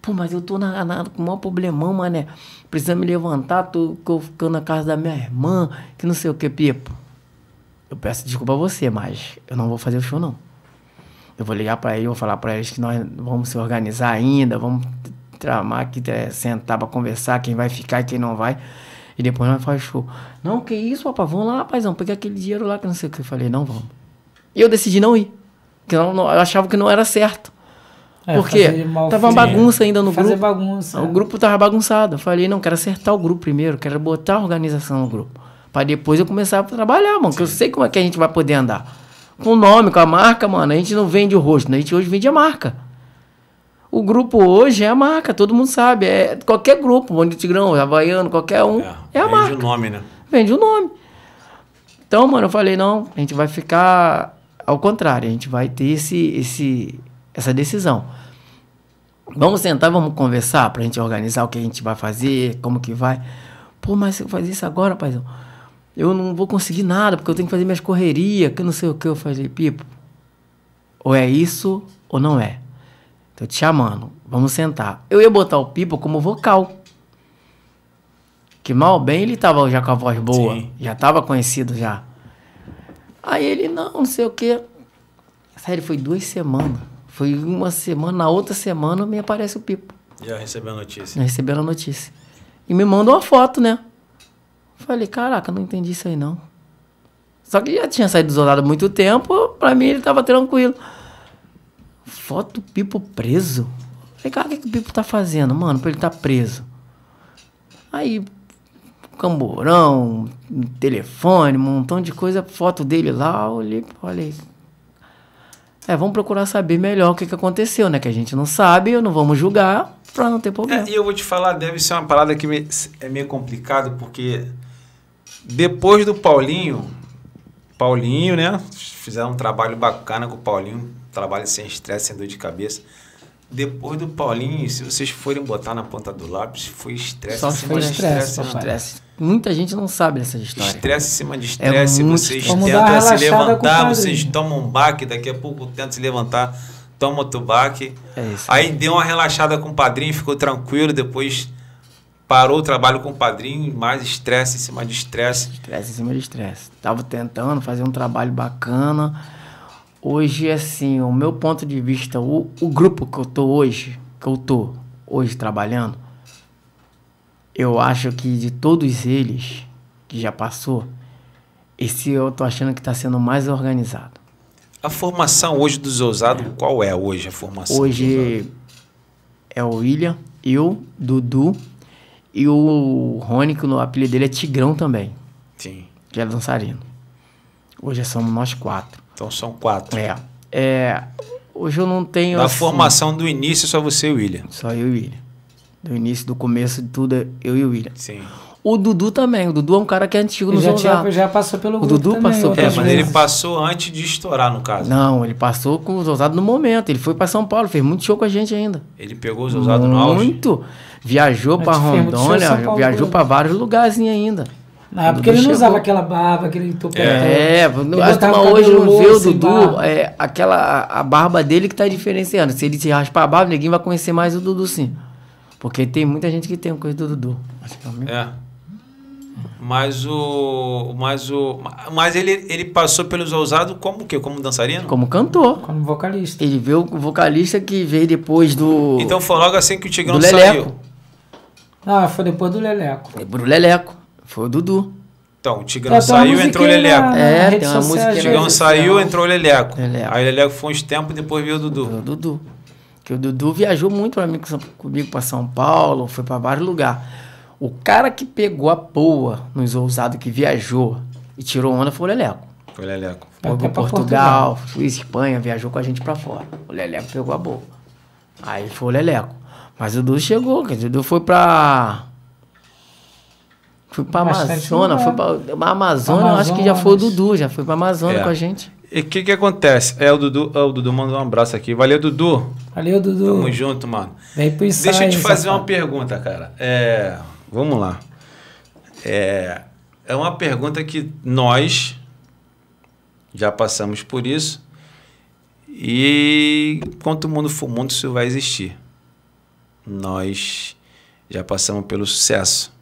Speaker 3: Pô, mas eu tô na, na, com o maior problemão, mano. Precisa me levantar, tô, tô ficando na casa da minha irmã, que não sei o que, Pipo. Eu peço desculpa a você, mas eu não vou fazer o show, não. Eu vou ligar para eles, vou falar para eles que nós vamos se organizar ainda, vamos tramar aqui, é, sentar para conversar, quem vai ficar e quem não vai. E depois nós faz show. Não, que isso, rapaz, vamos lá, rapazão, pegar aquele dinheiro lá, que não sei o que. Eu falei, não, vamos. E eu decidi não ir. Porque eu, não, eu achava que não era certo. É, Porque tava uma bagunça ainda no fazer grupo.
Speaker 2: bagunça. O é.
Speaker 3: grupo tava bagunçado. Eu falei, não, quero acertar o grupo primeiro, quero botar a organização no grupo. Pra depois eu começar a trabalhar, mano. Que eu sei como é que a gente vai poder andar. Com o nome, com a marca, mano, a gente não vende o rosto, né? a gente hoje vende a marca. O grupo hoje é a marca, todo mundo sabe. É qualquer grupo, Bonde Tigrão, Havaiano, qualquer um, é, é a vende marca. Vende o nome, né? Vende o nome. Então, mano, eu falei, não, a gente vai ficar ao contrário, a gente vai ter esse, esse, essa decisão. Vamos sentar, vamos conversar para a gente organizar o que a gente vai fazer, como que vai. Pô, mas se eu fazer isso agora, paizão, eu não vou conseguir nada, porque eu tenho que fazer minhas correrias, que eu não sei o que eu fazer, Pipo. Ou é isso ou não é. Tô te chamando, vamos sentar. Eu ia botar o Pipo como vocal. Que mal bem ele tava já com a voz boa, Sim. já tava conhecido já. Aí ele, não, não sei o que. Sério, foi duas semanas. Foi uma semana, na outra semana me aparece o Pipo. Já
Speaker 1: recebeu a notícia? Já
Speaker 3: recebeu a notícia. E me manda uma foto, né? Falei, caraca, não entendi isso aí não. Só que já tinha saído isolado há muito tempo, pra mim ele tava tranquilo. Foto do Pipo preso? Falei, cara, o que, que o Pipo tá fazendo, mano, pra ele tá preso? Aí, camborão, telefone, um montão de coisa, foto dele lá, olhei, olhei, é, vamos procurar saber melhor o que, que aconteceu, né? Que a gente não sabe, eu não vamos julgar para não
Speaker 1: ter problema. É, e eu vou te falar, deve ser uma parada que me, é meio complicado, porque depois do Paulinho, Paulinho, né? Fizeram um trabalho bacana com o Paulinho, trabalho sem estresse, sem dor de cabeça. Depois do Paulinho, se vocês forem botar na ponta do lápis, foi estresse. Só né? foi estresse, estresse, estresse
Speaker 3: muita gente não sabe dessa história. Estresse em cima de é estresse, é vocês tentam se levantar, vocês
Speaker 1: tomam um baque, daqui a pouco tentam se levantar, tomam outro baque. É isso, aí deu uma relaxada com o padrinho, ficou tranquilo, depois parou o trabalho com o padrinho, mais estresse em
Speaker 3: cima de estresse. Estresse em cima de estresse. Tava tentando fazer um trabalho bacana. Hoje, assim, o meu ponto de vista, o, o grupo que eu tô hoje, que eu tô hoje trabalhando, eu acho que de todos eles que já passou, esse eu tô achando que está sendo mais organizado.
Speaker 1: A formação hoje dos ousados, é. qual é hoje a formação?
Speaker 3: Hoje é o William, eu, Dudu e o Rony, que o apelido dele é Tigrão também. Sim. Que é dançarino. Hoje somos nós quatro. Então são quatro. É. é hoje eu não tenho. Na assim, formação do início, só você e o William. Só eu e o William. Do início, do começo de tudo, eu e o William. Sim. O Dudu também. O Dudu é um cara que é antigo no já já passou pelo O Dudu também, passou. É, mas ele
Speaker 1: passou antes de estourar, no
Speaker 3: caso. Não, ele passou com o Zonzado no momento. Ele foi para São Paulo, fez muito show com a gente ainda.
Speaker 1: Ele pegou o Zonzado no auge?
Speaker 3: Muito. Viajou é para é Rondônia, Paulo, viajou para vários lugares ainda. Na época ele não usava
Speaker 2: aquela barba, aquele topetão. É, é mas hoje não vê o Dudu,
Speaker 3: é, aquela, a barba dele que tá diferenciando. Se ele se raspar a barba, ninguém vai conhecer mais o Dudu sim. Porque tem muita gente que tem coisa do Dudu.
Speaker 4: É.
Speaker 1: Mas o. Mas o. Mas ele, ele passou pelos ousados como o quê? Como dançarino?
Speaker 3: Como cantor. Como vocalista. Ele veio o vocalista que veio depois do. Então
Speaker 1: foi logo assim
Speaker 2: que o Tigrão saiu. Ah, foi depois do Leleco.
Speaker 3: Depois do Leleco. Foi o Dudu. Então, o Tigrão saiu, entrou o Leleco. Na, na é, tem uma música. O Tigrão
Speaker 2: saiu,
Speaker 1: entrou o Leleco. Leleco. Aí o Leleco foi uns tempos e depois veio o Dudu. Foi o Dudu.
Speaker 3: Que o Dudu viajou muito comigo para São Paulo, foi para vários lugares. O cara que pegou a boa nos ousados que viajou e tirou onda foi o Leleco. Foi o Leleco. Foi Portugal, Portugal, Suíça, Espanha, viajou com a gente para fora. O Leleco pegou a boa. Aí foi o Leleco. Mas o Dudu chegou, o Dudu foi pra. Fui pra Amazônia, foi pra. Amazônia, Amazônia, eu acho que já foi o Dudu, já foi pra Amazônia é. com a gente. E o que, que acontece?
Speaker 1: É, o Dudu, oh, o Dudu mandou um abraço aqui. Valeu, Dudu. Valeu, Dudu. Tamo junto, mano. Vem pro ensaio, Deixa eu te fazer uma pergunta, cara. É, vamos lá. É, é uma pergunta que nós já passamos por isso. E enquanto o mundo for mundo, isso vai existir. Nós já passamos pelo sucesso.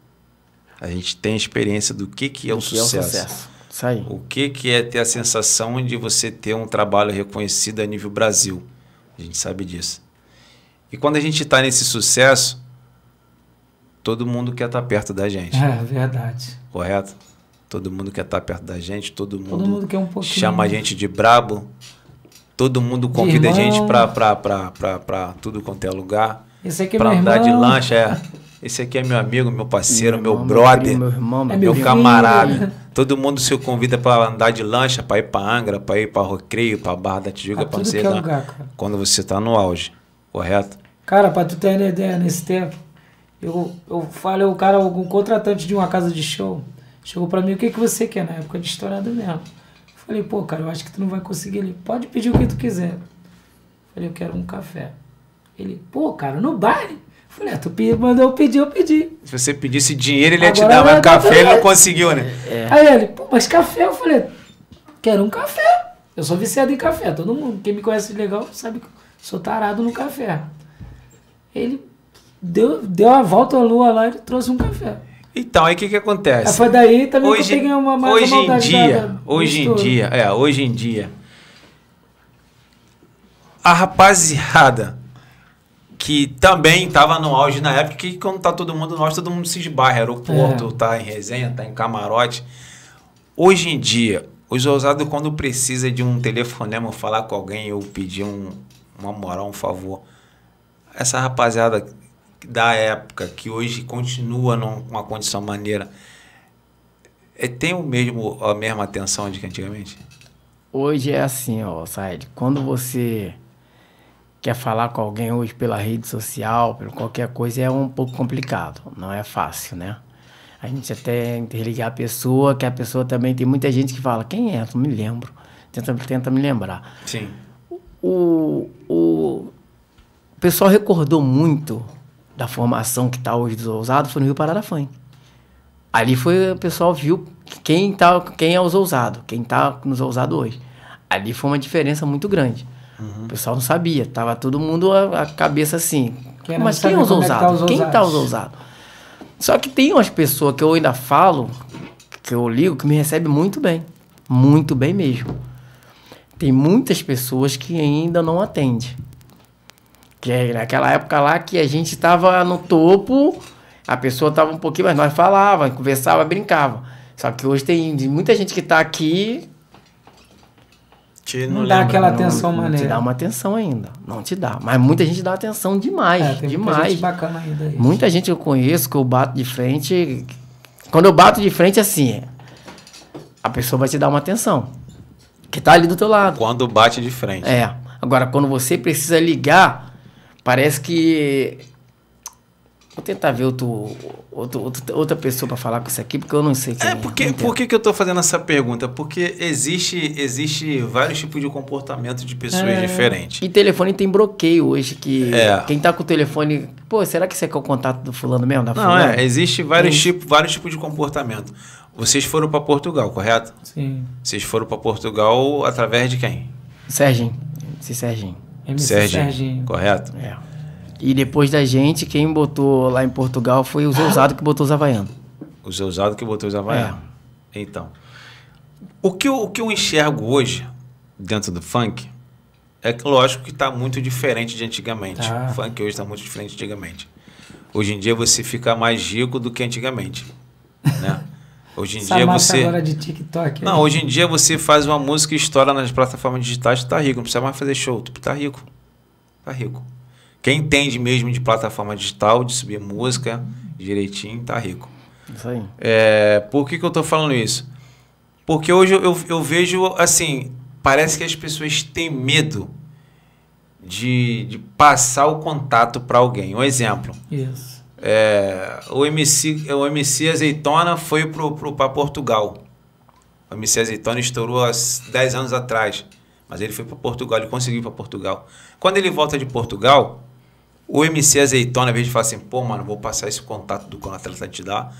Speaker 1: A gente tem experiência do que, que é o que sucesso. É o sucesso. O que, que é ter a sensação de você ter um trabalho reconhecido a nível Brasil? A gente sabe disso. E quando a gente está nesse sucesso, todo mundo quer estar tá perto da gente. É verdade. Correto? Todo mundo quer estar tá perto da gente, todo mundo, todo mundo quer um pouquinho. chama a gente de brabo, todo mundo convida a gente para tudo quanto é lugar.
Speaker 2: Esse aqui é pra meu andar irmão. de
Speaker 1: lancha, é. Esse aqui é meu amigo, meu parceiro, meu, meu irmão, brother, meu,
Speaker 3: irmão, é meu,
Speaker 1: camarada. Todo mundo se convida para andar de lancha, para ir para Angra, para ir para Recreio, para Barra da Tijuca, para você é lugar, cara. quando você está no auge, correto?
Speaker 2: Cara, para tu ter uma ideia, nesse tempo, eu, eu falei, o cara, algum contratante de uma casa de show, chegou para mim, o que, que você quer na época de estourado mesmo? Falei, pô, cara, eu acho que tu não vai conseguir. Ele, pode pedir o que tu quiser. Falei, eu quero um café. Ele, pô, cara, no baile? Falei, ah, tu mandou pedir, eu pedi.
Speaker 1: Se você pedisse dinheiro, ele ia Agora, te dar, mas o café ele não conseguiu, né? É, é. Aí
Speaker 2: ele, pô, mas café, eu falei, quero um café. Eu sou viciado em café, todo mundo. Quem me conhece legal sabe que eu sou tarado no café. Ele deu, deu a volta à lua lá e trouxe um café.
Speaker 1: Então, aí o que, que acontece? Aí foi
Speaker 2: daí também hoje, que eu peguei uma mais Hoje em dia, da, hoje em dia,
Speaker 1: é, hoje em dia. A rapaziada que também estava no auge na época, que quando tá todo mundo no auge, todo mundo se esbarra, aeroporto, é. tá em resenha, tá em camarote. Hoje em dia, os ousados, quando precisa de um telefonema, falar com alguém ou pedir um, uma moral, um favor, essa rapaziada da época, que hoje continua numa condição maneira, é, tem o mesmo, a mesma atenção de que antigamente?
Speaker 3: Hoje é assim, ó, Said. Quando você quer falar com alguém hoje pela rede social, pelo qualquer coisa, é um pouco complicado, não é fácil, né? A gente até interligar a pessoa, que a pessoa também tem muita gente que fala, quem é? Não me lembro. Tenta, tenta me lembrar. Sim. O, o, o pessoal recordou muito da formação que está hoje dos ousados foi no Rio Pararafã. Ali foi, o pessoal viu quem, tá, quem é os ousados, quem está nos ousados hoje. Ali foi uma diferença muito grande. Uhum. O pessoal não sabia, tava todo mundo a, a cabeça assim. Querendo mas quem é os ousados? É que tá quem tá os ousados? Só que tem umas pessoas que eu ainda falo, que eu ligo, que me recebe muito bem. Muito bem mesmo. Tem muitas pessoas que ainda não atende. Que é naquela época lá que a gente estava no topo, a pessoa estava um pouquinho, mas nós falava, conversava, brincava. Só que hoje tem muita gente que está aqui te não, não dá aquela atenção não, maneira. Não te dá uma atenção ainda. Não te dá. Mas muita gente dá atenção demais. É, tem demais. Muita gente
Speaker 2: bacana ainda. Isso. Muita
Speaker 3: gente eu conheço que eu bato de frente. Quando eu bato de frente, assim, a pessoa vai te dar uma atenção. Que tá ali do teu lado. Quando bate de frente. É. Agora, quando você precisa ligar, parece que Vou tentar ver outro, outro, outro outra pessoa para falar com isso aqui, porque eu não sei quem é. Porque, por
Speaker 1: que, que eu estou fazendo essa pergunta? Porque existe, existe vários tipos de comportamento de pessoas é. diferentes.
Speaker 3: E telefone tem bloqueio hoje, que é. quem está com o telefone... Pô, será que isso aqui é o contato do fulano mesmo? Da não, fulano? é. Existe vários,
Speaker 1: tem. tipo, vários tipos de comportamento. Vocês foram para Portugal, correto? Sim. Vocês foram para Portugal através de quem?
Speaker 3: Serginho. Esse Serginho. Serginho. Serginho. Correto? É. E depois da gente, quem botou lá em Portugal foi o Zeusado que botou os Havaianos.
Speaker 1: O Zeusado que botou os Havaianos. É. Então. O que, eu, o que eu enxergo hoje dentro do funk é que, lógico que está muito diferente de antigamente. Tá. O funk hoje está muito diferente de antigamente. Hoje em dia você fica mais rico do que antigamente. Né? Hoje em Essa dia você. Agora de TikTok, não, aí. Né? hoje em dia você faz uma música e estoura nas plataformas digitais, tu tá rico. Não precisa mais fazer show, tu tá rico. Tá rico. Quem entende mesmo de plataforma digital, de subir música direitinho, tá rico. Isso aí. É, por que, que eu tô falando isso? Porque hoje eu, eu, eu vejo, assim, parece que as pessoas têm medo de, de passar o contato para alguém. Um exemplo. Isso. É, o, MC, o MC Azeitona foi para Portugal. O MC Azeitona estourou há 10 anos atrás. Mas ele foi para Portugal, ele conseguiu para Portugal. Quando ele volta de Portugal, o MC Azeitona, a vez de falar assim, pô, mano, vou passar esse contato do que atleta te dá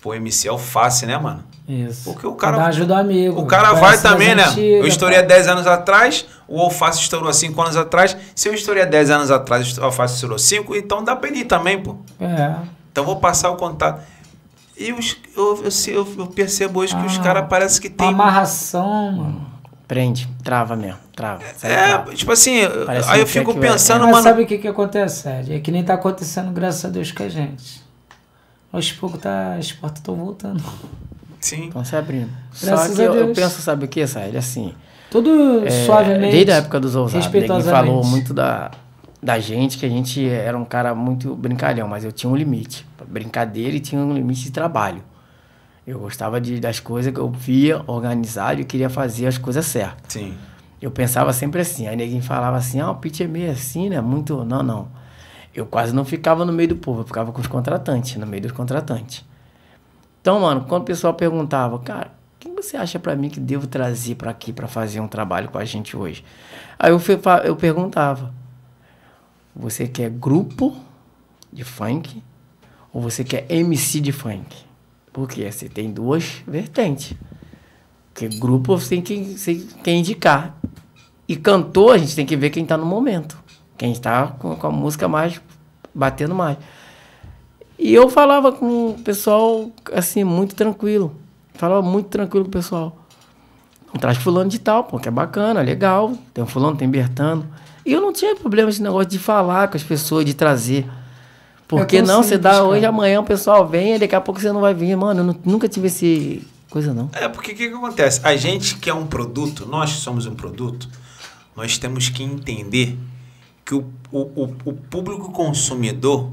Speaker 1: pô, MC alface, é né, mano?
Speaker 2: Isso. Porque o cara. Dá ajuda amigo. O cara vai também, né? Antiga, eu estourei há
Speaker 1: 10 anos atrás, o alface estourou 5 anos atrás. Se eu estourei há 10 anos atrás, o alface estourou 5, então dá pra ele ir também, pô. É. Então vou passar o contato. E os, eu, eu, eu, eu percebo hoje ah, que os ah, caras parece que
Speaker 2: tem. Amarração, mano.
Speaker 3: Prende, trava mesmo, trava.
Speaker 4: É,
Speaker 1: trava. tipo assim,
Speaker 2: Parece aí eu fico pensando, Mas mano. sabe o que, que acontece, Ed? É que nem tá acontecendo, graças a Deus, com a gente. Aos poucos tá, as portas estão voltando. Sim. Estão se abrindo. Graças Só que eu, eu, penso,
Speaker 3: sabe o que, Sérgio? Assim. Tudo é, suavemente. Desde a época dos ousados. Ele né, falou muito da, da gente, que a gente era um cara muito brincalhão, mas eu tinha um limite. Brincadeira e tinha um limite de trabalho. Eu gostava de, das coisas que eu via organizado e queria fazer as coisas certas. Sim. Eu pensava sempre assim. Aí ninguém falava assim, ah, o pitch é meio assim, né? Muito. Não, não. Eu quase não ficava no meio do povo, eu ficava com os contratantes, no meio dos contratantes. Então, mano, quando o pessoal perguntava, cara, quem você acha para mim que devo trazer para aqui para fazer um trabalho com a gente hoje? Aí eu, fui, eu perguntava, você quer grupo de funk ou você quer MC de funk? Porque você tem duas vertentes. Porque grupo você tem que, tem tem indicar. E cantor, a gente tem que ver quem está no momento. Quem está com, com a música mais batendo mais. E eu falava com o pessoal, assim, muito tranquilo. Falava muito tranquilo com o pessoal. Não traz fulano de tal, porque é bacana, legal. Tem um fulano, tem Bertano. E eu não tinha problema esse negócio de falar com as pessoas, de trazer. Porque não, você dá cara. hoje, amanhã o pessoal vem e daqui a pouco você não vai vir. Mano, eu nunca tive esse
Speaker 2: coisa não.
Speaker 1: É, porque o que, que acontece? A gente que é um produto, nós que somos um produto, nós temos que entender que o, o, o, público consumidor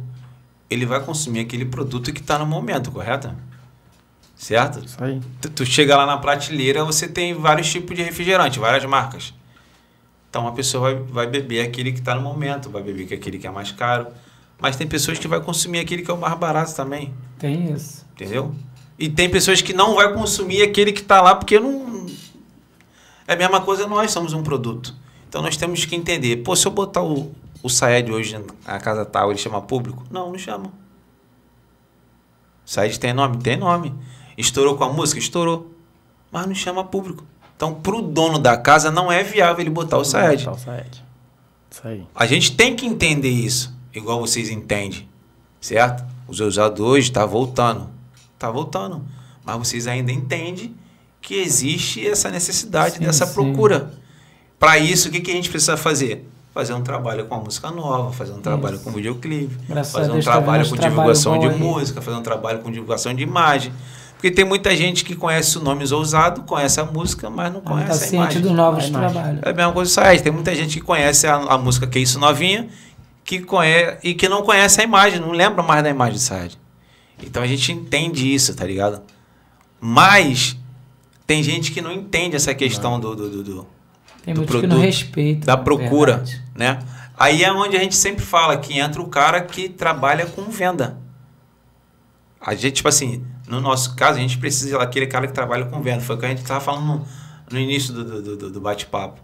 Speaker 1: ele vai consumir aquele produto que está no momento, correto? Certo? Isso aí. Tu, tu, chega lá na prateleira, você tem vários tipos de refrigerante, várias marcas. Então a pessoa vai, vai beber aquele que está no momento, vai beber aquele que é mais caro, mas tem pessoas que vai consumir aquele que é o mais barato também.
Speaker 2: Tem isso.
Speaker 1: Entendeu? E tem pessoas que não vai consumir aquele que está lá porque não. É a mesma coisa, nós somos um produto. Então nós temos que entender. Pô, se eu botar o, o Saed hoje na casa tal, ele chama público? Não, não chama. Saed tem nome? Tem nome. Estourou com a música? Estourou. Mas não chama público. Então, para o dono da casa, não é viável ele botar o Saed. Botar o
Speaker 3: Saed. Isso aí.
Speaker 1: A gente tem que entender isso igual vocês entendem, certo? Os usados hoje está voltando, está voltando, mas vocês ainda entendem que existe essa necessidade sim, dessa sim. procura. Para isso, o que, que a gente precisa fazer? Fazer um trabalho com a música nova, fazer um isso. trabalho com videoclipe, fazer um Deus, trabalho com divulgação de música, fazer um trabalho com divulgação de imagem. Porque tem muita gente que conhece o nome Ousado, conhece a música, mas não conhece tá a imagem. do novo é trabalho. É a mesma coisa do site. Tem muita gente que conhece a, a música Que é Isso Novinha que conhece, e que não conhece a imagem, não lembra mais da imagem do Sade Então a gente entende isso, tá ligado? Mas tem gente que não entende essa questão do, do, do, do,
Speaker 2: tem do produto, que não respeita, da é procura, verdade.
Speaker 1: né? Aí é onde a gente sempre fala que entra o cara que trabalha com venda. A gente, tipo assim, no nosso caso, a gente precisa daquele cara que trabalha com venda. Foi o que a gente estava falando no, no, início do, do, do, do bate-papo.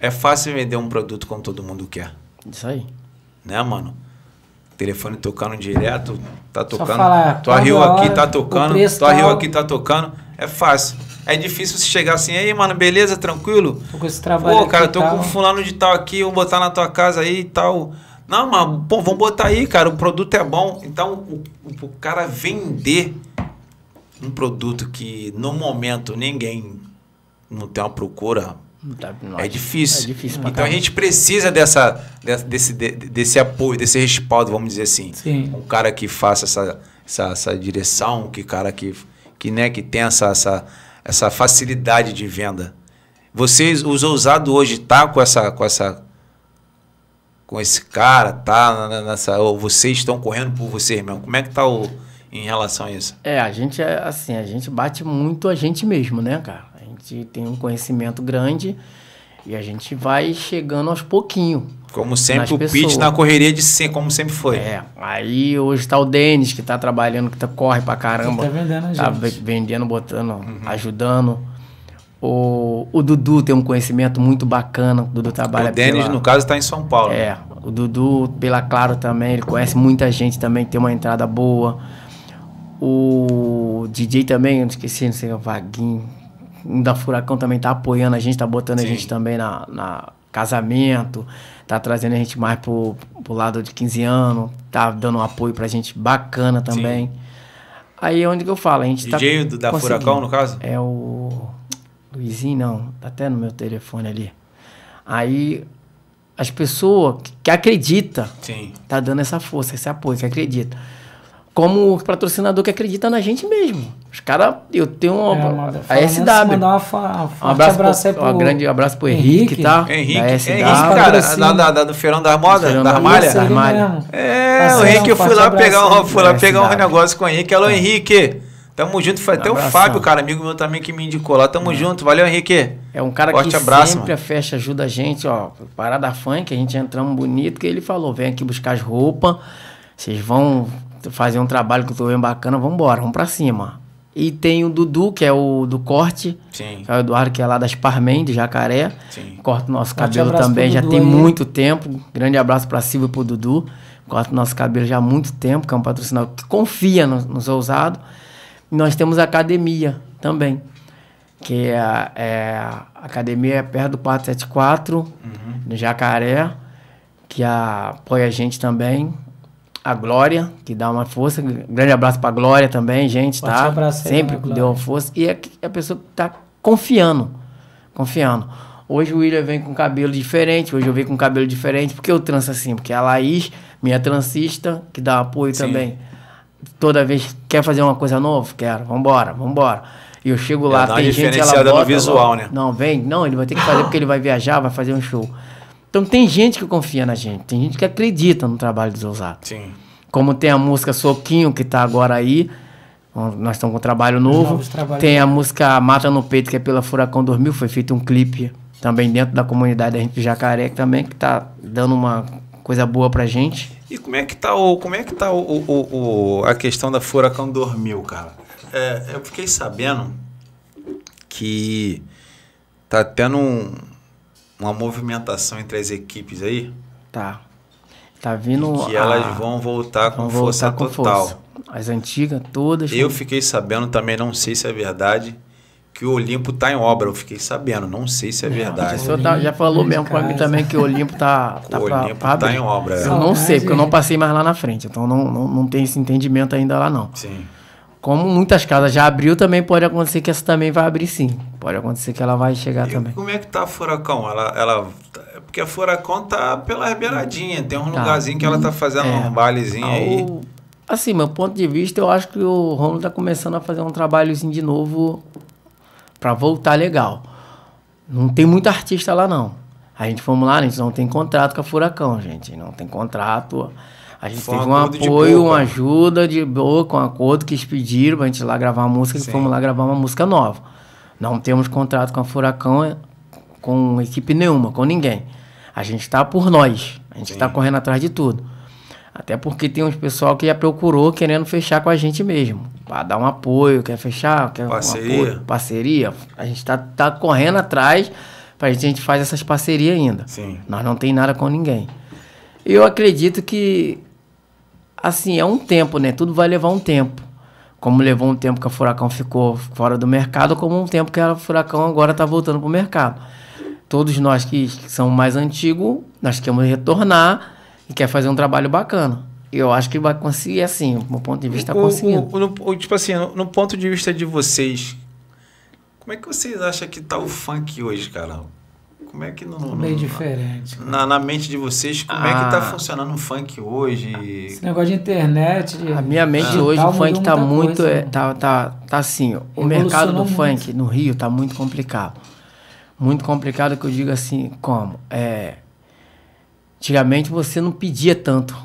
Speaker 1: É fácil vender um produto como todo mundo quer. Isso aí né, mano? Telefone tocando direto, tá tocando. tua tá Rio aqui tá tocando, tua tá Rio aqui tá tocando. É fácil. É difícil você chegar assim, aí, mano, beleza, tranquilo? Tô
Speaker 2: com esse trabalho. Pô, cara, tô tal. com
Speaker 1: fulano de tal aqui, vou botar na tua casa aí e tal. Não, mano, pô, vamos botar aí, cara, o produto é bom. Então, o, o, o cara vender um produto que no momento ninguém não tem uma procura Tá, é, é difícil. É difícil então caramba. a gente precisa dessa, desse, desse apoio, desse respaldo, vamos dizer assim. Sim. Um cara que faça essa, essa, essa direção, que cara que, que, né, que tem essa, essa, essa facilidade de venda. Vocês, os ousados hoje, tá com essa, com essa, com esse cara, tá nessa, ou vocês estão correndo por vocês mesmo. Como é que tá o, em relação a isso?
Speaker 3: É, a gente é assim, a gente bate muito a gente mesmo, né, cara? gente tem um conhecimento grande e a gente vai chegando aos pouquinho. Como sempre, o pitch na correria
Speaker 1: de ser, como sempre foi. É,
Speaker 3: aí hoje tá o Denis, que tá trabalhando, que tá, corre pra caramba. tá vendendo a tá gente. Tá vendendo, botando, uhum. ajudando. O, o Dudu tem um conhecimento muito bacana. O Dudu trabalha O Denis, pela... no
Speaker 1: caso, está em São Paulo. É.
Speaker 3: O Dudu, pela Claro também, ele conhece muita gente também, tem uma entrada boa. O DJ também, eu esqueci, não sei, o Vaguinho da Furacão também tá apoiando a gente, tá botando Sim. a gente também na, na casamento, tá trazendo a gente mais pro, pro lado de 15 anos, tá dando um apoio pra gente bacana também. Sim. Aí é onde que eu falo, a gente DJ tá. DJ da Furacão, no caso? É o. Luizinho, não, tá até no meu telefone ali. Aí as pessoas que, acreditam, tá dando essa força, esse apoio, que acredita como patrocinador que acredita na gente mesmo. Os caras, eu tenho uma, é, a SW. Mandar uma,
Speaker 2: um abraço abraço pro, um grande
Speaker 3: abraço pro Henrique, Henrique tá? Henrique, da SW. Henrique, cara, da, da, da, do Feirão da Modas, da, da Da É, o Henrique,
Speaker 1: eu fui lá pegar um, fui lá pegar um negócio com o Henrique. Alô, é. Henrique. Tamo junto, foi até abração. o Fábio, cara, amigo meu também que me indicou lá. Tamo é. junto, valeu Henrique. É um cara Forte que abraço, sempre mano. a
Speaker 3: festa ajuda a gente, ó. Parada funk, a gente entramos bonito, que ele falou, vem aqui buscar as roupas, vocês vão fazer um trabalho que eu tô vendo bacana, vamos embora, vamos pra cima. E tem o Dudu, que é o do corte. Sim. é o Eduardo, que é lá das Sparman, de Jacaré. Sim. Corta o nosso cabelo também, já tem aí. muito tempo. Grande abraço pra Silva e pro Dudu. Corta o nosso cabelo já há muito tempo, que é um patrocinador que confia nos no ousados. E nós temos a academia também. Que é, é, a academia é perto do 474, uhum. no Jacaré, que a, apoia a gente também a Glória, que dá uma força. Grande abraço pra Glória também, gente, Pode tá? Abraço, Sempre aí, né, deu uma força. E é a, pessoa tá confiando. Confiando. Hoje o William vem com cabelo diferente, hoje eu venho com cabelo diferente, porque eu tranço assim, porque a Laís, minha transista, que dá apoio Sim. também. Toda vez quer fazer uma coisa nova, quero, vambora, vambora. E eu chego lá, tem gente ela bota, no visual, né? Não, vem, não, ele vai ter que fazer porque ele vai viajar, vai fazer um show. Então tem gente que confia na gente, tem gente que acredita no trabalho do Zeusado. Sim. Como tem a música Soquinho, que está agora aí. Nós estamos com um trabalho novo. Tem a música Mata no Peito, que é pela Furacão Dormiu Foi feito um clipe também dentro da comunidade da gente Jacaré, que também que tá dando uma coisa boa pra gente.
Speaker 1: E como é que tá o como é que tá o, o, o a questão da Furacão Dormiu, cara? É, eu fiquei sabendo que tá tendo um, uma movimentação entre as equipes aí.
Speaker 3: Tá. Tá vindo. E que a... elas vão voltar vão com força com total. Força. As antigas, todas. Eu
Speaker 1: fiquei sabendo também, não sei se é verdade, que o Olimpo tá em obra. Eu fiquei sabendo, não sei se é não, verdade. O tá, já falou mesmo casa. mim também que o Olimpo
Speaker 3: tá. tá o Olimpo pra tá em obra. É. Eu não sei, porque eu não passei mais lá na frente. Então não, não, não tem esse entendimento ainda lá, não. Sim como muitas casas já abriu, também pode acontecer que essa também vai abrir sim. Pode acontecer que ela vai chegar e também.
Speaker 1: Como é que tá a Furacão? Ela, ela, é porque a Furacão tá pela beiradinha, tem um tá. lugarzinho que ela tá fazendo é, um balezinho ah, aí.
Speaker 3: Assim, meu ponto de vista, eu acho que o Romulo tá começando a fazer um trabalhozinho de novo para voltar legal. Não tem muito artista lá não. A gente fomos lá, a gente não tem contrato com a Furacão, gente. Não tem contrato. A gente foi teve um, apoio, uma ajuda de boa, com um acordo que eles pediram pra gente ir lá gravar uma música, Sim. fomos lá gravar uma música nova. Não temos contrato com a Furacão, eh, com equipe nenhuma, com ninguém. A gente tá por nós, a gente tá Sim. tá correndo atrás de tudo. Até porque tem uns pessoal que já procurou querendo fechar com a gente mesmo. para dar um apoio, quer fechar, quer parceria. Um apoio, parceria. A gente tá, tá correndo atrás, pra gente, a gente fazer essas parcerias ainda. Sim. Nós não tem nada com ninguém. Eu acredito que assim, é um tempo, né? Tudo vai levar um tempo. Como levou um tempo que a Furacão ficou fora do mercado, como um tempo que a Furacão agora está voltando para o mercado. Todos nós que, que são mais antigos, nós queremos retornar e quer fazer um trabalho bacana. Eu acho que vai conseguir, assim, do meu ponto de vista, está conseguindo.
Speaker 1: O, o, tipo assim, no, no ponto de vista de vocês, como é que vocês acham que está o funk hoje, cara? Como é que não. meio
Speaker 2: diferente.
Speaker 1: Na, na, mente de vocês, como ah, é que tá ah. funcionando o funk hoje? Esse negócio de internet. De, a minha mente hoje, o funk tá muito. Coisa, é,
Speaker 3: né? tá, tá, tá assim, o mercado do funk no Rio tá muito complicado. Muito complicado que eu digo assim, como? É, antigamente você não pedia tanto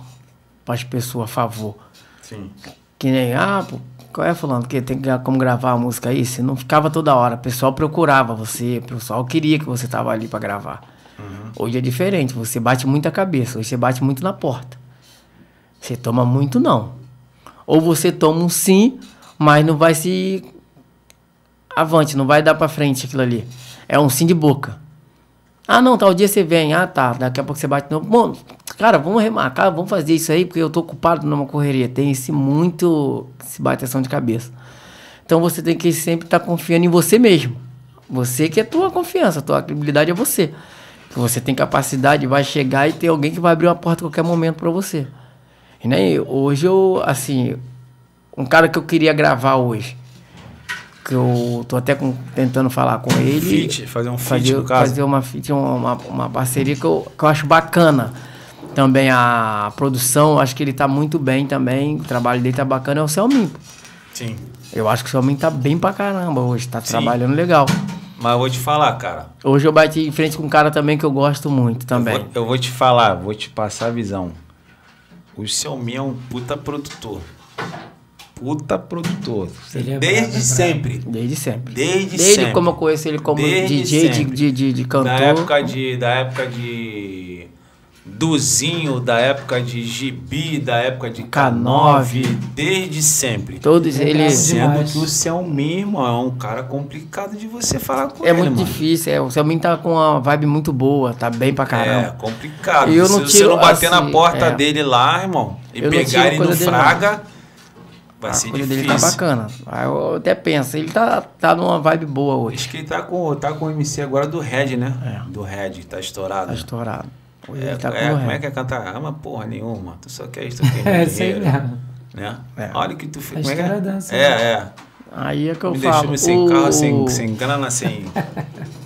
Speaker 3: para as pessoas a favor. Sim. Que nem, ah, pô, qual é falando que tem como gravar a música aí? Você não ficava toda hora, o pessoal procurava você, o pessoal queria que você estava ali para gravar. Uhum. Hoje é diferente, você bate muito a cabeça, hoje você bate muito na porta. Você toma muito não. Ou você toma um sim, mas não vai se avante, não vai dar para frente aquilo ali. É um sim de boca. Ah, não, tal dia você vem. Ah, tá. Daqui a pouco você bate no. Bom, cara, vamos remarcar, vamos fazer isso aí, porque eu tô ocupado numa correria. Tem esse muito se bateção de cabeça. Então você tem que sempre estar tá confiando em você mesmo. Você que é tua confiança, tua credibilidade é você. Que você tem capacidade, vai chegar e tem alguém que vai abrir uma porta a qualquer momento para você. E né, hoje eu, assim, um cara que eu queria gravar hoje, que eu tô até com, tentando falar com ele. Feat, fazer um feat, fazer, no caso. Fazer uma feat, uma, uma, uma parceria que eu, que eu acho bacana também a produção, acho que ele tá muito bem também. O trabalho dele tá bacana, é o Selmin. Sim. Eu acho que o Selmin tá bem pra caramba hoje, tá Sim. trabalhando legal. Mas eu vou te falar, cara. Hoje eu bati em frente com um cara também que eu gosto muito também. Eu vou, eu vou te falar, vou te passar a visão. O Selmin é um
Speaker 1: puta produtor puta produtor. É desde bravo, sempre.
Speaker 3: Desde sempre. Desde, desde sempre. como eu conheço ele como desde DJ, de, de, de, de, cantor. Da época
Speaker 1: de, da época de Duzinho, da época de Gibi, da época de K9, desde sempre. Todos é eles. Sendo que
Speaker 3: o Selmin, irmão, é um cara complicado de você falar com é ele. É muito mano. difícil, é, o Selmin tá com uma vibe muito boa, tá bem pra é, caramba. É, complicado. Eu Se Se você não bater assim, na porta é,
Speaker 1: dele lá, irmão, e pegar ele no fraga. Dele, Vai a ah, ser coisa difícil. dele tá bacana.
Speaker 3: eu até penso, ele tá,
Speaker 1: tá numa vibe boa hoje. Acho que ele tá com, tá com o MC agora do Red, né? É. Do Red, tá estourado.
Speaker 3: Tá estourado é, tá é, como é
Speaker 1: que é cantar? uma porra nenhuma. Tu só quer isso aqui. Né? é, sei mesmo. Né? É. Olha que tu fica. Como é que é? é dança, é, né? é. Aí é que eu me falo. Me sem
Speaker 3: o... carro, sem, sem
Speaker 1: grana, sem.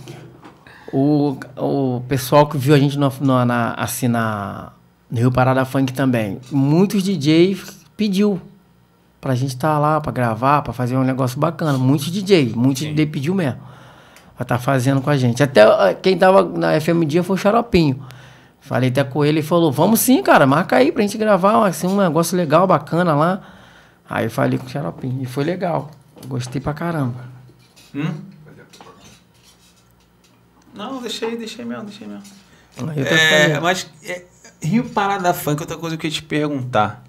Speaker 3: o, o pessoal que viu a gente no, no, na, assim, na, no Rio Parada Funk também, muitos DJs pediu pra gente estar tá lá, pra gravar, pra fazer um negócio bacana. Muitos DJs, muitos Sim. DJ pediu mesmo. Pra estar tá fazendo com a gente. Até ah, quem tava na FM Dia foi o Xaropinho. Falei até com ele, ele falou, vamos sim, cara, marca aí pra gente gravar assim, um negócio legal, bacana lá. Aí eu falei com o Xaropim, e foi legal. Gostei pra caramba.
Speaker 4: Hum?
Speaker 1: Não, deixei, deixei mesmo, deixei mesmo. É, mas é, Rio Parada Funk, outra coisa que eu ia te perguntar.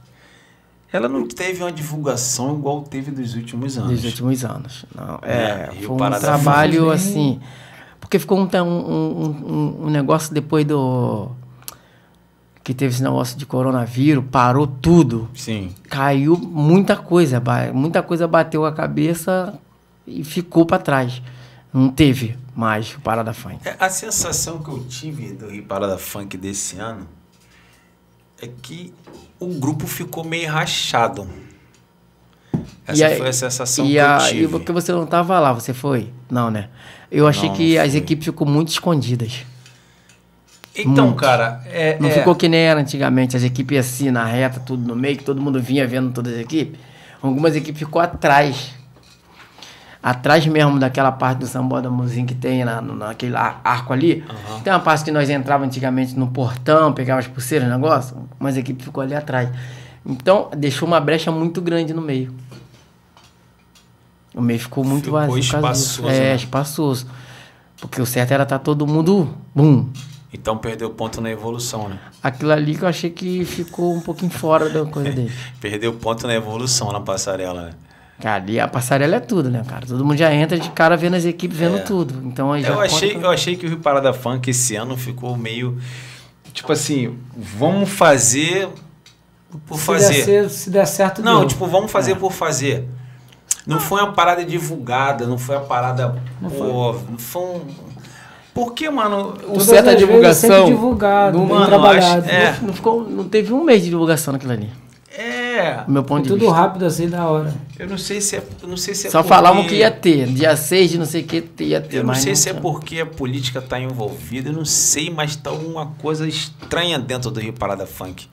Speaker 1: Ela não teve uma divulgação igual teve dos últimos anos. Dos últimos anos, não. É, é foi um Parada trabalho Funk.
Speaker 3: assim. Porque ficou um, um, um, um negócio depois do que teve esse negócio de coronavírus, parou tudo. Sim. Caiu muita coisa, muita coisa bateu a cabeça e ficou para trás. Não teve mais o Parada Funk.
Speaker 1: É, a sensação que eu tive do Rio Parada Funk desse ano é que o grupo ficou meio rachado.
Speaker 3: Essa e foi a sensação que a, eu tive. E porque você não estava lá, você foi? Não, né? Eu achei não, que as equipes ficou muito escondidas. Então, hum. cara. É, não é... ficou que nem era antigamente, as equipes assim, na reta, tudo no meio, que todo mundo vinha vendo todas as equipes. Algumas equipes ficou atrás. Atrás mesmo daquela parte do sambódromozinho que tem na, naquele arco ali. Uhum. Tem uma parte que nós entrava antigamente no portão, pegava as pulseiras, negócio, mas a equipe ficou ali atrás. Então, deixou uma brecha muito grande no meio. O meio ficou muito ficou vazio. Espaçoso, é, né? espaçoso. Porque o certo era estar tá todo mundo. Bum,
Speaker 1: então perdeu ponto na evolução, né?
Speaker 3: Aquilo ali que eu achei que ficou um pouquinho fora da coisa dele.
Speaker 1: perdeu ponto na evolução na passarela, né? Cara,
Speaker 3: a passarela é tudo, né, cara? Todo mundo já entra de cara vendo as equipes, vendo é. tudo. Então aí eu achei,
Speaker 1: eu achei que o Rio Parada Funk esse ano ficou meio tipo assim, vamos fazer por se fazer. Der, se, se der certo, não. Não, Tipo, vamos fazer é. por fazer. Não foi uma parada divulgada, não foi uma parada. Não pô, foi. Não foi um, porque, mano, o certo é divulgação.
Speaker 3: divulgado, é. não, mano, trabalhado. Acho, é. não, ficou, não teve um mês de divulgação naquilo ali. É. Meu ponto de tudo vista. rápido assim da hora.
Speaker 1: Eu não sei se é, não sei se é Só porque... falavam que ia
Speaker 3: ter, dia 6 de não sei o que ia ter. Eu não sei não se é
Speaker 1: porque a política está envolvida, eu não sei, mas tá uma coisa estranha dentro do Rio Parada Funk.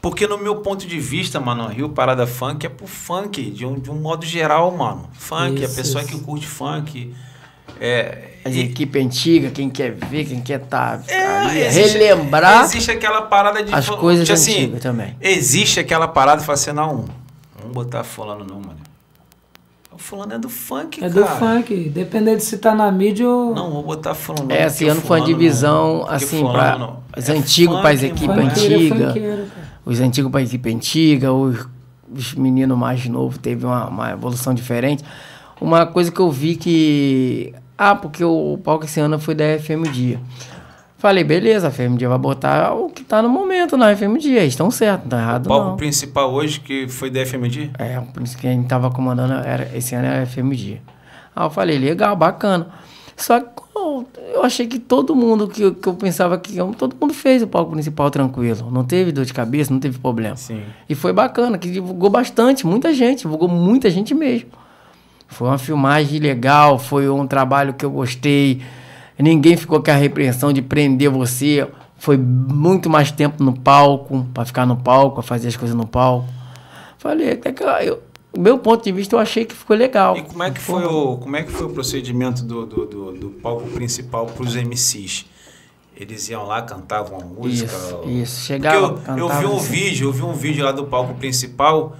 Speaker 1: Porque no meu ponto de vista, mano, Rio Parada Funk é pro funk, de um, de um modo geral, mano. Funk, isso, a pessoa isso. que curte
Speaker 3: funk é, as e... equipes antigas, quem quer ver, quem quer tá, é, ali, existe, relembrar.
Speaker 1: Existe aquela parada de as coisas tipo assim, antigas também. Existe aquela parada de fazer assim, não, vamos botar fulano não, mano. O fulano é do funk, é cara. É do funk,
Speaker 2: dependendo de se tá na mídia ou... Não, vou botar fulano não. É, esse ano foi a divisão, assim, não, assim, para
Speaker 3: não. os é antigos para as equipes antigas, os antigos para a equipe antiga, os, os meninos mais novos teve uma, uma evolução diferente. Uma coisa que eu vi que ah, porque o palco esse ano foi da FM Dia. Falei, beleza, a FM Dia vai botar o que tá no momento na FM Dia. Eles estão certos, não é errado. O palco não. principal hoje que foi da FM Dia? É, o principal que a gente tava comandando era, esse ano era a FM Dia. Aí eu falei, legal, bacana. Só que eu achei que todo mundo que, eu, que eu pensava que todo mundo fez o palco principal tranquilo. Não teve dor de cabeça, não teve problema. Sim. E foi bacana, que divulgou bastante, muita gente, divulgou muita gente mesmo. Foi uma filmagem legal, foi um trabalho que eu gostei. Ninguém ficou com a repreensão de prender você. Foi muito mais tempo no palco, para ficar no palco, para fazer as coisas no palco. Falei, até que eu, meu ponto de vista, eu achei que ficou legal. E como é que foi, o, como
Speaker 1: é que foi o procedimento do, do, do, do palco principal para os MCs? Eles iam lá, cantavam a música. Isso, ou... isso. Chegava, eu, eu vi um assim. vídeo, eu vi um vídeo lá do palco principal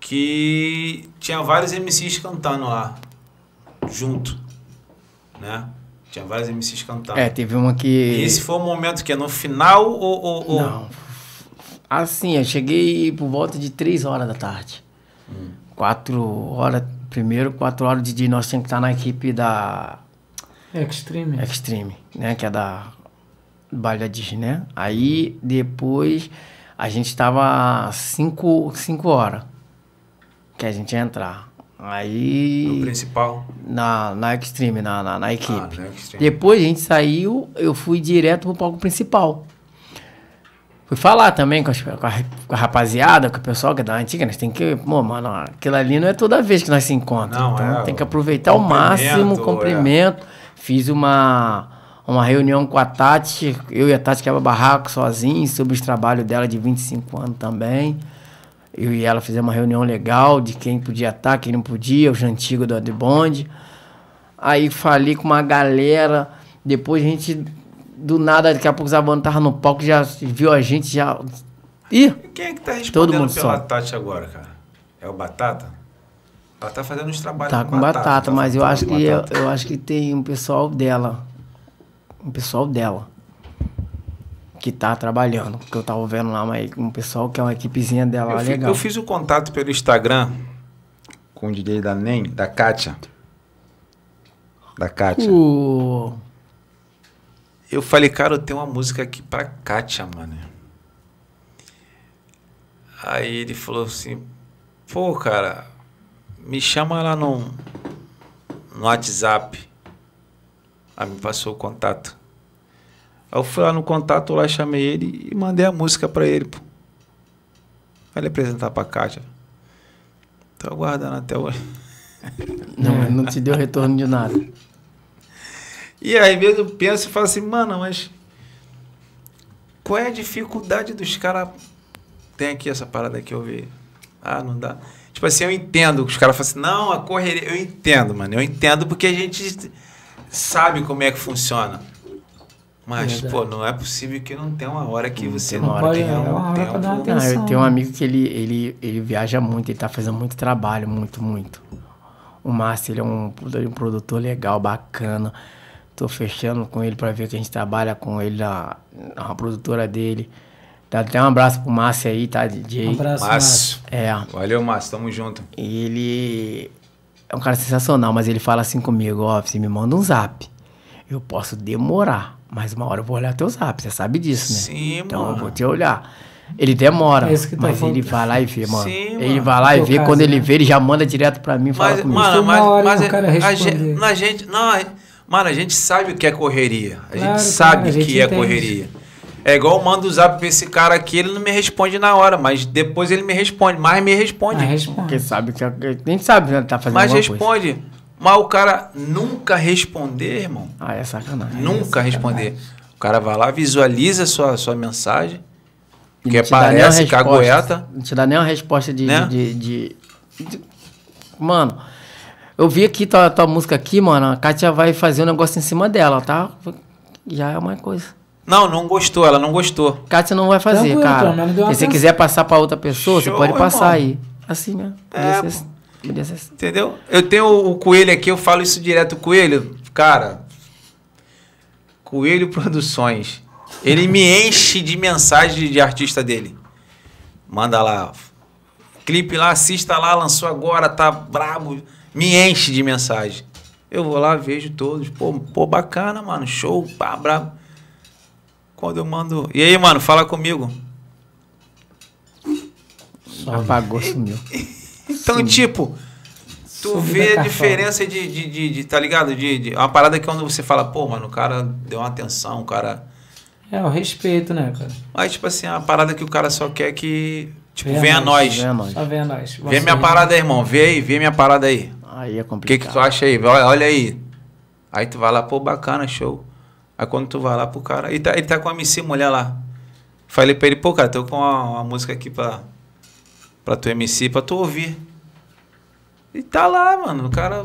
Speaker 1: que tinha vários MCs cantando lá, junto, né? Tinha vários MCs cantando. É, teve uma que... E esse foi o momento
Speaker 3: que é no final ou... ou, ou... Não, assim, eu cheguei por volta de 3 horas da tarde. Hum. horas, primeiro 4 horas de dia nós tínhamos que estar tá na equipe da...
Speaker 2: Extreme.
Speaker 3: Extreme, né? Que é da Baile da Disney, né? Aí, depois, a gente estava 5 horas que a gente ia entrar. Aí. No principal? Na, na Extreme, na, na, na equipe. Ah, na Depois a gente saiu, eu fui direto pro palco principal. Fui falar também com, as, com, a, com a rapaziada, com o pessoal que é da antiga, nós tem que. Pô, mano, aquilo ali não é toda vez que nós se encontramos. Não, então é, tem que aproveitar ao máximo o cumprimento. É. Fiz uma uma reunião com a Tati, eu e a Tati que quebra barraco sozinho, sobre os trabalhos dela de 25 anos também eu e ela fizemos uma reunião legal de quem podia estar, quem não podia, o Jantigo do Bond. Aí falei com uma galera, depois a gente, do nada, daqui a pouco os tava no palco, já viu a gente, já... Ih, quem é que tá respondendo todo mundo pela só. Tati
Speaker 1: agora, cara? É o Batata? Ela tá fazendo uns trabalhos tá com, com batata, batata mas tá eu acho que eu,
Speaker 3: eu acho que tem um pessoal dela, um pessoal dela que tá trabalhando. Porque eu tava vendo lá mas um pessoal que é uma equipezinha dela eu legal. Fiz, eu fiz
Speaker 1: o contato pelo Instagram com o DJ da NEM, da Kátia. Da Kátia.
Speaker 3: Uh.
Speaker 1: Eu falei, cara, eu tenho uma música aqui pra Kátia, mano. Aí ele falou assim, pô, cara, me chama lá no, no WhatsApp. Aí me passou o contato. Aí eu fui lá no contato lá, chamei ele e mandei a música para ele. Pô. ele apresentar pra Kátia. Tô aguardando até hoje. Não, não te deu retorno de nada. E aí mesmo eu penso e falo assim, mano, mas qual é a dificuldade dos caras? Tem aqui essa parada que eu vi. Ah, não dá. Tipo assim, eu entendo. Os caras falam assim, não, a correria. Eu entendo, mano. Eu entendo porque a gente sabe como é que funciona. Mas, é pô, não é possível que não tenha uma hora que você não, não hora pode, que é um tempo. Não, eu tenho um amigo
Speaker 3: que ele, ele, ele viaja muito, ele tá fazendo muito trabalho, muito, muito. O Márcio, ele é um, um produtor legal, bacana. Tô fechando com ele para ver que a gente trabalha com ele na, na produtora dele. Dá até um abraço pro Márcio aí, tá, DJ? Um abraço, Márcio. É.
Speaker 1: Valeu, Márcio, tamo junto.
Speaker 3: Ele é um cara sensacional, mas ele fala assim comigo, ó, você me manda um zap. Eu posso demorar mas uma hora eu vou olhar teu zap, você sabe disso, né? Sim, então mano. eu vou te olhar. Ele demora, é tá mas ele vai lá e vê, mano. Sim, ele vai lá e vê, caso, quando né? ele vê, ele já manda direto pra mim falar mas, comigo. Mano, mas, mas, a
Speaker 2: gente,
Speaker 1: gente, não, mano, a gente sabe o que é correria. A gente sabe cara, a gente que é entende. é correria. É igual eu mando o zap pra esse cara aqui, ele não me responde na hora, mas depois ele me responde, mas me responde.
Speaker 3: Mas responde. Porque sabe que é, nem sabe que né, tá fazendo Mas responde.
Speaker 1: Coisa. Mas o cara nunca responder, irmão. Ah, é sacanagem. É nunca é sacanagem. responder. O cara vai lá, visualiza a sua, sua mensagem. Que é aparece cagueta.
Speaker 3: Não te dá nem uma resposta de, né? de, de, de, Mano, eu vi aqui tua, tua música aqui, mano. A Kátia vai fazer um negócio em cima dela, tá? Já é uma coisa. Não,
Speaker 1: não gostou, ela não gostou.
Speaker 3: Kátia não vai fazer, Tranquilo, cara. se você quiser passar pra outra pessoa, Show, você pode passar irmão. aí. Assim né? É, Assim.
Speaker 1: Entendeu? Eu tenho o Coelho aqui, eu falo isso direto. Coelho, cara. Coelho Produções. Ele me enche de mensagem de artista dele. Manda lá. Clipe lá, assista lá, lançou agora, tá brabo. Me enche de mensagem. Eu vou lá, vejo todos. Pô, pô bacana, mano. Show, pá, brabo. Quando eu mando. E aí, mano, fala comigo. Só apagou, sumiu. Então, Sim. tipo, tu vê a diferença de, de, de, de, tá ligado? De, de, é uma parada que quando você fala, pô, mano, o cara deu uma atenção, o cara.
Speaker 2: É, o respeito, né, cara?
Speaker 1: Mas, tipo assim, é uma parada que o cara só quer que. Tipo, venha a nós. Venha a nós. Só venha a nós. Vê minha parada aí, irmão. Vê aí, vê minha parada aí. Aí é complicado. O que, que tu acha aí? Olha, olha aí. Aí tu vai lá, pô, bacana, show. Aí quando tu vai lá pro cara. Ele tá, ele tá com a MC mulher lá. Falei pra ele, pô, cara, tô com uma, uma música aqui pra pra tu MC, pra tu ouvir. E tá
Speaker 2: lá, mano, o cara.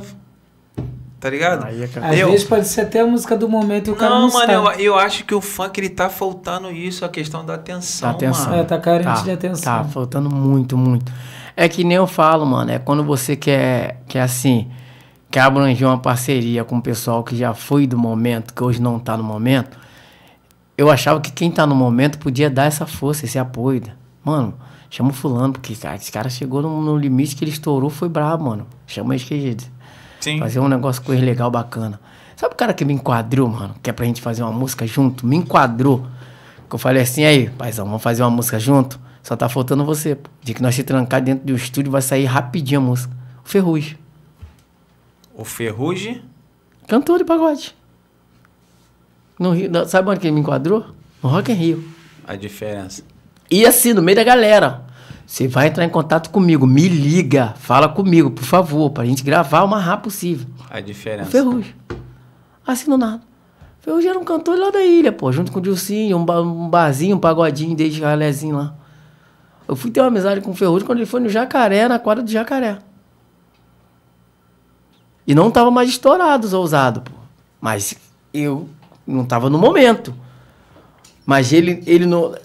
Speaker 2: Tá ligado? Aí, é Às vezes pode ser até a música do momento e o cara não, não mano, eu,
Speaker 1: eu, acho que o funk ele tá faltando isso, a questão da atenção. Tá atenção. Mano. É, tá carente tá, de atenção. Tá
Speaker 3: faltando muito, muito. É que nem eu falo, mano, é quando você quer, quer assim, quer abranger uma parceria com o pessoal que já foi do momento, que hoje não tá no momento. Eu achava que quem tá no momento podia dar essa força, esse apoio. Né? Mano, Chama o fulano, porque cara, esse cara chegou no, no, limite que ele estourou, foi brabo, mano. Chama eles que Sim. Fazer um negócio com ele legal, bacana. Sabe o cara que me enquadrou, mano? Que é pra gente fazer uma música junto? Me enquadrou. Que eu falei assim, aí, paizão, vamos fazer uma música junto? Só tá faltando você. De que nós te trancar dentro do estúdio, vai sair rapidinho a música. O Ferrugem.
Speaker 1: O Ferrugem?
Speaker 3: Cantor de pagode. No Rio, sabe onde que ele me enquadrou? No Rock in Rio.
Speaker 1: A diferença.
Speaker 3: E assim, no meio da galera. Você vai entrar em contato comigo, me liga, fala comigo, por favor, para a gente gravar o mais rápido possível. A diferença. O Ferrugem. Assim do nada. Ferrugem era um cantor lá da ilha, pô, junto com o Dilcinho, um, ba um barzinho, um pagodinho, desde Alezinho lá. Eu fui ter uma amizade com o Ferrugem quando ele foi no Jacaré, na quadra do Jacaré. E não tava mais estourado, ousado, pô. Mas eu não tava no momento. Mas ele, ele não,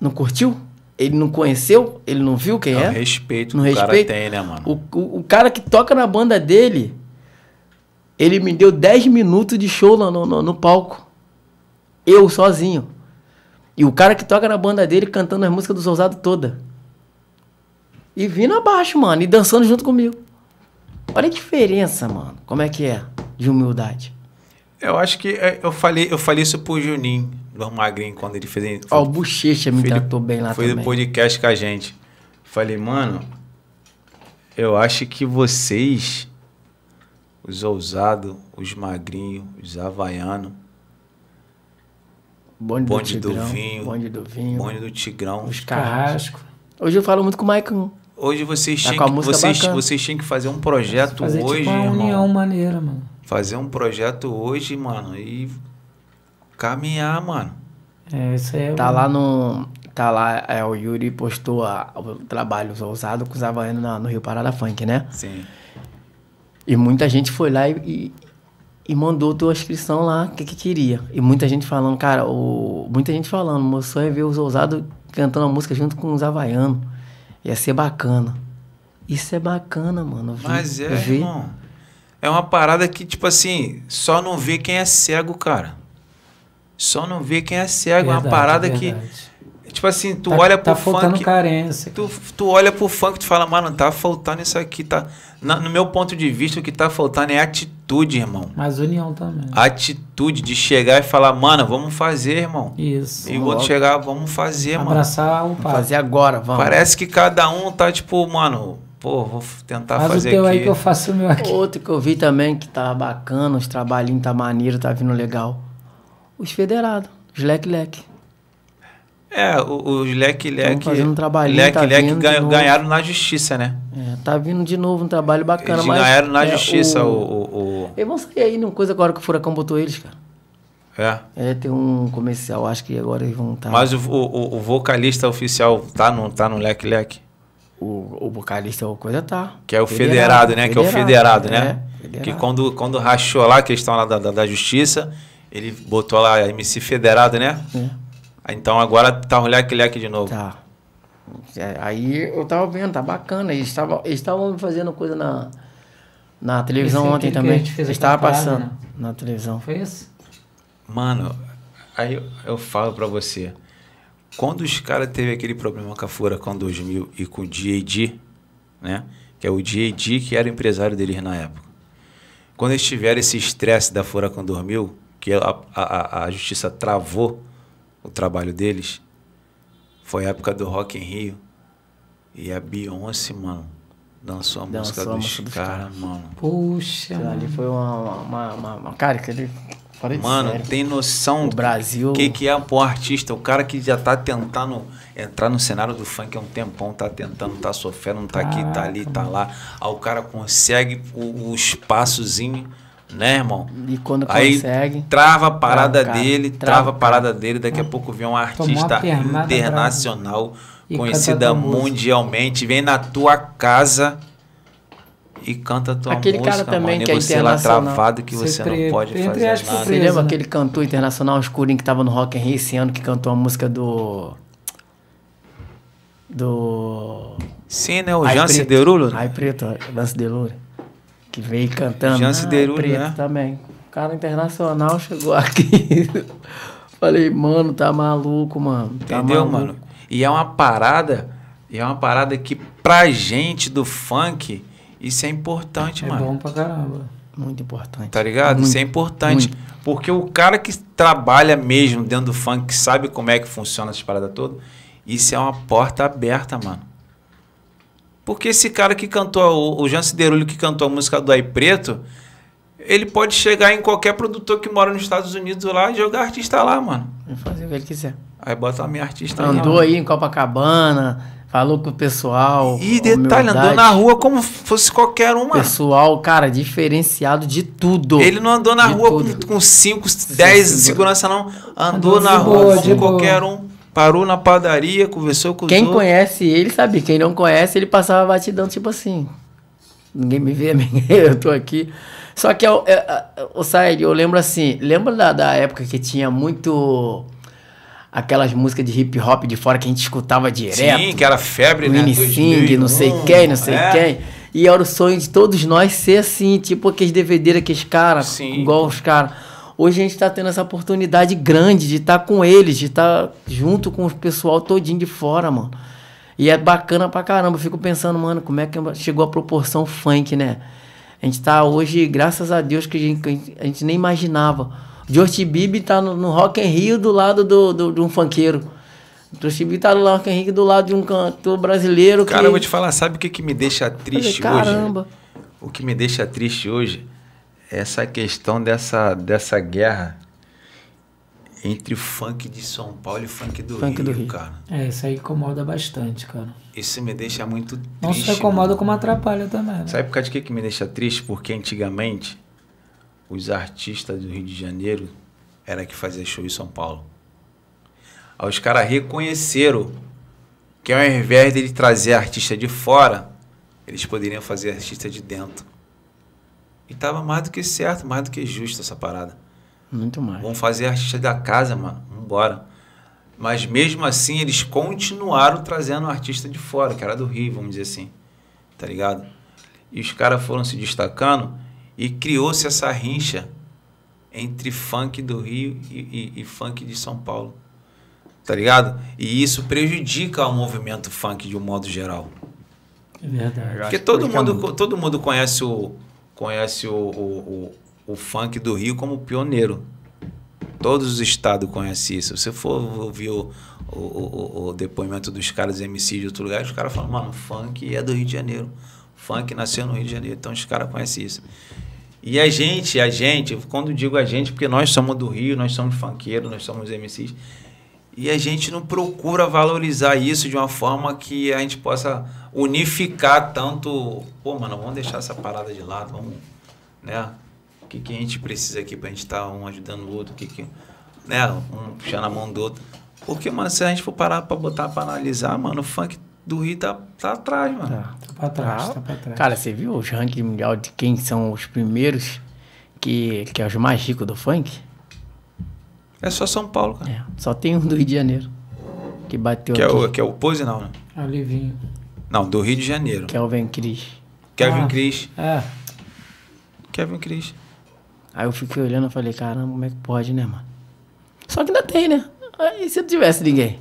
Speaker 3: não curtiu? ele não conheceu, ele não viu quem é. é. respeito não respeito. cara tem, né, mano? O, o, o, cara que toca na banda dele, ele me deu 10 minutos de show no, no, no, palco. Eu sozinho. E o cara que toca na banda dele cantando as músicas dos ousados toda. E vindo abaixo, mano, e dançando junto comigo. Olha a diferença, mano. Como é que é de humildade.
Speaker 1: Eu acho que é, eu falei, eu falei isso pro Juninho do Magrinho, quando ele fez. Ó, oh, o
Speaker 3: Bochecha me tratou bem lá foi também. Foi
Speaker 1: do podcast com a gente. Falei, mano, eu acho que vocês, os ousados, os magrinhos, os havaianos, bonde, bonde do, tigrão, do, vinho, bonde do vinho, bonde do tigrão, os carrascos.
Speaker 3: Hoje eu falo muito com o Maicon. Hoje
Speaker 1: vocês,
Speaker 2: tá tinham que, vocês, vocês
Speaker 1: tinham que fazer um projeto fazer tipo hoje, tipo uma irmão.
Speaker 2: União maneira, mano.
Speaker 3: Fazer um
Speaker 1: projeto hoje, mano, e Caminhar, mano.
Speaker 2: É, isso aí. É tá lá
Speaker 3: no. Tá lá, é, o Yuri postou a, o trabalho ousado com os Havaianos na, no Rio Parada Funk, né? Sim. E muita gente foi lá e, e, e mandou tua inscrição lá, o que, que queria. E muita gente falando, cara, o, muita gente falando, meu sonho é ver os ousados cantando a música junto com os Havaianos. Ia ser bacana. Isso é bacana, mano. Vi, Mas é, irmão.
Speaker 1: É uma parada que, tipo assim, só não vê quem é cego, cara. Só não vê quem é cego. É verdade, é uma parada que. Tipo assim, tu tá, olha tá pro funk. faltando
Speaker 2: carência. Tu,
Speaker 1: tu olha pro funk e tu fala, mano, tá faltando isso aqui. Tá... Na, no meu ponto de vista, o que tá faltando é atitude, irmão.
Speaker 2: Mas união também.
Speaker 1: Atitude de chegar e falar, mano, vamos fazer, irmão. Isso. E o outro chegar, vamos fazer, Abraçar
Speaker 2: mano. Abraçar o pai. fazer agora, vamos. Parece
Speaker 1: que cada um tá tipo, mano, pô, vou tentar Faz fazer o teu aqui. aí que eu faço
Speaker 3: o meu aqui. Outro que eu vi também que tá bacana, os trabalhinhos tá maneiro, tá vindo legal os federados, os leque-leque.
Speaker 1: É, os leque-leque. fazendo um trabalho Leque-leque tá ganha, ganharam
Speaker 3: na justiça, né? É, tá vindo de novo um trabalho bacana. Eles mas, ganharam na é, justiça o, o, o, Eles vão sair aí numa coisa agora que o Furacão botou eles, cara. É. É, tem um comercial, acho que agora eles vão estar. Tá... Mas o,
Speaker 1: o, o, vocalista oficial tá no, tá no Leque Leque?
Speaker 3: O, o vocalista, o coisa tá. Que é o federado, federado né? Federado, que é o federado, é, né? É, federado. Que
Speaker 1: quando, quando rachou lá a questão lá da, da, da justiça ele botou lá MC Federado, né? Sim. É. Ah, então agora tá o leque leque de novo. Tá.
Speaker 3: É, aí eu tava vendo, tá bacana. Eles estavam fazendo coisa na, na televisão ontem também. Estava passando né? na televisão. Foi isso?
Speaker 1: Mano, aí eu, eu falo pra você. Quando os caras teve aquele problema com a com 2000 e com o D.A.D., né? Que é o D.A.D. que era empresário deles na época. Quando eles tiveram esse estresse da com 2000, que a, a, a justiça travou o trabalho deles, foi a época do Rock em Rio. E a Beyoncé, mano, dançou a música dançou dos, dos caras, cara,
Speaker 2: mano. Puxa. Mano. Ali foi
Speaker 3: uma, uma, uma, uma cara que ele. Mano, sério.
Speaker 1: tem noção o do Brasil. que, que é um artista, o cara que já tá tentando entrar no cenário do funk há um tempão, tá tentando, tá sofrendo, não tá Caraca, aqui, tá ali, tá mano. tá lá. Aí o cara consegue o, o espaçozinho né, irmão? E quando Aí consegue. Trava a parada trava, dele, trava, trava a parada dele. Daqui a pouco vem um artista internacional, conhecida mundialmente, vem na tua casa e canta a tua aquele música, cara também mano, que é você lá travado que você não pode fazer nada. Preso, lembra né? aquele
Speaker 3: cantor internacional escurinho que estava no Rock in Rio esse ano que cantou a música do do Sim, né? O Ai Jance Derulo. Né? Ai Preto, Jance Derulo que veio cantando. Jean Sideru, ah, é Preto né? também. O cara internacional chegou aqui. Falei, mano, tá maluco, mano. Tá Entendeu, maluco. mano?
Speaker 1: E é uma parada, e é uma parada que pra gente do funk, isso é importante, é mano. É bom
Speaker 3: pra caramba. Muito importante.
Speaker 1: Tá ligado? Muito, isso é importante. Muito. Porque o cara que trabalha mesmo dentro do funk, que sabe como é que funciona essa parada toda, isso é uma porta aberta, mano. Porque esse cara que cantou, o Jean Ciderulho que cantou a música do Ai Preto, ele pode chegar em qualquer produtor que mora nos Estados Unidos lá e jogar artista lá, mano.
Speaker 3: fazer o que ele quiser. Aí bota a minha artista Andou aí, aí em Copacabana, falou com o pessoal. E detalhe, andou na
Speaker 1: rua como fosse qualquer uma.
Speaker 3: Pessoal, cara, diferenciado de
Speaker 1: tudo. Ele não andou na de rua tudo. com 5, 10 segurança, não. Andou, andou na rua boa, como qualquer boa. um. Parou na padaria, conversou com Quem
Speaker 3: conhece ele sabe, quem não conhece, ele passava batidão, tipo assim. Ninguém me vê, eu tô aqui. Só que, eu, eu, eu, eu lembro assim, lembra da, da época que tinha muito aquelas músicas de hip hop de fora que a gente escutava direto. Sim, que era febre, né? Sing, não sei quem, não sei é. quem. E era o sonho de todos nós ser assim, tipo aqueles devedeiros, aqueles caras, igual os caras hoje a gente está tendo essa oportunidade grande de estar tá com eles, de estar tá junto com o pessoal todinho de fora, mano. E é bacana pra caramba. Eu fico pensando, mano, como é que chegou a proporção funk, né? A gente tá hoje, graças a Deus, que a gente, a gente nem imaginava. George Bibi tá no, no Rock in Rio do lado do, do, de um funkeiro. George Bibi tá no Rock in Rio do lado de um cantor brasileiro. Cara, que... eu vou te falar,
Speaker 1: sabe o que, que me deixa é triste caramba. hoje? Caramba. O que me deixa triste hoje essa questão dessa, dessa guerra entre funk de São Paulo e funk do, funk Rio, do Rio, cara.
Speaker 2: É, isso aí incomoda bastante, cara.
Speaker 1: Isso me deixa muito triste.
Speaker 2: Não se incomoda, como atrapalha também. Né? Sabe
Speaker 1: por causa de que, que me deixa triste? Porque antigamente os artistas do Rio de Janeiro era que fazia show em São Paulo. Aí os caras reconheceram que ao invés de trazer artista de fora, eles poderiam fazer artista de dentro. E tava mais do que certo, mais do que justo essa parada. Muito mais. Vamos fazer a artista da casa, mano. Vambora. Mas mesmo assim, eles continuaram trazendo o artista de fora, que era do Rio, vamos dizer assim. Tá ligado? E os caras foram se destacando e criou-se essa rincha entre funk do Rio e, e, e funk de São Paulo. Tá ligado? E isso prejudica o movimento funk de um modo geral. É verdade. Porque todo é mundo, todo mundo conhece o, conhece o, o, o, o funk do Rio como pioneiro. Todos os estados conhecem isso. Se você for ouvir o, o, o, depoimento dos caras MC de outro lugar, os caras falam, mano, funk é do Rio de Janeiro. Funk nasceu no Rio de Janeiro, então os caras conhecem isso. E a gente, a gente, quando digo a gente, porque nós somos do Rio, nós somos funkeiros, nós somos MCs, e a gente não procura valorizar isso de uma forma que a gente possa unificar tanto. Pô, mano, vamos deixar essa parada de lado, vamos. Né? O que, que a gente precisa aqui pra gente estar tá um ajudando o outro, o que, que. Né? Um puxando a mão do outro. Porque, mano, se a gente for parar pra botar pra analisar, mano, o funk do Rio tá, tá atrás, mano. Tá,
Speaker 3: tá pra trás, tá, tá pra trás. Cara, você viu os rankings mundial de quem são os primeiros que, que é os mais ricos do funk? É só São Paulo, cara. É, só tem um do Rio de Janeiro. Que bateu que aqui. É o, que é o Pose, não, né? É o Livinho.
Speaker 1: Não, do Rio de Janeiro.
Speaker 3: Kelvin Cris. Kevin ah, Cris. É. Kevin Cris. Aí eu fiquei olhando e falei, caramba, como é que pode, né, mano? Só que ainda tem, né? E se não tivesse ninguém?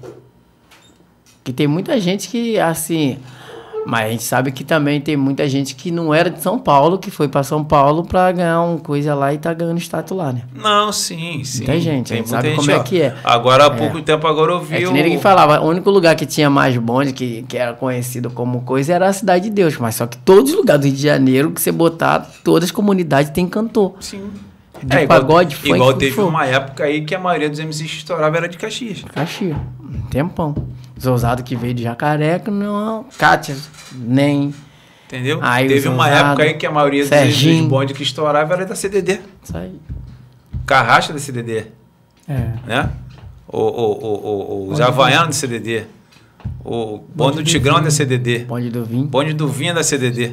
Speaker 3: Que tem muita gente que, assim, mas a gente sabe que também tem muita gente que não era de São Paulo, que foi para São Paulo para ganhar uma coisa lá e tá ganhando status lá, né?
Speaker 1: Não, sim, sim. Tem gente, tem a gente sabe gente, como ó, é que é. Agora há é. pouco é. tempo agora eu vi. É que nem o...
Speaker 3: falava, o único lugar que tinha mais bonde, que, que era conhecido como coisa, era a Cidade de Deus. Mas só que todos os lugares do Rio de Janeiro que você botar, todas as comunidades tem cantor. Sim. De é, pagode, igual, funk, Igual teve uma
Speaker 1: época aí que a maioria dos MCs que estourava era de Caxias.
Speaker 3: Caxias, um tempão. ousados que veio de Jacaré, não... Cátia, nem... Entendeu? Aí, teve uma época aí que a maioria Serginho. dos bonde
Speaker 1: que estourava era da CDD. Isso aí. Carracha da CDD. É. Né? O, o, o, os Havaianos da CDD. O Bonde, Bonde do Tigrão da
Speaker 3: CDD. Bonde do Vinho.
Speaker 1: Bonde do Vinho da CDD.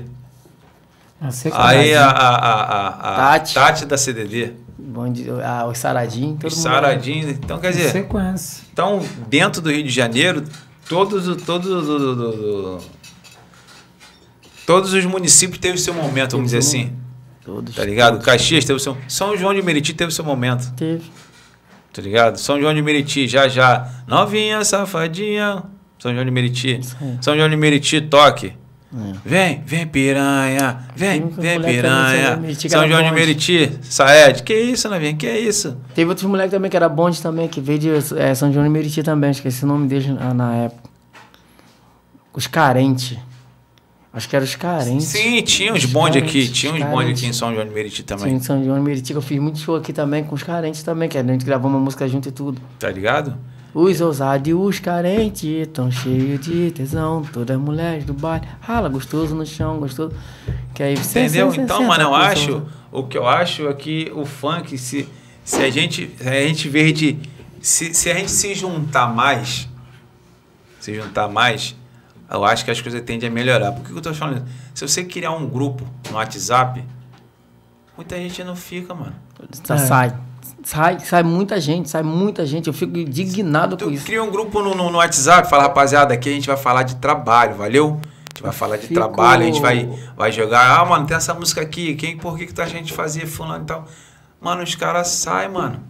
Speaker 1: Ah, é aí a, a, a, Tati. Tati da CDD.
Speaker 3: Bom dia, ah, Saradinho. Todo
Speaker 1: Saradinho. Então, quer dizer...
Speaker 2: sequência
Speaker 1: Então, dentro do Rio de Janeiro, todos, todos, todos os municípios teve seu momento, vamos dizer assim. Todos. Tá ligado? Todos. Caxias teve seu. São João de Meriti teve seu momento. Teve. Tá ligado? São João de Meriti, já já. Novinha, safadinha. São João de Meriti. São João de Meriti, toque. É. Vem, vem piranha, vem, vem piranha. São João de Meriti, Saed,
Speaker 3: que isso, Navinha, né, que isso? Teve outros moleques também que era bonde também, que veio de é, São João de Meriti também, esqueci o nome deles na, na época. Os carentes. Acho que eram os carentes. Sim, tinha uns bonde aqui, tinha uns bonde aqui em
Speaker 1: São João de Meriti também. Sim, em São
Speaker 3: João de Meriti, que eu fiz muito show aqui também com os carentes também, que a gente gravou uma música junto e tudo.
Speaker 1: Tá ligado?
Speaker 3: Os ousados e os carentes tão cheios de tesão. Todas as mulheres do baile rala gostoso no chão, gostoso. Que aí você Entendeu? então, mano, eu acho.
Speaker 1: O que eu acho é que o funk, se, se a gente. Se a gente verde. Se, se a gente se juntar mais. Se juntar mais. Eu acho que as coisas tendem a melhorar. Por que, que eu tô falando Se você criar um grupo no WhatsApp.
Speaker 3: Muita gente não fica, mano. Tá, sai. Sai, sai muita gente, sai muita gente. Eu fico indignado tu com isso.
Speaker 1: Cria um grupo no, no, no, WhatsApp, fala, rapaziada, aqui a gente vai falar de trabalho, valeu? A gente vai falar de fico... trabalho, a gente vai, vai jogar. Ah, mano, tem essa música aqui. Quem, por que, que a gente fazia fulano e tal? Mano, os caras saem, mano.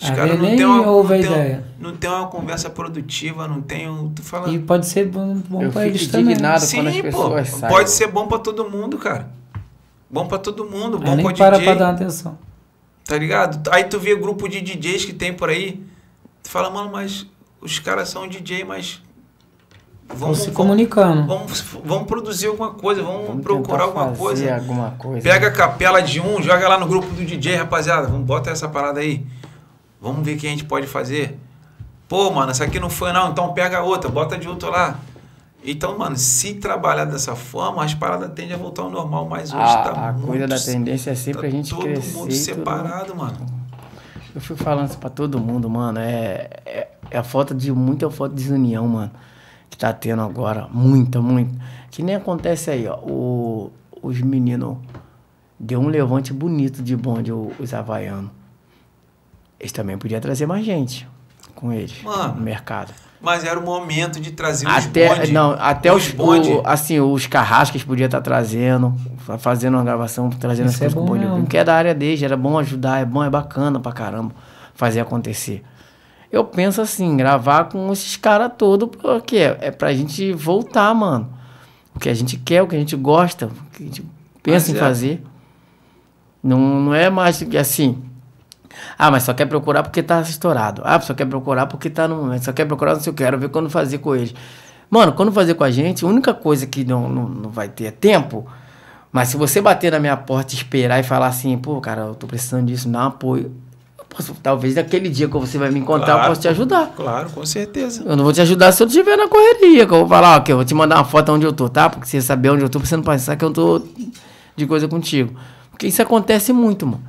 Speaker 2: Os é, caras não tem uma, ouve não tem, ideia.
Speaker 1: Não tem uma conversa produtiva, não tem. Um, tu falando E
Speaker 2: pode ser bom, bom para eles também. Né? Sim, as pô, saem. pode
Speaker 1: ser bom para todo mundo, cara. Bom para todo mundo, bom é, para DJ. Para pra dar atenção. Tá ligado? Aí tu vê grupo de DJs que tem por aí. Tu fala, mano, mas os caras são DJ, mas.
Speaker 2: Vamos se comunicando. Vamos,
Speaker 1: vamos produzir alguma coisa, vamos, procurar alguma coisa.
Speaker 2: alguma coisa.
Speaker 1: Pega a capela de um, joga lá no grupo do DJ, rapaziada. Vamos, bota essa parada aí. Vamos ver o que a gente pode fazer. Pô, mano, essa aqui não foi não, então pega outra, bota de outro lá. Então, mano, se trabalhar dessa forma, as paradas tendem a voltar ao normal, mas hoje a, tá a muito... A coisa
Speaker 3: da tendência é sempre tá a gente todo crescer. Todo mundo separado, mano. Eu fico falando isso pra todo mundo, mano. É, é, é a falta de... Muita é falta de desunião, mano. Que tá tendo agora. Muita, muita. Que nem acontece aí, ó. O, os meninos... Deu um levante bonito de bonde, os havaianos. Eles também podiam trazer mais gente com eles mano, no mercado
Speaker 1: mas era o momento de trazer até, os Não, até os, os O,
Speaker 3: assim, os carrascas podia estar tá trazendo, fazendo uma gravação, trazendo Isso as coisas é bom, com o que é da área dele era bom ajudar, é bom, é bacana pra caramba fazer acontecer. Eu penso assim, gravar com esses caras todos, porque é, é pra gente voltar, mano. O que a gente quer, o que a gente gosta, o que a gente pensa mas em é. fazer. Não, não é mais assim, ah, mas só quer procurar porque tá estourado. Ah, só quer procurar porque tá no. momento. Só quer procurar, se eu quero ver quando fazer com eles. Mano, quando fazer com a gente, a única coisa que não, não, não vai ter é tempo. Mas se você bater na minha porta, esperar e falar assim, pô, cara, eu tô precisando disso, me dá um apoio. Posso, talvez naquele dia que você vai me encontrar, claro, eu posso te ajudar. Claro, com certeza. Eu não vou te ajudar se eu estiver na correria, que eu vou falar, ok, eu vou te mandar uma foto onde eu tô, tá? Porque você saber onde eu tô, pra você não pensar que eu tô de coisa contigo. Porque isso acontece muito, mano.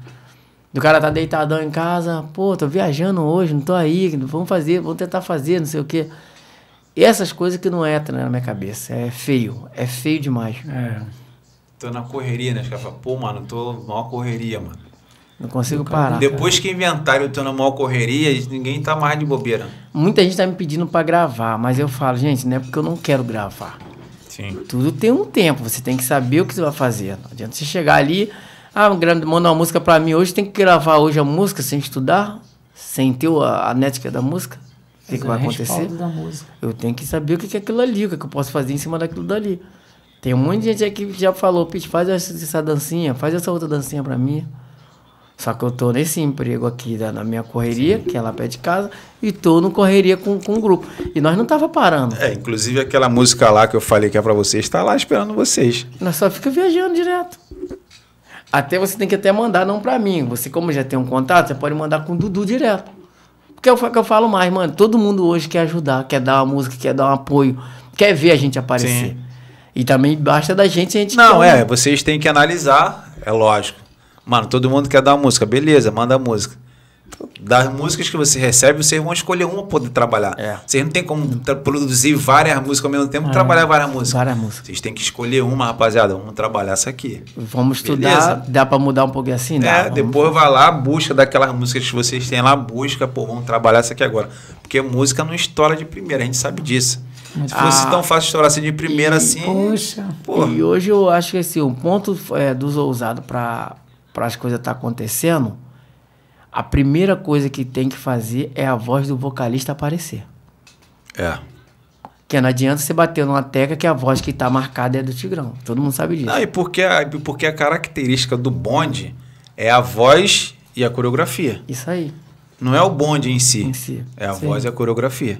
Speaker 3: Do cara tá deitadão em casa, pô, tô viajando hoje, não tô aí, vamos fazer, vamos tentar fazer, não sei o quê. Essas coisas que não entram é na minha cabeça. É feio. É feio demais. É.
Speaker 1: Tô na correria, né? Os caras falam, pô, mano, tô na maior correria, mano. Não consigo parar. Depois cara. que inventaram eu tô na maior correria, ninguém tá mais de bobeira.
Speaker 3: Muita gente tá me pedindo para gravar, mas eu falo, gente, não é porque eu não quero gravar. Sim. Tudo tem um tempo, você tem que saber o que você vai fazer. Não adianta você chegar ali, ah, manda uma música para mim hoje, tem que gravar hoje a música sem estudar, sem ter a, a nética da música. O que, que vai é acontecer? Eu tenho que saber o que é aquilo ali, o que, é que eu posso fazer em cima daquilo dali. Tem um monte de gente aqui que já falou, Pete, faz essa, essa, dancinha, faz essa outra dancinha para mim. Só que eu tô nesse emprego aqui da, na minha correria, Sim. que é lá perto de casa, e tô no correria com, com o grupo. E nós não tava parando.
Speaker 1: É, inclusive aquela música lá que eu falei que é para vocês, tá lá esperando vocês.
Speaker 3: Nós só fica viajando direto. Até você tem que até mandar não para mim. Você, como já tem um contato, você pode mandar com o Dudu direto. Porque é o que eu falo mais, mano. Todo mundo hoje quer ajudar, quer dar uma música, quer dar um apoio, quer ver a gente aparecer. Sim. E também basta da gente a gente. Não, é,
Speaker 1: vocês têm que analisar, é lógico. Mano, todo mundo quer dar uma música, beleza, manda a música. Das músicas que você recebe, vocês vão escolher uma poder trabalhar. É. Vocês não tem como produzir várias músicas ao mesmo tempo é. trabalhar várias
Speaker 3: músicas. Várias músicas.
Speaker 1: Vocês têm que escolher uma, rapaziada. Vamos trabalhar essa aqui. Vamos Beleza? estudar.
Speaker 3: Dá para mudar um pouquinho assim? é,
Speaker 1: depois vai lá, busca daquelas músicas que vocês têm lá, busca, pô, vamos trabalhar essa aqui agora. Porque música não estoura de primeira, a gente sabe disso. se ah, fosse tão fácil estourar assim de primeira e, assim.
Speaker 3: Poxa. Pô. E hoje eu acho que assim, o um ponto é, dos ousados para as coisas estar tá acontecendo a primeira coisa que tem que fazer é a voz do vocalista aparecer. É. Que não adianta você bater numa tecla que a voz que está marcada é do Tigrão. Todo mundo sabe disso. Não,
Speaker 1: e porque a, porque a característica do bonde é a voz e a coreografia. Isso aí. Não é o bonde em si. Em si. É a voz e a
Speaker 3: coreografia.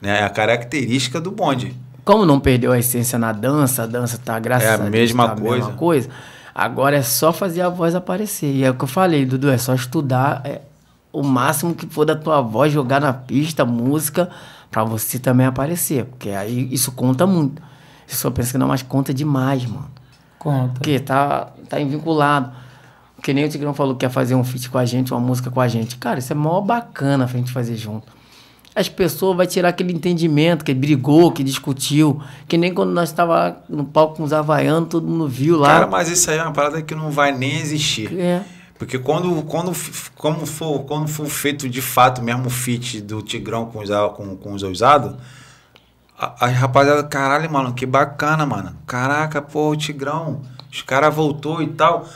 Speaker 1: Né? É a característica do bonde.
Speaker 3: Como não perdeu a essência na dança, a dança tá graças é a, a Deus, mesma tá coisa. a mesma coisa Agora é só fazer a voz aparecer. E é o que eu falei, Dudu, é só estudar é, o máximo que for da tua voz, jogar na pista, música, para você também aparecer. Porque aí isso conta muito. Eu só pensa que não, mas conta demais, mano. Conta. Porque tá, tá invinculado Que nem o Tigrão falou que quer fazer um feat com a gente, uma música com a gente. Cara, isso é mó bacana pra gente fazer junto as pessoas vão tirar aquele entendimento que brigou, que discutiu. Que nem quando nós estávamos no palco com os havaianos, todo mundo viu lá. Cara, mas isso
Speaker 1: aí é uma parada que não vai nem existir. É. Porque quando, quando, como for, quando for feito de fato mesmo o fit do Tigrão com os, com, com os ousados, as rapaziada, caralho, mano, que bacana, mano. Caraca, pô, o Tigrão, os caras voltou e tal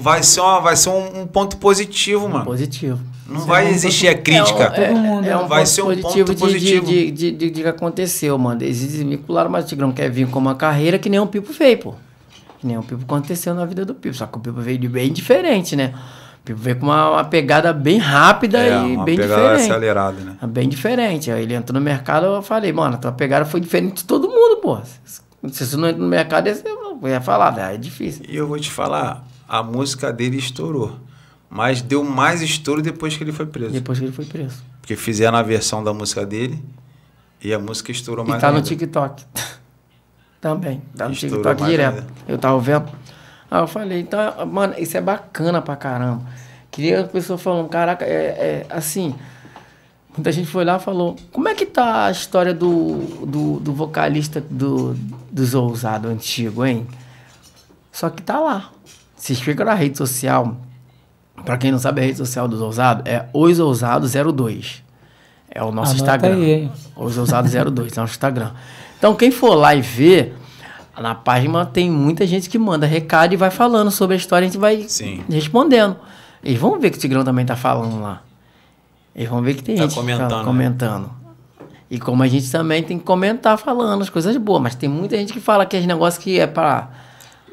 Speaker 1: vai ser, uma, vai ser um, um ponto positivo, um mano. Positivo. Não Você é vai existir a crítica. É,
Speaker 2: um, é,
Speaker 3: é um vai ser um positivo ponto de, positivo. De, de, de, de, que aconteceu, mano. Eles desvincularam, mas o Tigrão quer vir com uma carreira que nem um Pipo veio, pô. Que nem um Pipo aconteceu na vida do Pipo. Só que o Pipo veio de bem diferente, né? O Pipo veio com uma, uma pegada bem rápida é, e uma bem pegada diferente. acelerada, né? É bem diferente. Aí ele entrou no mercado, eu falei, mano, tua pegada foi diferente de todo mundo, pô. Se você não entra no mercado, você ia falar, né? é difícil. E eu vou te falar, a música dele
Speaker 1: estourou. Mas deu mais estouro depois que ele foi preso. Depois que ele foi preso. Porque fizeram a versão da música dele e a música estourou e mais. E tá ainda. no
Speaker 3: TikTok. Também. Tá no estourou TikTok direto. Ainda. Eu tava vendo. Aí ah, eu falei, então, mano, isso é bacana pra caramba. Queria a pessoa falando, caraca, é, é assim. Muita gente foi lá e falou: como é que tá a história do, do, do vocalista do, dos Ousado antigo, hein? Só que tá lá. Se inscreva na rede social. Para quem não sabe, a rede social dos ousados é Os 02. É o nosso Anota Instagram. Aí. 02, é o nosso Instagram. Então, quem for lá e ver, na página tem muita gente que manda recado e vai falando sobre a história, a gente vai Sim. respondendo. Eles vão ver que o Tigrão também tá falando lá. Eles vão ver que tem tá gente comentando. Tá comentando. Né? E como a gente também tem que comentar falando as coisas boas, mas tem muita gente que fala que é negócio que é para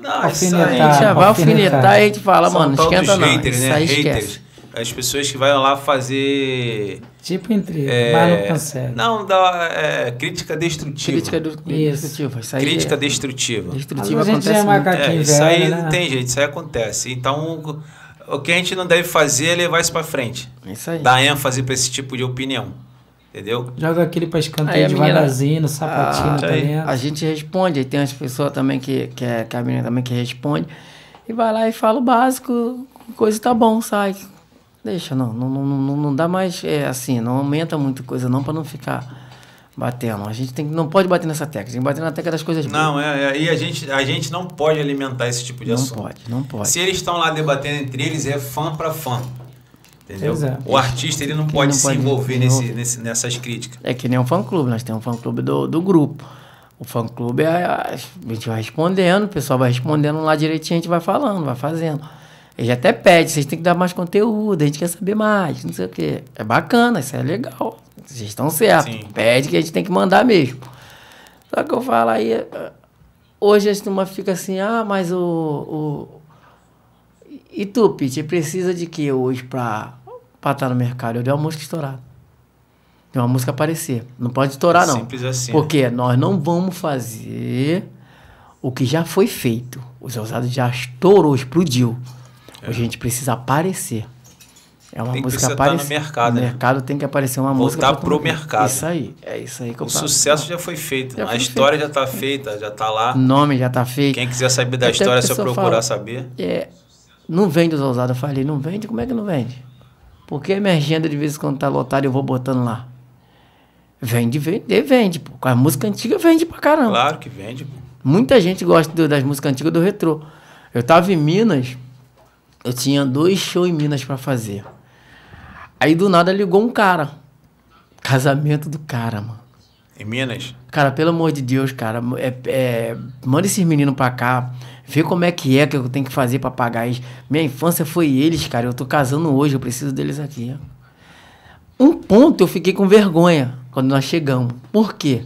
Speaker 3: não, alfinetar, isso aí, a gente já vai alfinetar, e a gente fala, São mano, esquenta não. Haters, né? isso aí haters. esquece.
Speaker 1: As pessoas que vão lá fazer.
Speaker 3: Tipo intriga,
Speaker 1: é, mas não consegue. Não, dá, é, crítica destrutiva.
Speaker 3: Crítica do, destrutiva. Isso aí crítica é, destrutiva. Destrutiva a gente acontece. É isso aí né? não né?
Speaker 1: tem jeito, isso aí acontece. Então, o que a gente não deve fazer é levar isso para frente. É isso aí. Dar ênfase para esse tipo de opinião.
Speaker 2: Entendeu? Joga aquele para escanteio devagarzinho, menina... Ah, sapatinho ah, tá também. Tá a
Speaker 3: gente responde, aí tem as pessoas também que, que, é, que a menina também que responde.
Speaker 2: E vai lá e fala o básico,
Speaker 3: coisa tá bom, sai. Deixa, não, não, não, não dá mais é, assim, não aumenta muito coisa não para não ficar batendo. A gente tem, não pode bater nessa tecla, tem que bater na tecla das coisas boas.
Speaker 1: Não, é, é, e a gente, a gente não pode alimentar esse tipo de não assunto. Não pode, não pode. Se eles estão lá debatendo entre eles, é fã para fã. Entendeu? Exato. É. O artista ele não pode não se pode envolver nesse, nesse, nessas críticas.
Speaker 3: É que nem um fã-clube, nós temos um fã-clube do, do grupo. O fã-clube, é, é, a, gente vai respondendo, o pessoal vai respondendo lá direitinho, a gente vai falando, vai fazendo. Ele até pede, vocês têm que dar mais conteúdo, a gente quer saber mais, não sei o quê. É bacana, isso é legal. Vocês estão certos. Sim. Pede que a gente tem que mandar mesmo. Só que eu falo aí, hoje a turma fica assim, ah, mas o, o... E tu, Pete, precisa de que hoje pra para estar tá no mercado. Eu dei uma música estourada. Deu uma música aparecer. Não pode estourar, não. Simples assim. Porque né? nós não vamos fazer o que já foi feito. Zé ousados já estourou, explodiu. É. a gente precisa aparecer. É uma tem música que tá aparecer. no mercado, no né? mercado tem que aparecer uma Voltar música. Voltar pro mundo. mercado. Isso aí. É isso aí que eu O falo.
Speaker 1: sucesso já foi feito. Já a foi história feito. já está feita, já está
Speaker 3: lá. O nome já está feito. Quem quiser saber da Até história, é só procurar fala, saber. É, não vende Zé ousados. Eu falei, não vende? Como é que não vende? Porque a minha agenda, de vez em quando tá lotada, eu vou botando lá. Vende, vende, vende, pô. A música antiga vende pra caramba. Claro que vende, pô. Muita gente gosta do, das músicas antigas do retrô. Eu tava em Minas, eu tinha dois shows em Minas para fazer. Aí do nada ligou um cara. Casamento do cara, mano. Em Minas? Cara, pelo amor de Deus, cara, é, é, manda esses meninos pra cá. Vê como é que é que eu tenho que fazer para pagar isso. Minha infância foi eles, cara. Eu tô casando hoje, eu preciso deles aqui. Um ponto eu fiquei com vergonha quando nós chegamos. Por quê?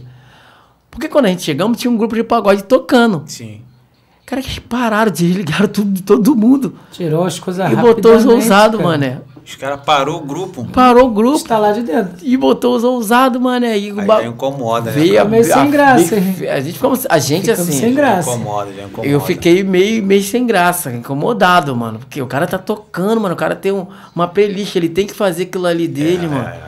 Speaker 3: Porque quando a gente chegamos, tinha um grupo de pagode
Speaker 2: tocando. Sim. Cara, eles pararam, desligaram tudo de todo mundo. Tirou as coisas E botou os ousados, mané.
Speaker 1: Os caras parou o grupo.
Speaker 2: Parou o grupo. Está lá de dentro.
Speaker 3: E botou os ousados, mano. aí o já
Speaker 1: incomoda, né? Veio meio sem graça.
Speaker 3: A, a gente como a gente assim. sem graça. Incomoda, já incomoda. Eu fiquei meio, meio sem graça, incomodado, mano. Porque o cara tá tocando, mano. O cara tem um, uma playlist, ele tem que fazer aquilo ali dele, é, mano. É.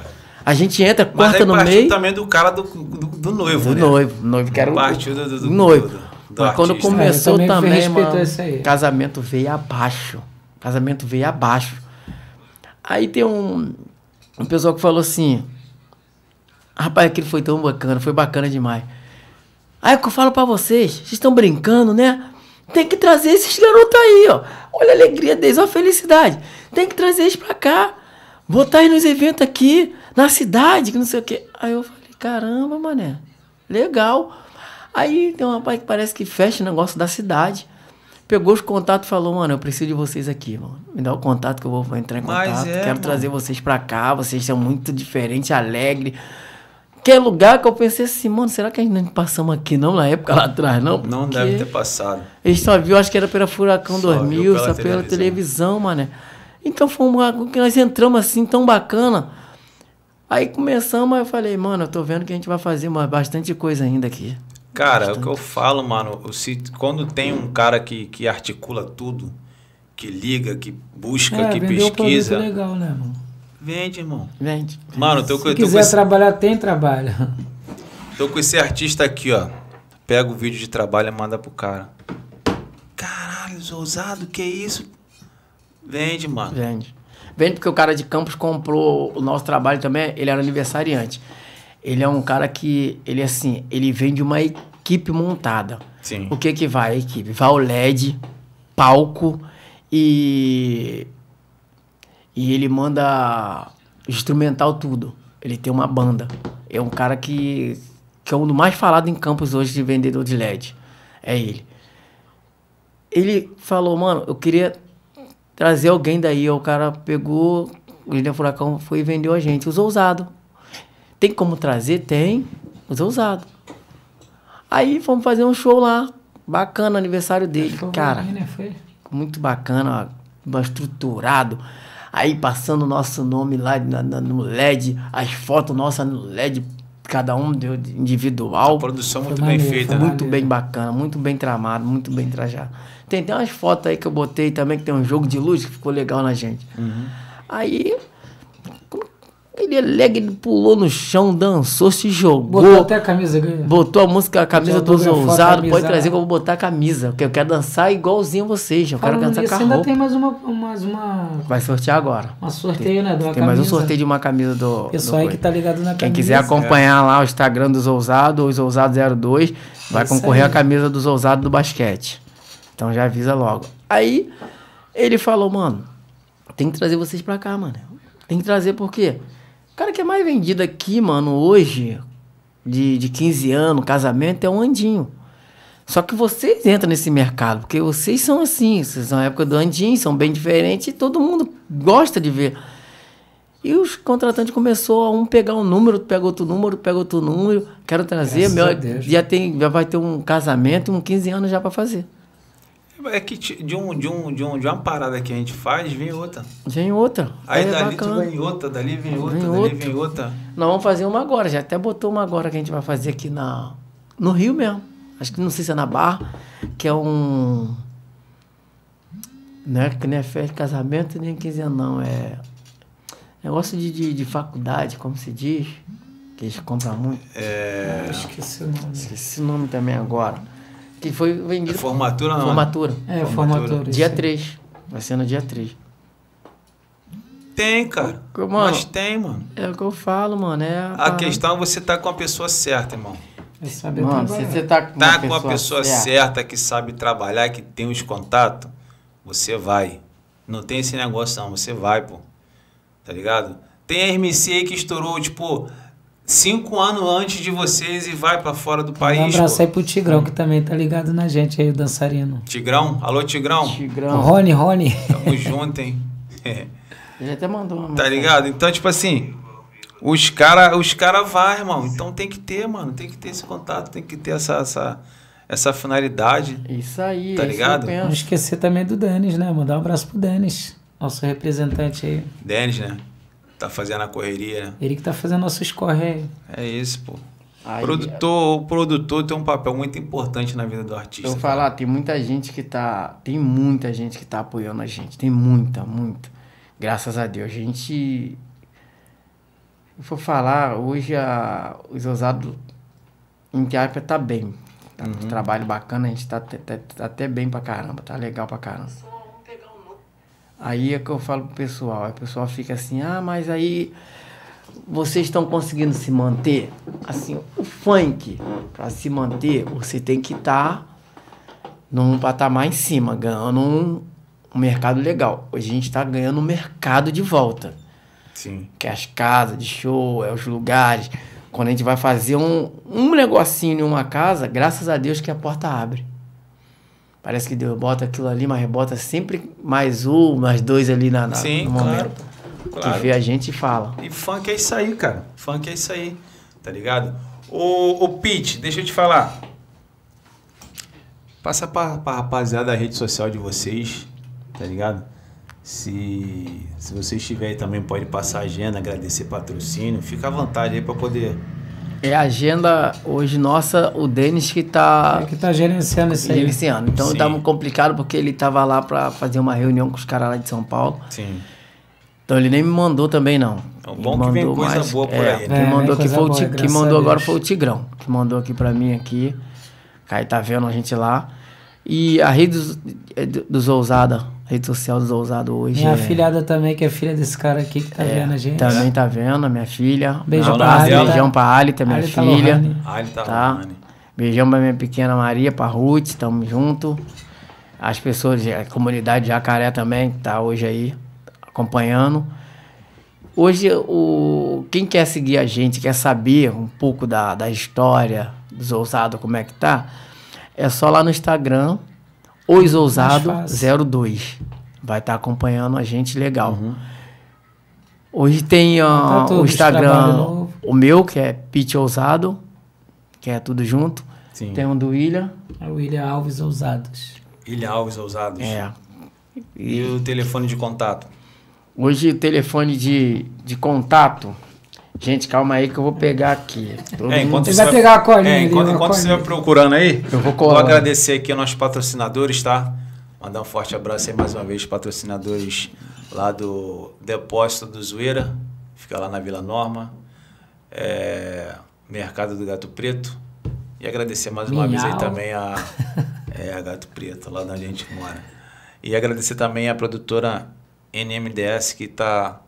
Speaker 3: A gente entra, Mas corta no meio. também do cara do, do, do noivo, do né? noivo. Noivo, que era o. Partiu do, do, do noivo. Do, Mas artista. quando começou ah, também, também mano, casamento veio abaixo. Casamento veio abaixo Aí tem um, um pessoal que falou assim: Rapaz, aquilo foi tão bacana, foi bacana demais. Aí eu falo para vocês, vocês estão brincando, né? Tem que trazer esses garotos aí, ó. Olha a alegria deles, olha a felicidade. Tem que trazer eles pra cá. Botar eles nos eventos aqui, na cidade, que não sei o quê. Aí eu falei, caramba, mané, legal. Aí tem um rapaz que parece que fecha o negócio da cidade. Pegou os contatos e falou, mano, eu preciso de vocês aqui, mano. Me dá o contato que eu vou entrar em contato. É, Quero mano. trazer vocês pra cá, vocês são muito diferentes, alegres. Que é lugar que eu pensei assim, mano, será que a gente não passamos aqui não na época lá atrás, não? Porque não deve ter passado. A gente só viu, acho que era pela Furacão só 2000, pela só pela televisão, televisão mano. Então foi um que nós entramos assim, tão bacana. Aí começamos, eu falei, mano, eu tô vendo que a gente vai fazer bastante coisa ainda aqui.
Speaker 1: Cara, Bastante. é o que eu falo, mano. Se, quando tem um cara que, que articula tudo, que liga, que busca, é, que pesquisa. Um
Speaker 2: legal, né, mano? Vende, irmão. Vende. Mano, tô, Se tô quiser esse... trabalhar, tem trabalho.
Speaker 1: Tô com esse artista aqui, ó. Pega o vídeo de trabalho e manda pro cara.
Speaker 3: Caralho, ousado, que isso? Vende, mano. Vende. Vende porque o cara de Campos comprou o nosso trabalho também, ele era aniversariante. Ele é um cara que, ele assim, ele vende uma equipe equipe montada. Sim. O que que vai a equipe? Vai o LED, palco e e ele manda instrumental tudo. Ele tem uma banda. É um cara que que é um dos mais falado em campos hoje de vendedor de LED. É ele. Ele falou, mano, eu queria trazer alguém daí. O cara pegou, o William Furacão foi e vendeu a gente. Os ousados. Tem como trazer? Tem. Os ousados. Aí fomos fazer um show lá. Bacana, aniversário dele, foi cara. né? Foi? Muito bacana, ó, estruturado. Aí passando o nosso nome lá na, na, no LED, as fotos nossas no LED, cada um deu individual. A produção né? muito maneiro, bem feita, Muito bem bacana, muito bem tramado, muito bem trajado. Tem até umas fotos aí que eu botei também, que tem um jogo de luz que ficou legal na gente. Uhum. Aí ele alegre, ele pulou no chão, dançou, se jogou. Botou até a camisa, Botou a música, a camisa dos ousados. Pode trazer né? que eu vou botar a camisa. Porque eu quero dançar igualzinho a vocês. Eu Falando quero dançar nisso, com a roupa. ainda
Speaker 2: tem mais uma, mais uma.
Speaker 3: Vai sortear agora. Uma sorteio, né, tem, né? tem camisa. mais um sorteio de uma camisa
Speaker 2: do. Pessoal do aí que tá ligado na Quem camisa. Quem quiser acompanhar é.
Speaker 3: lá o Instagram dos ousados, os ousados02, vai Isso concorrer à camisa dos ousados do basquete. Então já avisa logo. Aí ele falou, mano, tem que trazer vocês pra cá, mano. Tem que trazer por quê? cara que é mais vendido aqui, mano, hoje, de, de 15 anos, casamento, é o um Andinho. Só que vocês entram nesse mercado, porque vocês são assim, vocês são a época do Andinho, são bem diferentes e todo mundo gosta de ver. E os contratantes começou a um pegar um número, pega outro número, pega outro número, quero trazer, Graças meu, é, já, né? tem, já vai ter um casamento, um 15 anos já para fazer.
Speaker 1: É que de, um, de, um, de, um, de uma parada que a gente faz, vem outra.
Speaker 3: Vem outra. Aí é dali bacana. tu vem
Speaker 1: outra, dali vem outra, vem dali vem outra.
Speaker 3: Nós vamos fazer uma agora, já até botou uma agora que a gente vai fazer aqui na, no Rio mesmo. Acho que não sei se é na Barra, que é um. né que nem é festa de casamento nem quiser não. É negócio de, de, de faculdade, como se diz. Que eles compram muito. É. esqueci o nome. Esqueci o nome também agora. Que foi vendido. É formatura, não? Né? Formatura. É, formatura. formatura dia 3. Vai ser no dia 3. Tem, cara. Mano, Mas tem, mano. É o que eu falo, mano. É a, a questão
Speaker 1: é você tá com a pessoa certa, irmão.
Speaker 3: É saber mano, se você tá com, tá com a pessoa certa.
Speaker 1: certa que sabe trabalhar, que tem os contatos, você vai. Não tem esse negócio, não. Você vai, pô. Tá ligado? Tem a MC aí que estourou, tipo, cinco anos antes de vocês e vai para fora do país. Um abraço pô. aí
Speaker 2: pro Tigrão, que também tá ligado na gente aí, o dançarino.
Speaker 1: Tigrão? Alô, Tigrão? Tigrão. Rony,
Speaker 2: Rony. Tamo junto,
Speaker 1: hein? É. Ele até mandou uma Tá ligado? Então, tipo assim, os caras os cara vai, irmão. Então tem que ter, mano. Tem que ter esse contato, tem que ter essa, essa, essa finalidade. Isso aí, tá isso ligado? Não
Speaker 2: esquecer também do Denis, né? Mandar um abraço pro Denis, nosso representante aí.
Speaker 1: Denis, né? tá fazendo a correria, Ele que tá
Speaker 2: fazendo nossos correios.
Speaker 1: É isso, pô. Aí, produtor, o produtor tem um papel muito importante na vida do
Speaker 3: artista. Eu vou falar, tem muita gente que tá. Tem muita gente que tá apoiando a gente. Tem muita, muita. Graças a Deus. A gente. Eu vou falar, hoje a, os ousados em Tiápia tá bem. Tá uhum. um trabalho bacana, a gente tá, tá, tá até bem pra caramba, tá legal pra caramba. Aí é que eu falo pro pessoal, aí o pessoal fica assim, ah, mas aí vocês estão conseguindo se manter? Assim, o funk, para se manter, você tem que estar tá num patamar em cima, ganhando um, um mercado legal. Hoje a gente está ganhando um mercado de volta. Sim. Que é as casas de show, é os lugares. Quando a gente vai fazer um, um negocinho em uma casa, graças a Deus que a porta abre. Parece que deu bota aquilo ali, mas rebota sempre mais um, mais dois ali na, na Sim, no momento. Claro, claro. Que vê a gente e fala.
Speaker 1: E funk é isso aí, cara. Funk é isso aí, tá ligado? Ô, o Pete, deixa eu te falar. Passa pra, pra rapaziada a rede social de vocês, tá ligado? Se, se você estiver aí também, pode passar a agenda, agradecer patrocínio. Fica à vontade aí para
Speaker 3: poder é a agenda hoje nossa, o Denis que está... É que está gerenciando isso aí. Gerenciando. Então estava complicado porque ele estava lá para fazer uma reunião com os caras lá de São Paulo. Sim. Então ele nem me mandou também não. Então, bom mandou que vem coisa mais, boa por é, aí. Né? mandou que foi boa, que mandou agora foi o Tigrão, que mandou aqui para mim aqui. Caio tá vendo a gente lá. E a rede dos, é, dos Ousada rede social dos ousados hoje. Minha
Speaker 2: é... também, que é filha desse cara aqui que tá é, vendo a gente. Também
Speaker 3: tá vendo, minha filha. Beijão Não, pra Ali. Tá? Beijão pra Alita, minha tá filha. Alita tá? tá? Lohane. Beijão pra minha pequena Maria, pra Ruth, tamo junto. As pessoas, a comunidade de Jacaré também, que tá hoje aí acompanhando. Hoje, o, quem quer seguir a gente, quer saber um pouco da, da história dos ousados, como é que tá, é só lá no Instagram, os Ousado 02. Vai estar tá acompanhando a gente legal. Uhum. Hoje tem uh, tá o Instagram, o meu, que é Pete Ousado, que é tudo junto. Sim. Tem um do William. É o
Speaker 1: William Alves Ousados. William Alves Ousados. É. E, e o telefone de contato?
Speaker 3: Hoje o telefone de, de contato Gente, calma aí que eu vou pegar aqui. é, é enquanto você vai pegar a colinha. É, enquanto, ali, enquanto você vai procurando aí, eu vou, vou agradecer
Speaker 1: aqui aos nossos patrocinadores, tá? Mandar um forte abraço aí mais uma vez, patrocinadores lá do Depósito do Zoeira, fica lá na Vila Norma, é, Mercado do Gato Preto. E agradecer mais uma vez aí também a, é, a Gato Preto, lá onde a gente mora. E agradecer também a produtora NMDS que está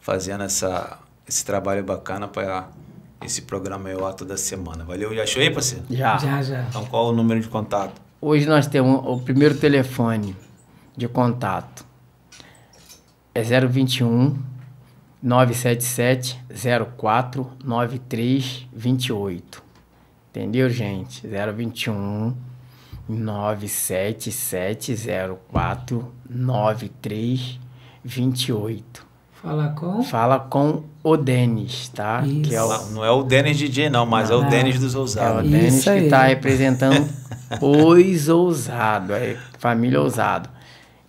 Speaker 1: fazendo essa esse trabalho é bacana para esse programa eu toda semana. Valeu, já achou aí, parceiro?
Speaker 3: Já. Já, já. Então
Speaker 1: qual o número de contato?
Speaker 3: Hoje nós temos o primeiro telefone de contato. É 021 977 04 93 Entendeu, gente? 021 977 04 93
Speaker 2: Fala com?
Speaker 3: Fala com o Denis, tá? Isso. Que é o... Não é o Denis
Speaker 1: DJ, não, mas não, é o Denis dos Ousados. É o Denis que está
Speaker 3: representando os ousados, é família ousado.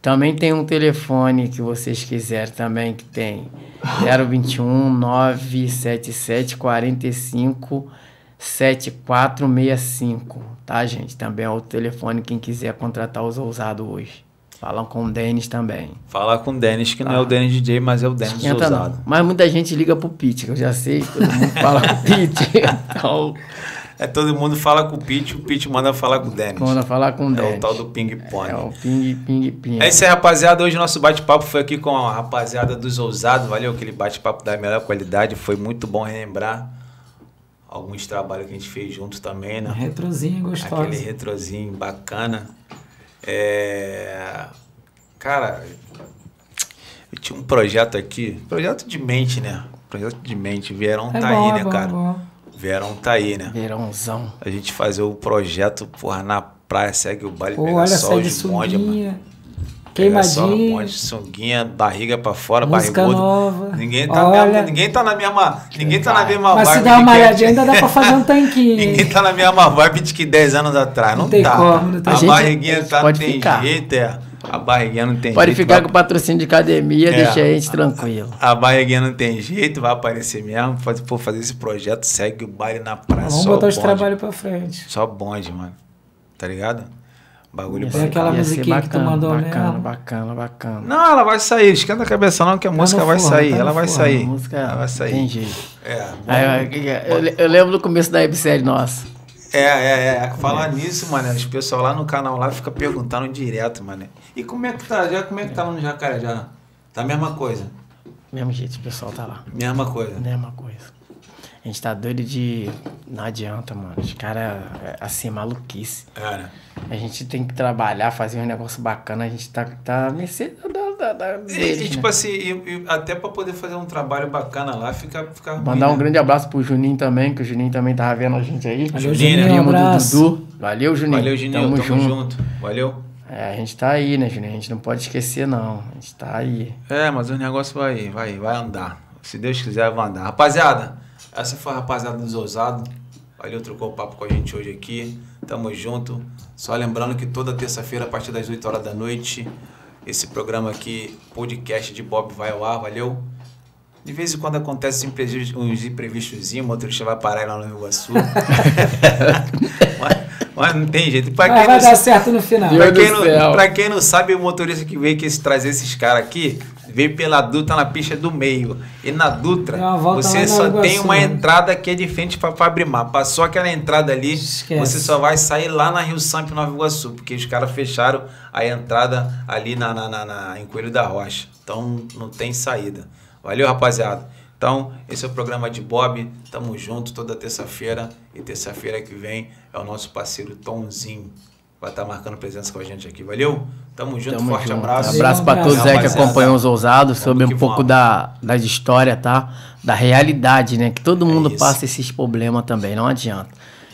Speaker 3: Também tem um telefone que vocês quiserem também, que tem 021 977 45 7465, tá, gente? Também é o telefone quem quiser contratar os ousados hoje. Falam com o Denis também.
Speaker 1: Falar com o Denis, que não é o ah. Denis DJ, mas é o Denis Esquenta ousado.
Speaker 3: Não. Mas muita gente liga pro Pete, que eu já sei, todo mundo fala com o Pete.
Speaker 1: Então... É todo mundo fala com o Pete, o Pete manda falar com o Denis. Manda
Speaker 3: falar com o Denis. É o
Speaker 1: tal do ping-pong. É o
Speaker 3: ping, ping, ping.
Speaker 1: É isso aí, rapaziada. Hoje nosso bate-papo foi aqui com a rapaziada dos ousados. Valeu, aquele bate-papo da melhor qualidade. Foi muito bom relembrar alguns trabalhos que a gente fez junto também, né? Retrozinho gostoso. Aquele retrozinho bacana. É... Cara, eu tinha um projeto aqui, projeto de mente, né? Projeto de mente, Verão é tá bom, aí, né, é bom, cara? É bom. Verão tá aí, né? Verãozão. A gente fazer o projeto, porra, na praia, segue o baile, Pô, pega olha, sol de monte, mano.
Speaker 2: Queimadinho. Só, um monte
Speaker 1: de sunguinha, barriga pra fora, Música barrigudo. nova. Ninguém tá, Olha. ninguém tá na mesma. Ninguém tá na mesma Mas se dá uma malhadinha,
Speaker 2: ainda dá pra fazer um tanquinho. ninguém
Speaker 1: tá na mesma vibe de que 10 anos atrás. Não, não tem tá. Como,
Speaker 3: não tem a gente, barriguinha tá, pode tem ficar. jeito,
Speaker 1: é. A barriguinha não tem Pode jeito. Pode ficar vai... com
Speaker 3: o patrocínio de academia, é, deixa a gente tranquilo.
Speaker 1: A, a, barriguinha não tem jeito, vai aparecer mesmo. Faz, pô, fazer esse projeto, segue o baile na praça Vamos botar os trabalhos
Speaker 2: pra frente.
Speaker 1: Só bonde, mano. Tá ligado?
Speaker 3: Bagulho É aquela musiquinha bacana, que
Speaker 1: tu mandou bacana, Bacana,
Speaker 3: bacana, bacana. Não, ela vai sair. Esquenta a cabeça não, que a tá música vai sair. Tá ela vai forno, sair. Música, ela vai sair. Entendi. É. Aí, eu, eu, lembro do começo da websérie nossa.
Speaker 1: É, é, é. é. Falar é. nisso, mano, os pessoal lá no canal lá fica perguntando direto, mano. E como é que tá? Já, como é que tá no Jacaré? Já? Tá a mesma coisa? Mesmo jeito, o pessoal tá lá.
Speaker 3: Mesma coisa. Mesma coisa. A gente tá doido de. Não adianta, mano. Os caras, é, assim, é maluquice. Cara. A gente tem que trabalhar, fazer um negócio bacana. A gente tá, tá mercê da. da, da deles, e, e, tipo
Speaker 1: né? assim, e, e até pra poder fazer um trabalho bacana lá, fica. fica Mandar um né?
Speaker 3: grande abraço pro Juninho também, que o Juninho também tava vendo a gente aí. Valeu, Juninho. Juninho um abraço. Dudu. Valeu, Juninho. Valeu, Juninho. Tamo, Tamo junto. junto. Valeu. É, a gente tá aí, né, Juninho? A gente não pode esquecer, não. A gente tá aí.
Speaker 1: É, mas o negócio vai, vai, vai andar. Se Deus quiser, vai andar. Rapaziada. Essa foi a rapaziada dos ousados. Valeu, trocou o papo com a gente hoje aqui. Tamo junto. Só lembrando que toda terça-feira, a partir das 8 horas da noite, esse programa aqui, podcast de Bob, vai ao ar. Valeu. De vez em quando acontece uns imprevistos, o motorista vai parar lá no Rio Iguaçu. mas, mas, não tem jeito. Pra mas quem vai não, dar certo no final. Pra quem, não, pra quem, não, sabe, o motorista que veio que trazer esses caras aqui, vem pela Dutra na pista do meio. E na Dutra, você só tem uma né? entrada que é de frente para Fabrimar. Passou aquela entrada ali, Esquece. você só vai sair lá na Rio Samp, Nova Iguaçu, porque os caras fecharam a entrada ali na, na, na, na, em Coelho da Rocha. Então não tem saída. Valeu, rapaziada. Então, esse é o programa de Bob. Tamo junto toda terça-feira. E terça-feira que vem é o nosso parceiro Tomzinho vai estar tá marcando presença com a gente aqui. Valeu? Tamo junto, Tamo forte junto. abraço. Abraço para todos aí que acompanham os
Speaker 3: ousados, sobre um pouco da, da história, tá? Da realidade, né? Que todo é mundo é passa esses problemas também, não adianta.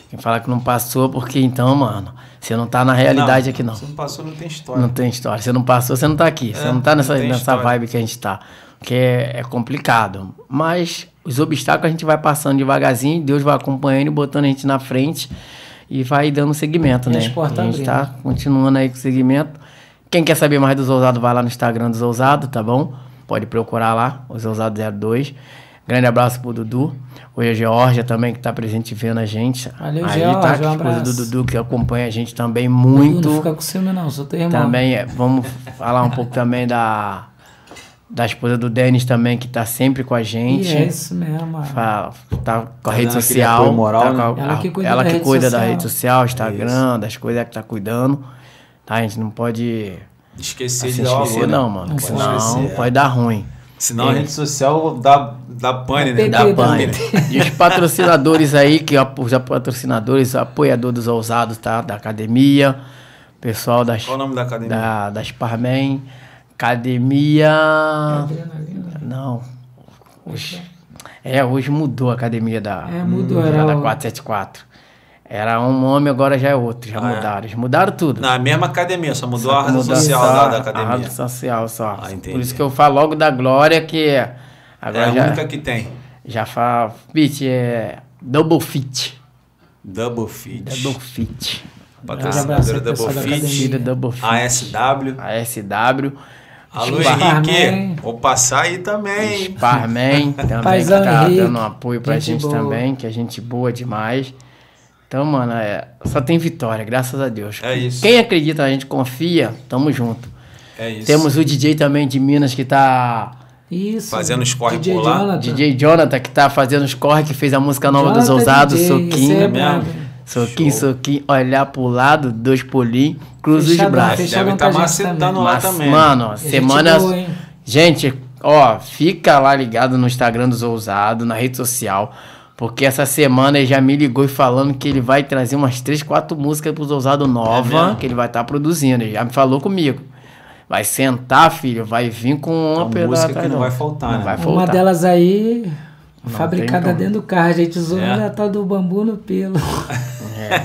Speaker 3: Quem fala que não passou, porque então, mano, você não tá na realidade não, aqui, não. Você não
Speaker 1: passou, não tem história.
Speaker 3: Não tem história. Você não passou, você não tá aqui. É, você não tá nessa, não nessa vibe que a gente tá. Que é, é, complicado. Mas os obstáculos a gente vai passando devagarzinho, Deus vai acompanhando e botando a gente na frente e vai dando seguimento, e é né? a gente tá continuando aí com o segmento. Quem quer saber mais do Zouzado, vai lá no Instagram do Zouzado, tá bom? Pode procurar lá, Zouzado ousados 02. Grande abraço pro Dudu. Hoje a Georgia também, que está presente vendo a gente. Valeu, Aí Georgia, tá um abraço. do Dudu, que acompanha a gente também muito. não fica com ciúme não, sou teu irmão. Também, é, vamos falar um pouco também da da esposa do Denis também, que tá sempre com a gente. E é isso mesmo. É. Fala, tá com a é rede social. Tá né? ela que cuida, da, rede social, Instagram, das coisas é que tá cuidando. Tá, a gente não pode esquecer assim, de dar esquecer, né? não, mano. Não pode, pode dar ruim. Senão é. a rede
Speaker 1: social dá, dá pane, né? Dá pane. E os patrocinadores
Speaker 3: aí, que os patrocinadores, apoiadores dos ousados, tá? Da academia, pessoal das. Qual o nome da academia? Da, das Parmen Academia. Adrenalina. Não. Hoje. É, hoje mudou a academia da. É, mudou, era. Da 474. Era um homem agora já é outro, já ah, é. mudaram. Eles mudaram tudo.
Speaker 1: Na mesma academia, só mudou só a razão social lá da academia. A razão
Speaker 3: social só. Ah, Por isso que eu falo logo da Glória, que é. agora é a já, única que tem. Já fala, fit, é double fit. Double fit. Double fit. Patrocinadora double, double fit. A SW. A SW. Alô, Henrique.
Speaker 1: Vou passar aí também. Sparman
Speaker 3: também, que tá dando um apoio pra gente, gente também, que é gente boa demais. Então, mano, é, só tem vitória, graças a Deus. É isso. Quem acredita, a gente confia, tamo junto.
Speaker 2: É isso. Temos o
Speaker 3: DJ também de Minas que tá.
Speaker 2: Isso. Fazendo os corre DJ por lá. Jonathan. DJ
Speaker 3: Jonathan, que tá fazendo os corre, que fez a música nova Jonathan dos ousados, DJ, Soquinho. É, é mesmo. Soquinho, soquinho, olhar pro lado, dois polim, cruza os braços. Deve estar tá macetando lá também. Mano, semana. Gente, boa, gente, ó, fica lá ligado no Instagram dos Ousados, na rede social. Porque essa semana ele já me ligou e falando que ele vai trazer umas três, quatro músicas pros Ousados nova, é que ele vai estar tá produzindo. Ele já me falou comigo. Vai sentar, filho, vai vir com uma então,
Speaker 2: pedaço. música que não, não vai faltar, não né? Vai faltar. Uma delas aí, não fabricada dentro do carro, a gente usou é. a tal do bambu no pelo.
Speaker 3: É.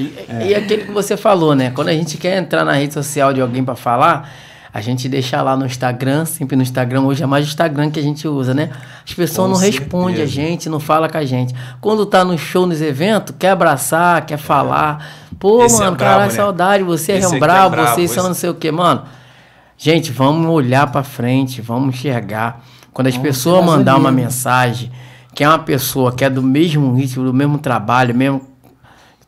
Speaker 3: é. E aquele que você falou, né? Quando a gente quer entrar na rede social de alguém para falar, a gente deixa lá no Instagram, sempre no Instagram. Hoje é mais o Instagram que a gente usa, né? As pessoas com não certeza. respondem a gente, não fala com a gente. Quando tá no show, nos eventos, quer abraçar, quer é. falar. Pô, Esse mano, é caralho, né? saudade, você é Esse é um brabo, é vocês são não sei o quê, mano. Gente, vamos olhar para frente, vamos enxergar. Quando as pessoas mandar uma mensagem, que é uma pessoa que é do mesmo ritmo, do mesmo trabalho, mesmo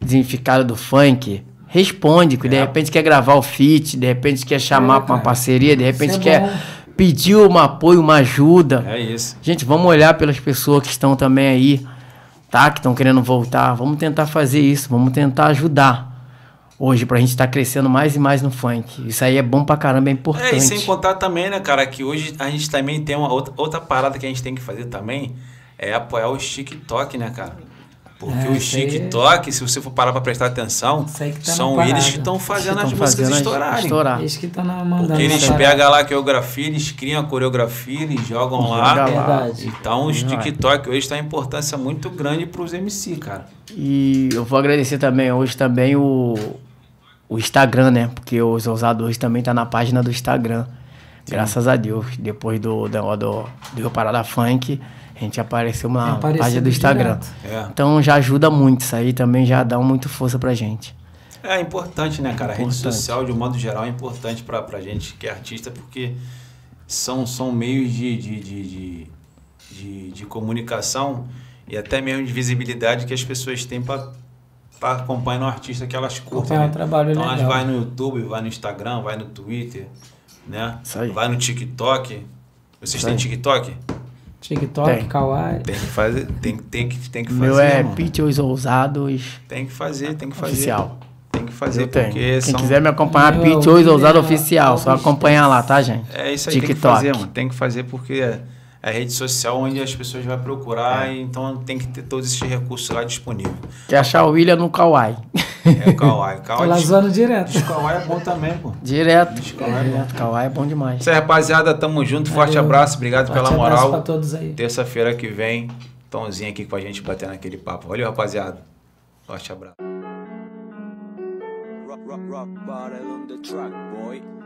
Speaker 3: significado do funk, responde, que de é. repente quer gravar o feat, de repente quer chamar é, para uma parceria, de repente é quer pedir um apoio, uma ajuda. É isso. Gente, vamos olhar pelas pessoas que estão também aí, tá? Que estão querendo voltar. Vamos tentar fazer isso, vamos tentar ajudar. Hoje, pra gente estar tá crescendo mais e mais no funk. Isso aí é bom pra caramba, é importante. É, e sem contar
Speaker 1: também, né, cara, que hoje a gente também tem uma outra, outra parada que a gente tem que fazer também, é apoiar o TikTok, né, cara? Porque é, os TikTok, aí... se você for parar para prestar atenção,
Speaker 2: tá são eles que estão fazendo que as músicas fazendo estourarem. Estourar. Eles que estão tá mandando. Porque eles
Speaker 1: pegam lá a coreografia, eles criam a coreografia, eles jogam Joga lá. Verdade. Então o TikTok é. hoje tem tá importância muito grande para os MC, cara.
Speaker 3: E eu vou agradecer também hoje também o, o Instagram, né? Porque os hoje também tá na página do Instagram. Sim. Graças a Deus. Depois do, do, do, do Parada Funk a gente apareceu uma página do Instagram. É. Então já ajuda muito, isso aí também já dá muito força pra gente.
Speaker 1: É importante, né, cara? A rede social, de um modo geral, é importante pra, pra gente que é artista, porque são, são meios de, de, de, de, de comunicação e até mesmo de visibilidade que as pessoas têm para acompanhar um artista que elas curtem. Né? trabalho então elas vai no YouTube, vai no Instagram, vai no Twitter, né? Vai no TikTok. Vocês têm TikTok?
Speaker 2: TikTok, tem. Kawaii. Tem que
Speaker 1: fazer, tem, tem, que, tem que fazer. Meu é
Speaker 3: Pitchos Ousados. Tem que fazer, tem que fazer. Oficial. Tem que fazer, eu porque tenho. Quem quiser me acompanhar, Pitchos Ousado Oficial. Só acompanha lá, tá, gente? É isso aí, TikTok. tem que fazer, mano.
Speaker 1: Tem que fazer, porque... É é rede social onde as pessoas vão procurar, é. então tem que ter todos esses recursos lá disponíveis.
Speaker 3: Quer achar o William no Kawaii. É, o Kawaii.
Speaker 1: Kawaii Lazando direto. O
Speaker 2: Kawaii é bom também, pô.
Speaker 3: Direto. O Kawaii é, é, bom. é bom demais.
Speaker 1: Isso aí, rapaziada. Tamo junto. Forte abraço. Obrigado Forte pela moral. Abraço pra todos aí. Terça-feira que vem, Tomzinho aqui com a gente batendo aquele papo. Valeu, rapaziada. Forte abraço. Rock, rock, rock,